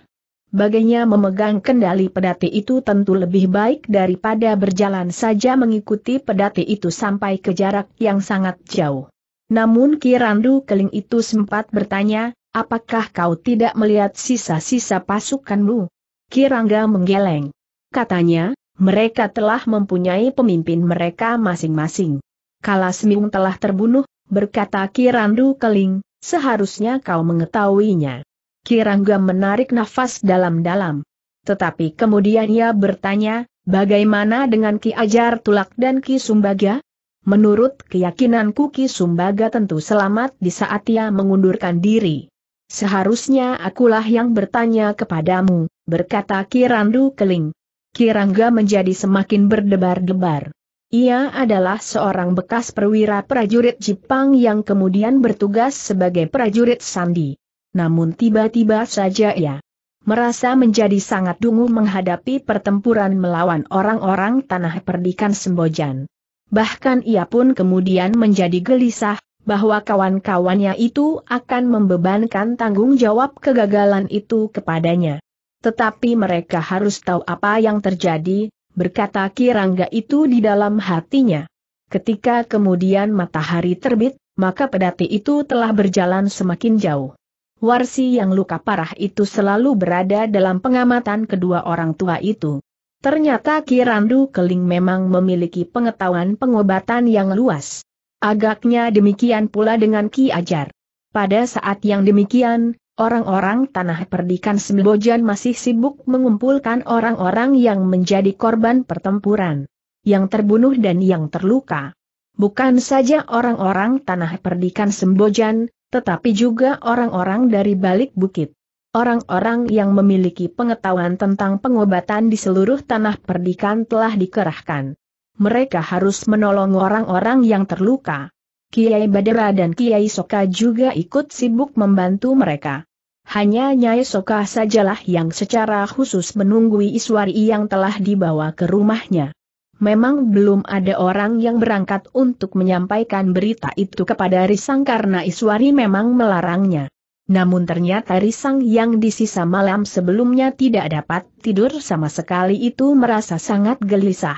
Baginya memegang kendali pedati itu tentu lebih baik daripada berjalan saja mengikuti pedati itu sampai ke jarak yang sangat jauh. Namun Kirandu Keling itu sempat bertanya, apakah kau tidak melihat sisa-sisa pasukanmu? Kirangga menggeleng. Katanya, mereka telah mempunyai pemimpin mereka masing-masing. Kalasmiung telah terbunuh, berkata Kirandu Keling, seharusnya kau mengetahuinya. Kirangga menarik nafas dalam-dalam. Tetapi kemudian ia bertanya, bagaimana dengan Ki Ajar Tulak dan Ki Sumbaga? Menurut keyakinanku Ki Sumbaga tentu selamat di saat ia mengundurkan diri. Seharusnya akulah yang bertanya kepadamu, berkata Kirandu Keling. Kirangga menjadi semakin berdebar-debar. Ia adalah seorang bekas perwira prajurit Jepang yang kemudian bertugas sebagai prajurit Sandi namun tiba-tiba saja ia merasa menjadi sangat dungu menghadapi pertempuran melawan orang-orang tanah perdikan Sembojan. Bahkan ia pun kemudian menjadi gelisah, bahwa kawan-kawannya itu akan membebankan tanggung jawab kegagalan itu kepadanya. Tetapi mereka harus tahu apa yang terjadi, berkata Kirangga itu di dalam hatinya. Ketika kemudian matahari terbit, maka pedati itu telah berjalan semakin jauh. Warsi yang luka parah itu selalu berada dalam pengamatan kedua orang tua itu. Ternyata Kirandu Keling memang memiliki pengetahuan pengobatan yang luas. Agaknya demikian pula dengan Ki Ajar. Pada saat yang demikian, orang-orang tanah perdikan Sembojan masih sibuk mengumpulkan orang-orang yang menjadi korban pertempuran, yang terbunuh dan yang terluka. Bukan saja orang-orang tanah perdikan Sembojan, tetapi juga orang-orang dari balik bukit. Orang-orang yang memiliki pengetahuan tentang pengobatan di seluruh tanah perdikan telah dikerahkan. Mereka harus menolong orang-orang yang terluka. Kiai Badera dan Kiai Soka juga ikut sibuk membantu mereka. Hanya Nyai Soka sajalah yang secara khusus menunggui Iswari yang telah dibawa ke rumahnya memang belum ada orang yang berangkat untuk menyampaikan berita itu kepada Risang karena Iswari memang melarangnya. Namun ternyata Risang yang di sisa malam sebelumnya tidak dapat tidur sama sekali itu merasa sangat gelisah.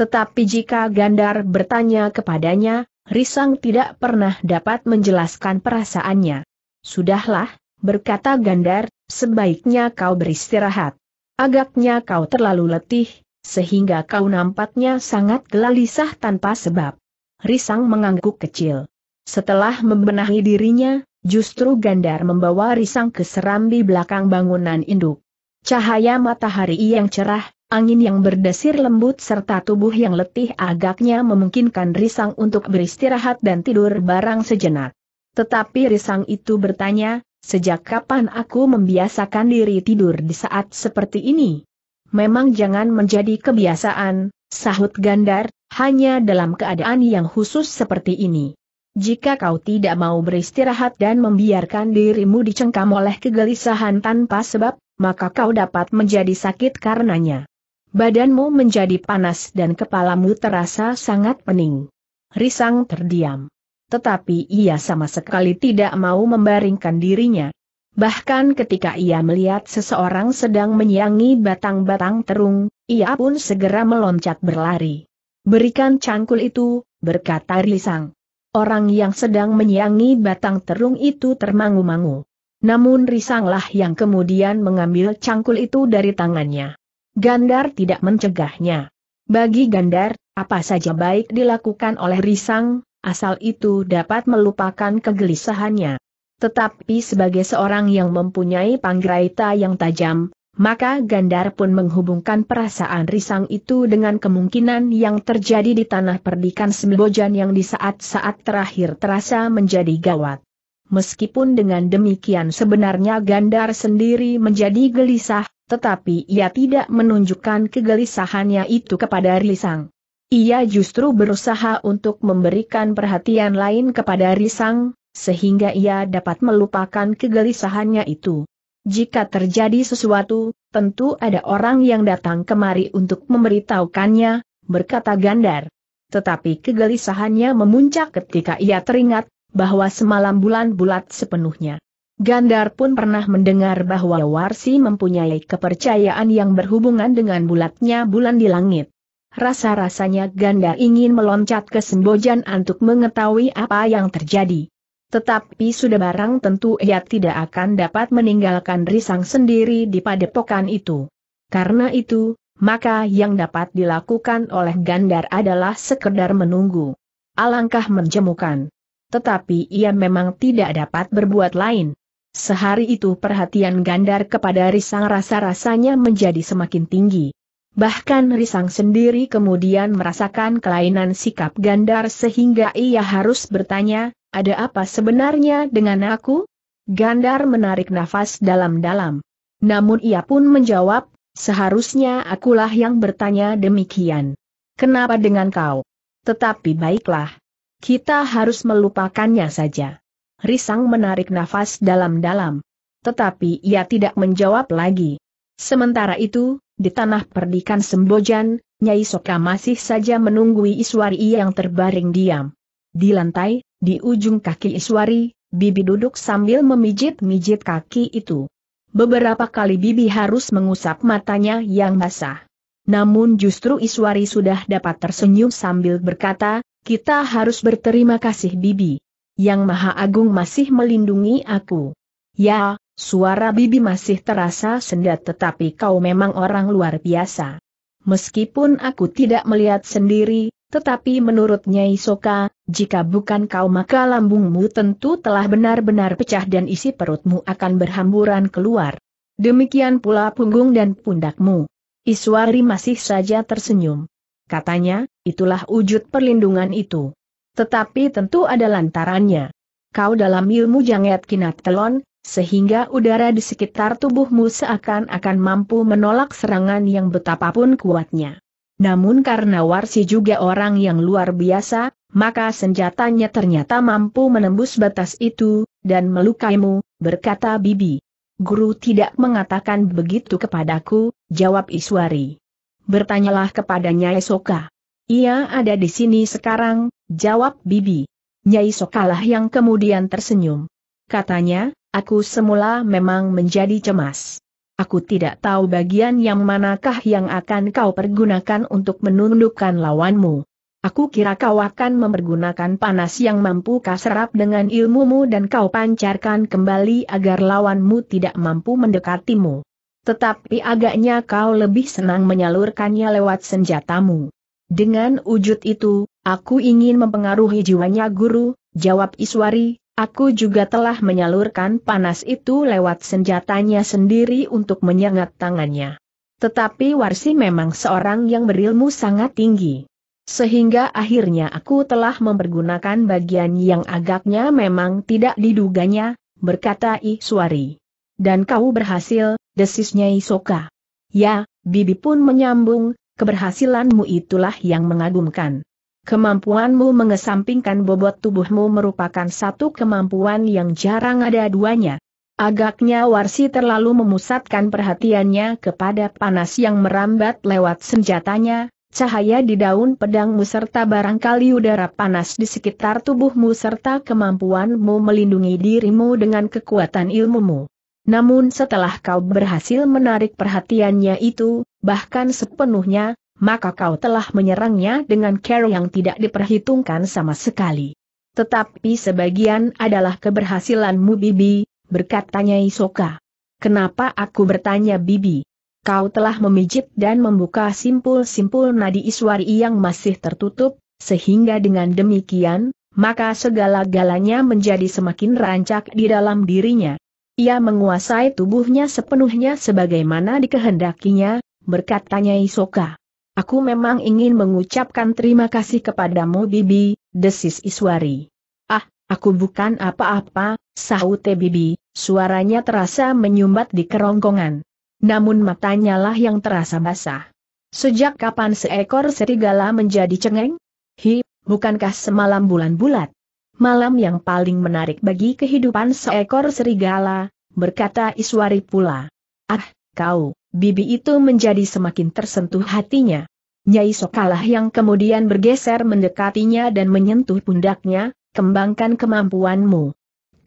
Tetapi jika Gandar bertanya kepadanya, Risang tidak pernah dapat menjelaskan perasaannya. Sudahlah, berkata Gandar, sebaiknya kau beristirahat. Agaknya kau terlalu letih, sehingga kau nampaknya sangat gelisah tanpa sebab. Risang mengangguk kecil. Setelah membenahi dirinya, justru Gandar membawa Risang ke serambi belakang bangunan induk. Cahaya matahari yang cerah, angin yang berdesir lembut serta tubuh yang letih agaknya memungkinkan Risang untuk beristirahat dan tidur barang sejenak. Tetapi Risang itu bertanya, sejak kapan aku membiasakan diri tidur di saat seperti ini? memang jangan menjadi kebiasaan, sahut Gandar, hanya dalam keadaan yang khusus seperti ini. Jika kau tidak mau beristirahat dan membiarkan dirimu dicengkam oleh kegelisahan tanpa sebab, maka kau dapat menjadi sakit karenanya. Badanmu menjadi panas dan kepalamu terasa sangat pening. Risang terdiam. Tetapi ia sama sekali tidak mau membaringkan dirinya. Bahkan ketika ia melihat seseorang sedang menyiangi batang-batang terung, ia pun segera meloncat berlari. Berikan cangkul itu, berkata Risang. Orang yang sedang menyiangi batang terung itu termangu-mangu. Namun Risanglah yang kemudian mengambil cangkul itu dari tangannya. Gandar tidak mencegahnya. Bagi Gandar, apa saja baik dilakukan oleh Risang, asal itu dapat melupakan kegelisahannya. Tetapi sebagai seorang yang mempunyai panggraita yang tajam, maka Gandar pun menghubungkan perasaan risang itu dengan kemungkinan yang terjadi di tanah perdikan Sembojan yang di saat-saat terakhir terasa menjadi gawat. Meskipun dengan demikian sebenarnya Gandar sendiri menjadi gelisah, tetapi ia tidak menunjukkan kegelisahannya itu kepada Risang. Ia justru berusaha untuk memberikan perhatian lain kepada Risang, sehingga ia dapat melupakan kegelisahannya itu. Jika terjadi sesuatu, tentu ada orang yang datang kemari untuk memberitahukannya, berkata Gandar. Tetapi kegelisahannya memuncak ketika ia teringat bahwa semalam bulan bulat sepenuhnya. Gandar pun pernah mendengar bahwa Warsi mempunyai kepercayaan yang berhubungan dengan bulatnya bulan di langit. Rasa-rasanya Gandar ingin meloncat ke Sembojan untuk mengetahui apa yang terjadi. Tetapi sudah barang tentu ia tidak akan dapat meninggalkan Risang sendiri di padepokan itu. Karena itu, maka yang dapat dilakukan oleh Gandar adalah sekedar menunggu. Alangkah menjemukan. Tetapi ia memang tidak dapat berbuat lain. Sehari itu perhatian Gandar kepada Risang rasa-rasanya menjadi semakin tinggi. Bahkan Risang sendiri kemudian merasakan kelainan sikap Gandar sehingga ia harus bertanya, ada apa sebenarnya dengan aku? Gandar menarik nafas dalam-dalam. Namun ia pun menjawab, seharusnya akulah yang bertanya demikian. Kenapa dengan kau? Tetapi baiklah. Kita harus melupakannya saja. Risang menarik nafas dalam-dalam. Tetapi ia tidak menjawab lagi. Sementara itu, di tanah perdikan Sembojan, Nyai Soka masih saja menunggui Iswari yang terbaring diam. Di lantai, di ujung kaki Iswari, Bibi duduk sambil memijit-mijit kaki itu. Beberapa kali Bibi harus mengusap matanya yang basah. Namun justru Iswari sudah dapat tersenyum sambil berkata, kita harus berterima kasih Bibi. Yang Maha Agung masih melindungi aku. Ya, Suara bibi masih terasa sendat tetapi kau memang orang luar biasa. Meskipun aku tidak melihat sendiri, tetapi menurut Nyai Soka, jika bukan kau maka lambungmu tentu telah benar-benar pecah dan isi perutmu akan berhamburan keluar. Demikian pula punggung dan pundakmu. Iswari masih saja tersenyum. Katanya, itulah wujud perlindungan itu. Tetapi tentu ada lantarannya. Kau dalam ilmu jangat kinat telon, sehingga udara di sekitar tubuhmu seakan-akan mampu menolak serangan yang betapapun kuatnya. Namun karena Warsi juga orang yang luar biasa, maka senjatanya ternyata mampu menembus batas itu, dan melukaimu, berkata Bibi. Guru tidak mengatakan begitu kepadaku, jawab Iswari. Bertanyalah kepadanya Soka. Ia ada di sini sekarang, jawab Bibi. Nyai Sokalah yang kemudian tersenyum. Katanya, Aku semula memang menjadi cemas. Aku tidak tahu bagian yang manakah yang akan kau pergunakan untuk menundukkan lawanmu. Aku kira kau akan mempergunakan panas yang mampu kau serap dengan ilmumu dan kau pancarkan kembali agar lawanmu tidak mampu mendekatimu. Tetapi agaknya kau lebih senang menyalurkannya lewat senjatamu. Dengan wujud itu, aku ingin mempengaruhi jiwanya guru, jawab Iswari, Aku juga telah menyalurkan panas itu lewat senjatanya sendiri untuk menyengat tangannya. Tetapi Warsi memang seorang yang berilmu sangat tinggi. Sehingga akhirnya aku telah mempergunakan bagian yang agaknya memang tidak diduganya, berkata Iswari. Dan kau berhasil, desisnya Isoka. Ya, Bibi pun menyambung, keberhasilanmu itulah yang mengagumkan. Kemampuanmu mengesampingkan bobot tubuhmu merupakan satu kemampuan yang jarang ada duanya. Agaknya Warsi terlalu memusatkan perhatiannya kepada panas yang merambat lewat senjatanya, cahaya di daun pedangmu serta barangkali udara panas di sekitar tubuhmu serta kemampuanmu melindungi dirimu dengan kekuatan ilmumu. Namun setelah kau berhasil menarik perhatiannya itu, bahkan sepenuhnya, maka kau telah menyerangnya dengan care yang tidak diperhitungkan sama sekali. Tetapi sebagian adalah keberhasilanmu Bibi, berkatanya Isoka. Kenapa aku bertanya Bibi? Kau telah memijit dan membuka simpul-simpul nadi iswari yang masih tertutup, sehingga dengan demikian, maka segala-galanya menjadi semakin rancak di dalam dirinya. Ia menguasai tubuhnya sepenuhnya sebagaimana dikehendakinya, berkatanya Isoka. Aku memang ingin mengucapkan terima kasih kepadamu Bibi, desis Iswari. Ah, aku bukan apa-apa, sahut Bibi, suaranya terasa menyumbat di kerongkongan. Namun matanya lah yang terasa basah. Sejak kapan seekor serigala menjadi cengeng? Hi, bukankah semalam bulan bulat? Malam yang paling menarik bagi kehidupan seekor serigala, berkata Iswari pula. Ah, kau, bibi itu menjadi semakin tersentuh hatinya. Nyai Sokalah yang kemudian bergeser mendekatinya dan menyentuh pundaknya, kembangkan kemampuanmu.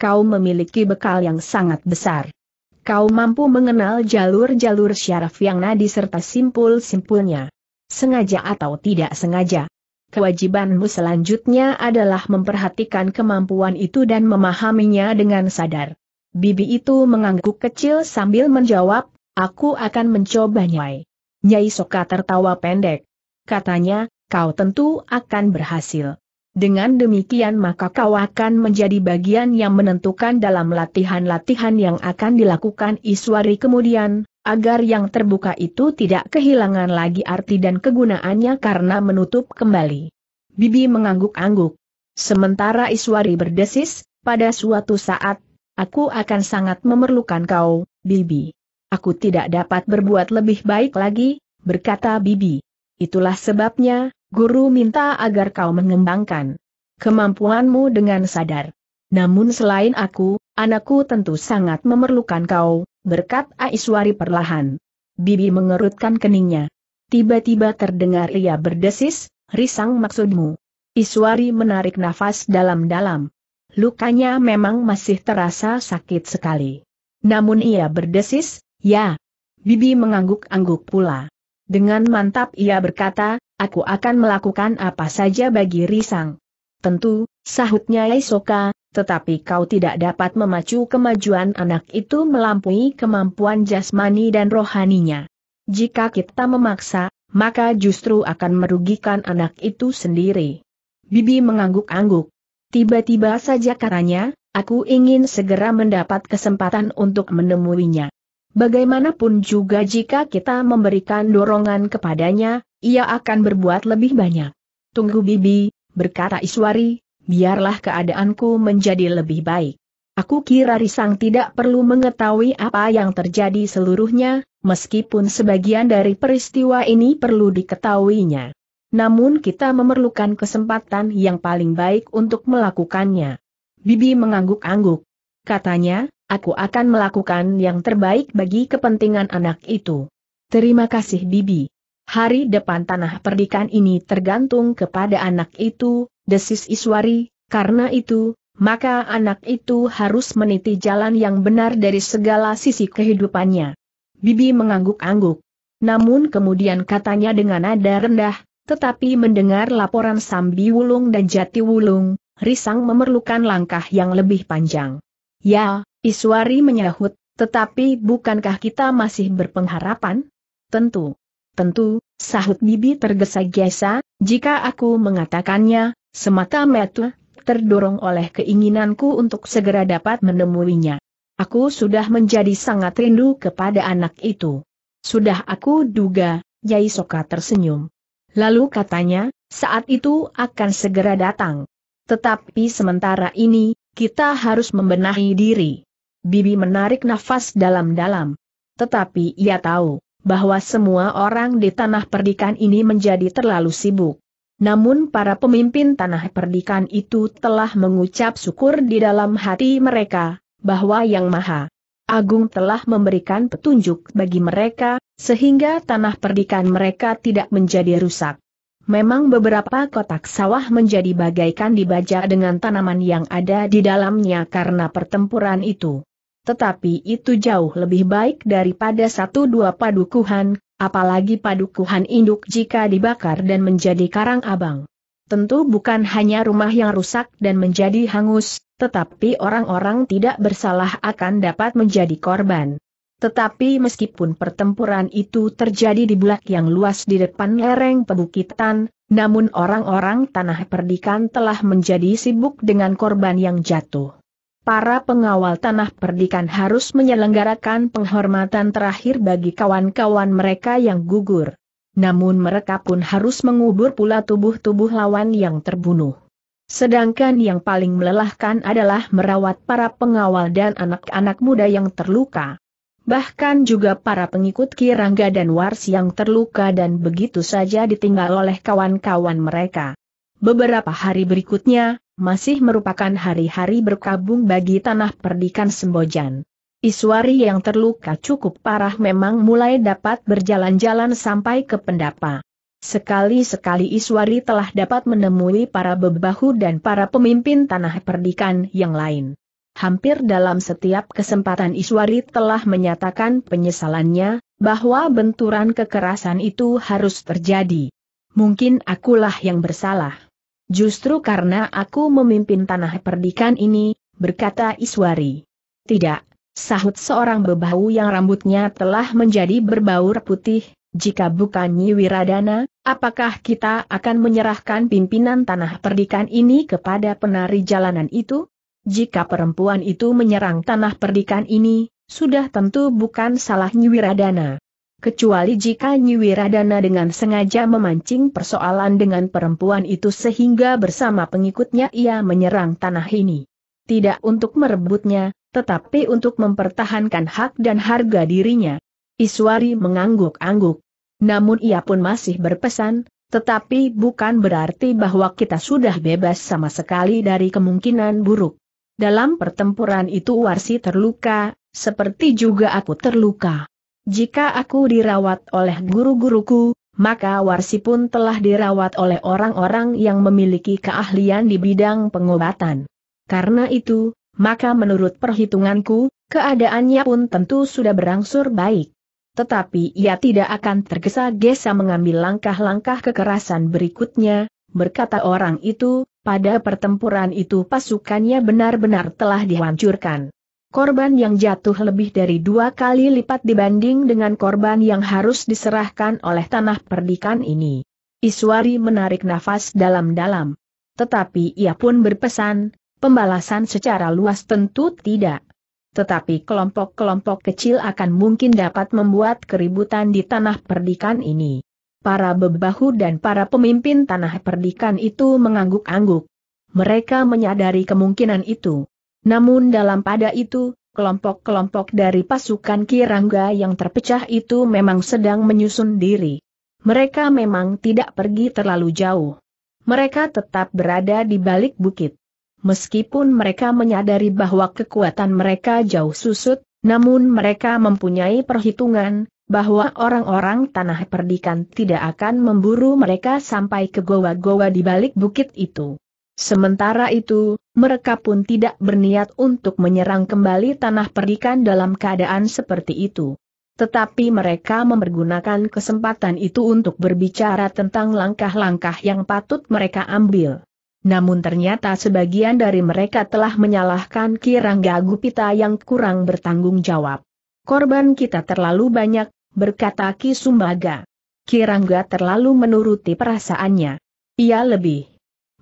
Kau memiliki bekal yang sangat besar. Kau mampu mengenal jalur-jalur syaraf yang nadi serta simpul-simpulnya. Sengaja atau tidak sengaja. Kewajibanmu selanjutnya adalah memperhatikan kemampuan itu dan memahaminya dengan sadar. Bibi itu mengangguk kecil sambil menjawab, Aku akan mencoba Nyai. Nyai Soka tertawa pendek. Katanya, kau tentu akan berhasil. Dengan demikian maka kau akan menjadi bagian yang menentukan dalam latihan-latihan yang akan dilakukan Iswari kemudian, agar yang terbuka itu tidak kehilangan lagi arti dan kegunaannya karena menutup kembali. Bibi mengangguk-angguk. Sementara Iswari berdesis, pada suatu saat, aku akan sangat memerlukan kau, Bibi. Aku tidak dapat berbuat lebih baik lagi, berkata Bibi. Itulah sebabnya, guru minta agar kau mengembangkan kemampuanmu dengan sadar. Namun selain aku, anakku tentu sangat memerlukan kau, berkat Aiswari perlahan. Bibi mengerutkan keningnya. Tiba-tiba terdengar ia berdesis, risang maksudmu. Iswari menarik nafas dalam-dalam. Lukanya memang masih terasa sakit sekali. Namun ia berdesis, Ya. Bibi mengangguk-angguk pula. Dengan mantap ia berkata, aku akan melakukan apa saja bagi Risang. Tentu, sahutnya Isoka, tetapi kau tidak dapat memacu kemajuan anak itu melampaui kemampuan jasmani dan rohaninya. Jika kita memaksa, maka justru akan merugikan anak itu sendiri. Bibi mengangguk-angguk. Tiba-tiba saja karanya, aku ingin segera mendapat kesempatan untuk menemuinya. Bagaimanapun juga jika kita memberikan dorongan kepadanya, ia akan berbuat lebih banyak. Tunggu Bibi, berkata Iswari, biarlah keadaanku menjadi lebih baik. Aku kira Risang tidak perlu mengetahui apa yang terjadi seluruhnya, meskipun sebagian dari peristiwa ini perlu diketahuinya. Namun kita memerlukan kesempatan yang paling baik untuk melakukannya. Bibi mengangguk-angguk. Katanya, aku akan melakukan yang terbaik bagi kepentingan anak itu. Terima kasih Bibi. Hari depan tanah perdikan ini tergantung kepada anak itu, desis Iswari, karena itu, maka anak itu harus meniti jalan yang benar dari segala sisi kehidupannya. Bibi mengangguk-angguk. Namun kemudian katanya dengan nada rendah, tetapi mendengar laporan Sambi Wulung dan Jati Wulung, Risang memerlukan langkah yang lebih panjang. Ya, Iswari menyahut, tetapi bukankah kita masih berpengharapan? Tentu. Tentu, sahut bibi tergesa-gesa, jika aku mengatakannya, semata metu, terdorong oleh keinginanku untuk segera dapat menemuinya. Aku sudah menjadi sangat rindu kepada anak itu. Sudah aku duga, Yai Soka tersenyum. Lalu katanya, saat itu akan segera datang. Tetapi sementara ini, kita harus membenahi diri. Bibi menarik nafas dalam-dalam. Tetapi ia tahu, bahwa semua orang di tanah perdikan ini menjadi terlalu sibuk. Namun para pemimpin tanah perdikan itu telah mengucap syukur di dalam hati mereka, bahwa Yang Maha Agung telah memberikan petunjuk bagi mereka, sehingga tanah perdikan mereka tidak menjadi rusak. Memang beberapa kotak sawah menjadi bagaikan dibajak dengan tanaman yang ada di dalamnya karena pertempuran itu tetapi itu jauh lebih baik daripada satu dua padukuhan, apalagi padukuhan induk jika dibakar dan menjadi karang abang. Tentu bukan hanya rumah yang rusak dan menjadi hangus, tetapi orang-orang tidak bersalah akan dapat menjadi korban. Tetapi meskipun pertempuran itu terjadi di bulak yang luas di depan lereng pebukitan, namun orang-orang tanah perdikan telah menjadi sibuk dengan korban yang jatuh para pengawal tanah perdikan harus menyelenggarakan penghormatan terakhir bagi kawan-kawan mereka yang gugur. Namun mereka pun harus mengubur pula tubuh-tubuh lawan yang terbunuh. Sedangkan yang paling melelahkan adalah merawat para pengawal dan anak-anak muda yang terluka. Bahkan juga para pengikut Kirangga dan Wars yang terluka dan begitu saja ditinggal oleh kawan-kawan mereka. Beberapa hari berikutnya, masih merupakan hari-hari berkabung bagi tanah perdikan Sembojan. Iswari yang terluka cukup parah memang mulai dapat berjalan-jalan sampai ke pendapa. Sekali-sekali Iswari telah dapat menemui para bebahu dan para pemimpin tanah perdikan yang lain. Hampir dalam setiap kesempatan Iswari telah menyatakan penyesalannya, bahwa benturan kekerasan itu harus terjadi. Mungkin akulah yang bersalah. Justru karena aku memimpin tanah perdikan ini, berkata Iswari. Tidak, sahut seorang bebahu yang rambutnya telah menjadi berbaur putih, jika bukan Nyi Wiradana, apakah kita akan menyerahkan pimpinan tanah perdikan ini kepada penari jalanan itu? Jika perempuan itu menyerang tanah perdikan ini, sudah tentu bukan salah Nyi Wiradana kecuali jika Nyiwiradana dengan sengaja memancing persoalan dengan perempuan itu sehingga bersama pengikutnya ia menyerang tanah ini. Tidak untuk merebutnya, tetapi untuk mempertahankan hak dan harga dirinya. Iswari mengangguk-angguk. Namun ia pun masih berpesan, tetapi bukan berarti bahwa kita sudah bebas sama sekali dari kemungkinan buruk. Dalam pertempuran itu Warsi terluka, seperti juga aku terluka. Jika aku dirawat oleh guru-guruku, maka Warsi pun telah dirawat oleh orang-orang yang memiliki keahlian di bidang pengobatan. Karena itu, maka menurut perhitunganku, keadaannya pun tentu sudah berangsur baik. Tetapi ia tidak akan tergesa-gesa mengambil langkah-langkah kekerasan berikutnya, berkata orang itu, pada pertempuran itu pasukannya benar-benar telah dihancurkan korban yang jatuh lebih dari dua kali lipat dibanding dengan korban yang harus diserahkan oleh tanah perdikan ini. Iswari menarik nafas dalam-dalam. Tetapi ia pun berpesan, pembalasan secara luas tentu tidak. Tetapi kelompok-kelompok kecil akan mungkin dapat membuat keributan di tanah perdikan ini. Para bebahu dan para pemimpin tanah perdikan itu mengangguk-angguk. Mereka menyadari kemungkinan itu. Namun dalam pada itu, kelompok-kelompok dari pasukan Kirangga yang terpecah itu memang sedang menyusun diri. Mereka memang tidak pergi terlalu jauh. Mereka tetap berada di balik bukit. Meskipun mereka menyadari bahwa kekuatan mereka jauh susut, namun mereka mempunyai perhitungan, bahwa orang-orang tanah perdikan tidak akan memburu mereka sampai ke goa-goa di balik bukit itu. Sementara itu, mereka pun tidak berniat untuk menyerang kembali tanah perdikan dalam keadaan seperti itu. Tetapi mereka mempergunakan kesempatan itu untuk berbicara tentang langkah-langkah yang patut mereka ambil. Namun ternyata sebagian dari mereka telah menyalahkan Kirangga Gupita yang kurang bertanggung jawab. Korban kita terlalu banyak, berkata Ki Sumbaga. Kirangga terlalu menuruti perasaannya. Ia lebih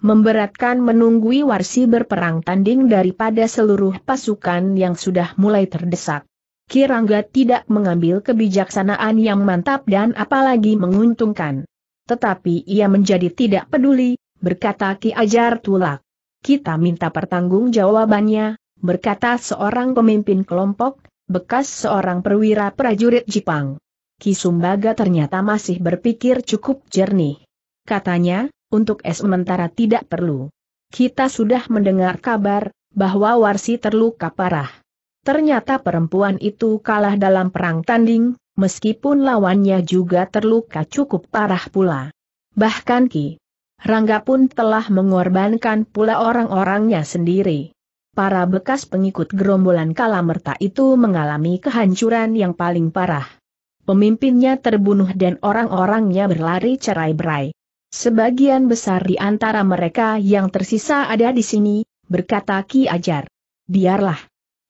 Memberatkan menunggui Warsi berperang tanding daripada seluruh pasukan yang sudah mulai terdesak. Kirangga tidak mengambil kebijaksanaan yang mantap dan apalagi menguntungkan. Tetapi ia menjadi tidak peduli, berkata Ki Ajar Tulak. Kita minta pertanggungjawabannya, berkata seorang pemimpin kelompok, bekas seorang perwira prajurit Jepang. Ki Sumbaga ternyata masih berpikir cukup jernih. Katanya, untuk sementara tidak perlu. Kita sudah mendengar kabar, bahwa Warsi terluka parah. Ternyata perempuan itu kalah dalam perang tanding, meskipun lawannya juga terluka cukup parah pula. Bahkan Ki Rangga pun telah mengorbankan pula orang-orangnya sendiri. Para bekas pengikut gerombolan Kalamerta itu mengalami kehancuran yang paling parah. Pemimpinnya terbunuh dan orang-orangnya berlari cerai-berai. Sebagian besar di antara mereka yang tersisa ada di sini, berkata Ki Ajar. Biarlah.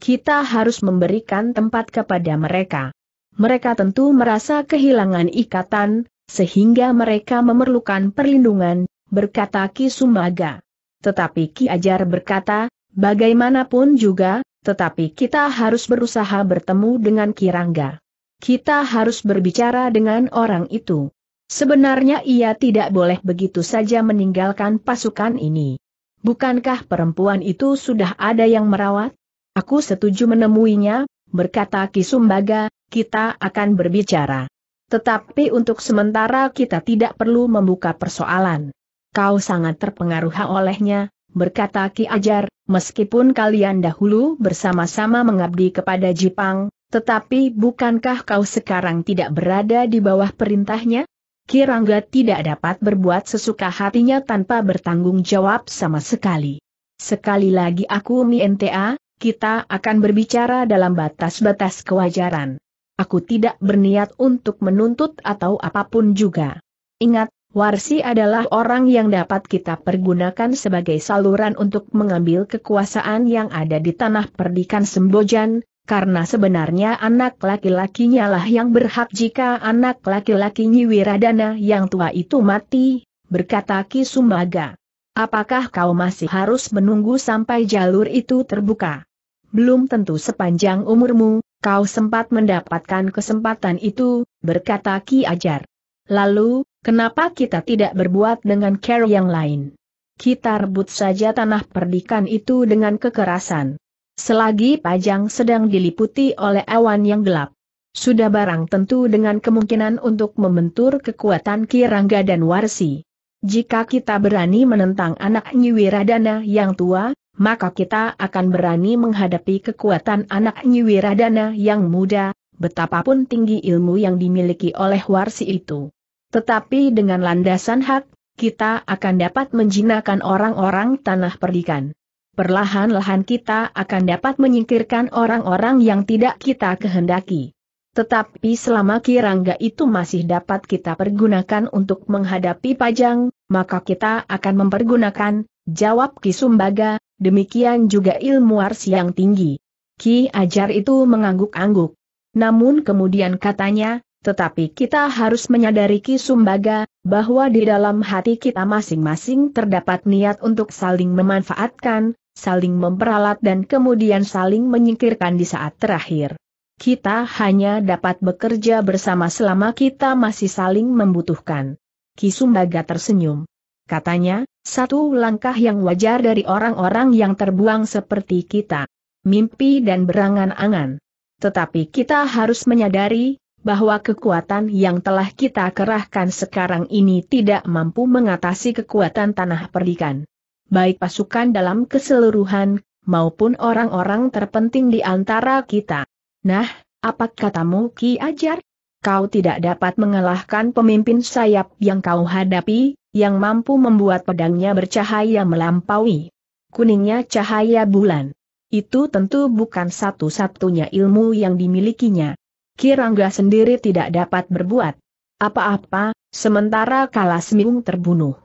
Kita harus memberikan tempat kepada mereka. Mereka tentu merasa kehilangan ikatan, sehingga mereka memerlukan perlindungan, berkata Ki Sumaga. Tetapi Ki Ajar berkata, bagaimanapun juga, tetapi kita harus berusaha bertemu dengan Kirangga. Kita harus berbicara dengan orang itu. Sebenarnya ia tidak boleh begitu saja meninggalkan pasukan ini. Bukankah perempuan itu sudah ada yang merawat? Aku setuju menemuinya, berkata Kisumbaga, kita akan berbicara. Tetapi untuk sementara kita tidak perlu membuka persoalan. Kau sangat terpengaruh olehnya, berkata Ki Ajar, meskipun kalian dahulu bersama-sama mengabdi kepada Jipang, tetapi bukankah kau sekarang tidak berada di bawah perintahnya? Kirangga tidak dapat berbuat sesuka hatinya tanpa bertanggung jawab sama sekali. Sekali lagi aku MINTA, kita akan berbicara dalam batas-batas kewajaran. Aku tidak berniat untuk menuntut atau apapun juga. Ingat, Warsi adalah orang yang dapat kita pergunakan sebagai saluran untuk mengambil kekuasaan yang ada di tanah perdikan Sembojan, karena sebenarnya anak laki-lakinya lah yang berhak jika anak laki lakinya Wiradana yang tua itu mati, berkata Ki Sumaga. Apakah kau masih harus menunggu sampai jalur itu terbuka? Belum tentu sepanjang umurmu, kau sempat mendapatkan kesempatan itu, berkata Ki Ajar. Lalu, kenapa kita tidak berbuat dengan care yang lain? Kita rebut saja tanah perdikan itu dengan kekerasan. Selagi Pajang sedang diliputi oleh awan yang gelap. Sudah barang tentu dengan kemungkinan untuk membentur kekuatan Kirangga dan Warsi. Jika kita berani menentang anak Nyiwiradana yang tua, maka kita akan berani menghadapi kekuatan anak Nyiwiradana yang muda, betapapun tinggi ilmu yang dimiliki oleh Warsi itu. Tetapi dengan landasan hak, kita akan dapat menjinakkan orang-orang tanah perdikan perlahan-lahan kita akan dapat menyingkirkan orang-orang yang tidak kita kehendaki. Tetapi selama kirangga itu masih dapat kita pergunakan untuk menghadapi pajang, maka kita akan mempergunakan, jawab Ki Sumbaga. demikian juga ilmu ars yang tinggi. Ki Ajar itu mengangguk-angguk. Namun kemudian katanya, tetapi kita harus menyadari Ki Sumbaga, bahwa di dalam hati kita masing-masing terdapat niat untuk saling memanfaatkan, saling memperalat dan kemudian saling menyingkirkan di saat terakhir. Kita hanya dapat bekerja bersama selama kita masih saling membutuhkan. Kisumbaga tersenyum. Katanya, satu langkah yang wajar dari orang-orang yang terbuang seperti kita. Mimpi dan berangan-angan. Tetapi kita harus menyadari, bahwa kekuatan yang telah kita kerahkan sekarang ini tidak mampu mengatasi kekuatan tanah perdikan baik pasukan dalam keseluruhan, maupun orang-orang terpenting di antara kita. Nah, apa katamu Ki Ajar? Kau tidak dapat mengalahkan pemimpin sayap yang kau hadapi, yang mampu membuat pedangnya bercahaya melampaui kuningnya cahaya bulan. Itu tentu bukan satu-satunya ilmu yang dimilikinya. Kirangga sendiri tidak dapat berbuat apa-apa, sementara Kalasmiung terbunuh.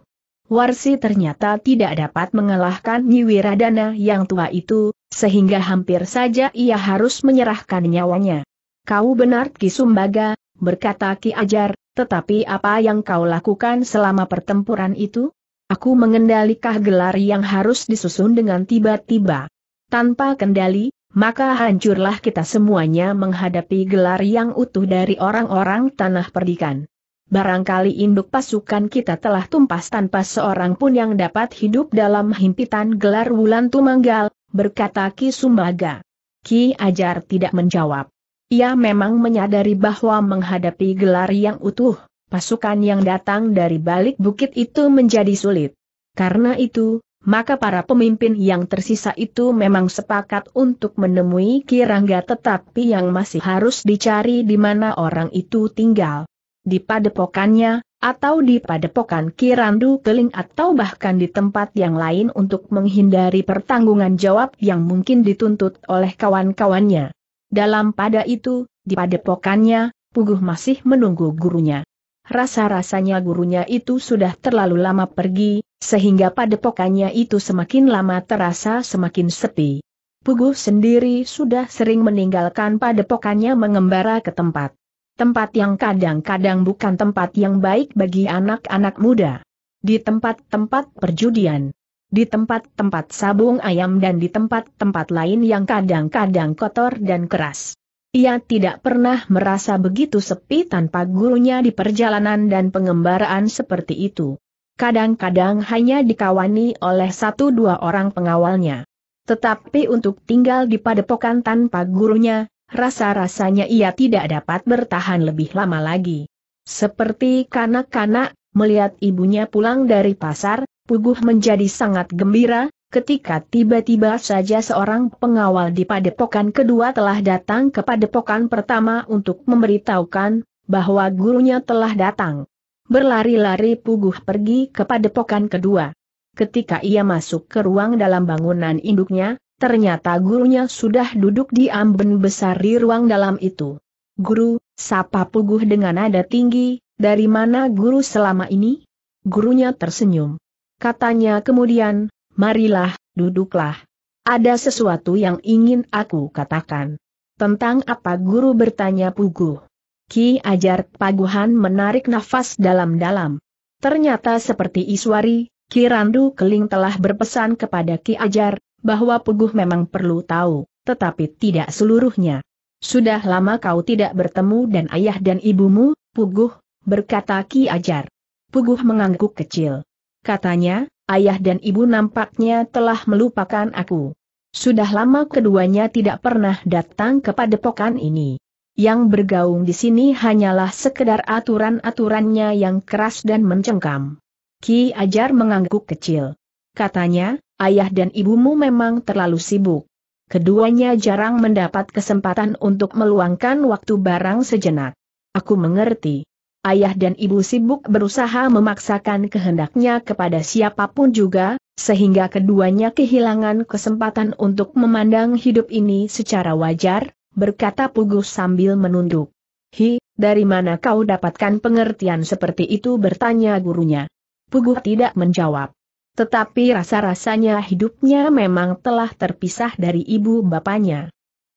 Warsi ternyata tidak dapat mengalahkan Nyiwiradana yang tua itu, sehingga hampir saja ia harus menyerahkan nyawanya. Kau benar Ki Sumbaga, berkata Ki Ajar, tetapi apa yang kau lakukan selama pertempuran itu? Aku mengendalikan gelar yang harus disusun dengan tiba-tiba. Tanpa kendali, maka hancurlah kita semuanya menghadapi gelar yang utuh dari orang-orang tanah perdikan barangkali induk pasukan kita telah tumpas tanpa seorang pun yang dapat hidup dalam himpitan gelar Wulan Tumanggal, berkata Ki Sumbaga. Ki Ajar tidak menjawab. Ia memang menyadari bahwa menghadapi gelar yang utuh, pasukan yang datang dari balik bukit itu menjadi sulit. Karena itu, maka para pemimpin yang tersisa itu memang sepakat untuk menemui Ki Rangga, tetapi yang masih harus dicari di mana orang itu tinggal di padepokannya, atau di padepokan Kirandu Keling atau bahkan di tempat yang lain untuk menghindari pertanggungan jawab yang mungkin dituntut oleh kawan-kawannya. Dalam pada itu, di padepokannya, Puguh masih menunggu gurunya. Rasa-rasanya gurunya itu sudah terlalu lama pergi, sehingga padepokannya itu semakin lama terasa semakin sepi. Puguh sendiri sudah sering meninggalkan padepokannya mengembara ke tempat tempat yang kadang-kadang bukan tempat yang baik bagi anak-anak muda. Di tempat-tempat perjudian, di tempat-tempat sabung ayam dan di tempat-tempat lain yang kadang-kadang kotor dan keras. Ia tidak pernah merasa begitu sepi tanpa gurunya di perjalanan dan pengembaraan seperti itu. Kadang-kadang hanya dikawani oleh satu dua orang pengawalnya. Tetapi untuk tinggal di padepokan tanpa gurunya, rasa-rasanya ia tidak dapat bertahan lebih lama lagi. Seperti kanak-kanak, melihat ibunya pulang dari pasar, Puguh menjadi sangat gembira, ketika tiba-tiba saja seorang pengawal di padepokan kedua telah datang ke padepokan pertama untuk memberitahukan, bahwa gurunya telah datang. Berlari-lari Puguh pergi ke padepokan kedua. Ketika ia masuk ke ruang dalam bangunan induknya, Ternyata gurunya sudah duduk di amben besar di ruang dalam itu. Guru, sapa Puguh dengan nada tinggi, dari mana guru selama ini? Gurunya tersenyum. Katanya kemudian, marilah, duduklah. Ada sesuatu yang ingin aku katakan. Tentang apa guru bertanya Puguh? Ki Ajar Paguhan menarik nafas dalam-dalam. Ternyata seperti Iswari, Kirandu Randu Keling telah berpesan kepada Ki Ajar, bahwa Puguh memang perlu tahu, tetapi tidak seluruhnya. Sudah lama kau tidak bertemu dan ayah dan ibumu, Puguh, berkata Ki Ajar. Puguh mengangguk kecil. Katanya, ayah dan ibu nampaknya telah melupakan aku. Sudah lama keduanya tidak pernah datang kepada padepokan ini. Yang bergaung di sini hanyalah sekedar aturan-aturannya yang keras dan mencengkam. Ki Ajar mengangguk kecil. Katanya, ayah dan ibumu memang terlalu sibuk. Keduanya jarang mendapat kesempatan untuk meluangkan waktu barang sejenak. Aku mengerti. Ayah dan ibu sibuk berusaha memaksakan kehendaknya kepada siapapun juga, sehingga keduanya kehilangan kesempatan untuk memandang hidup ini secara wajar, berkata Pugus sambil menunduk. Hi, dari mana kau dapatkan pengertian seperti itu bertanya gurunya. Puguh tidak menjawab. Tetapi rasa-rasanya hidupnya memang telah terpisah dari ibu bapanya.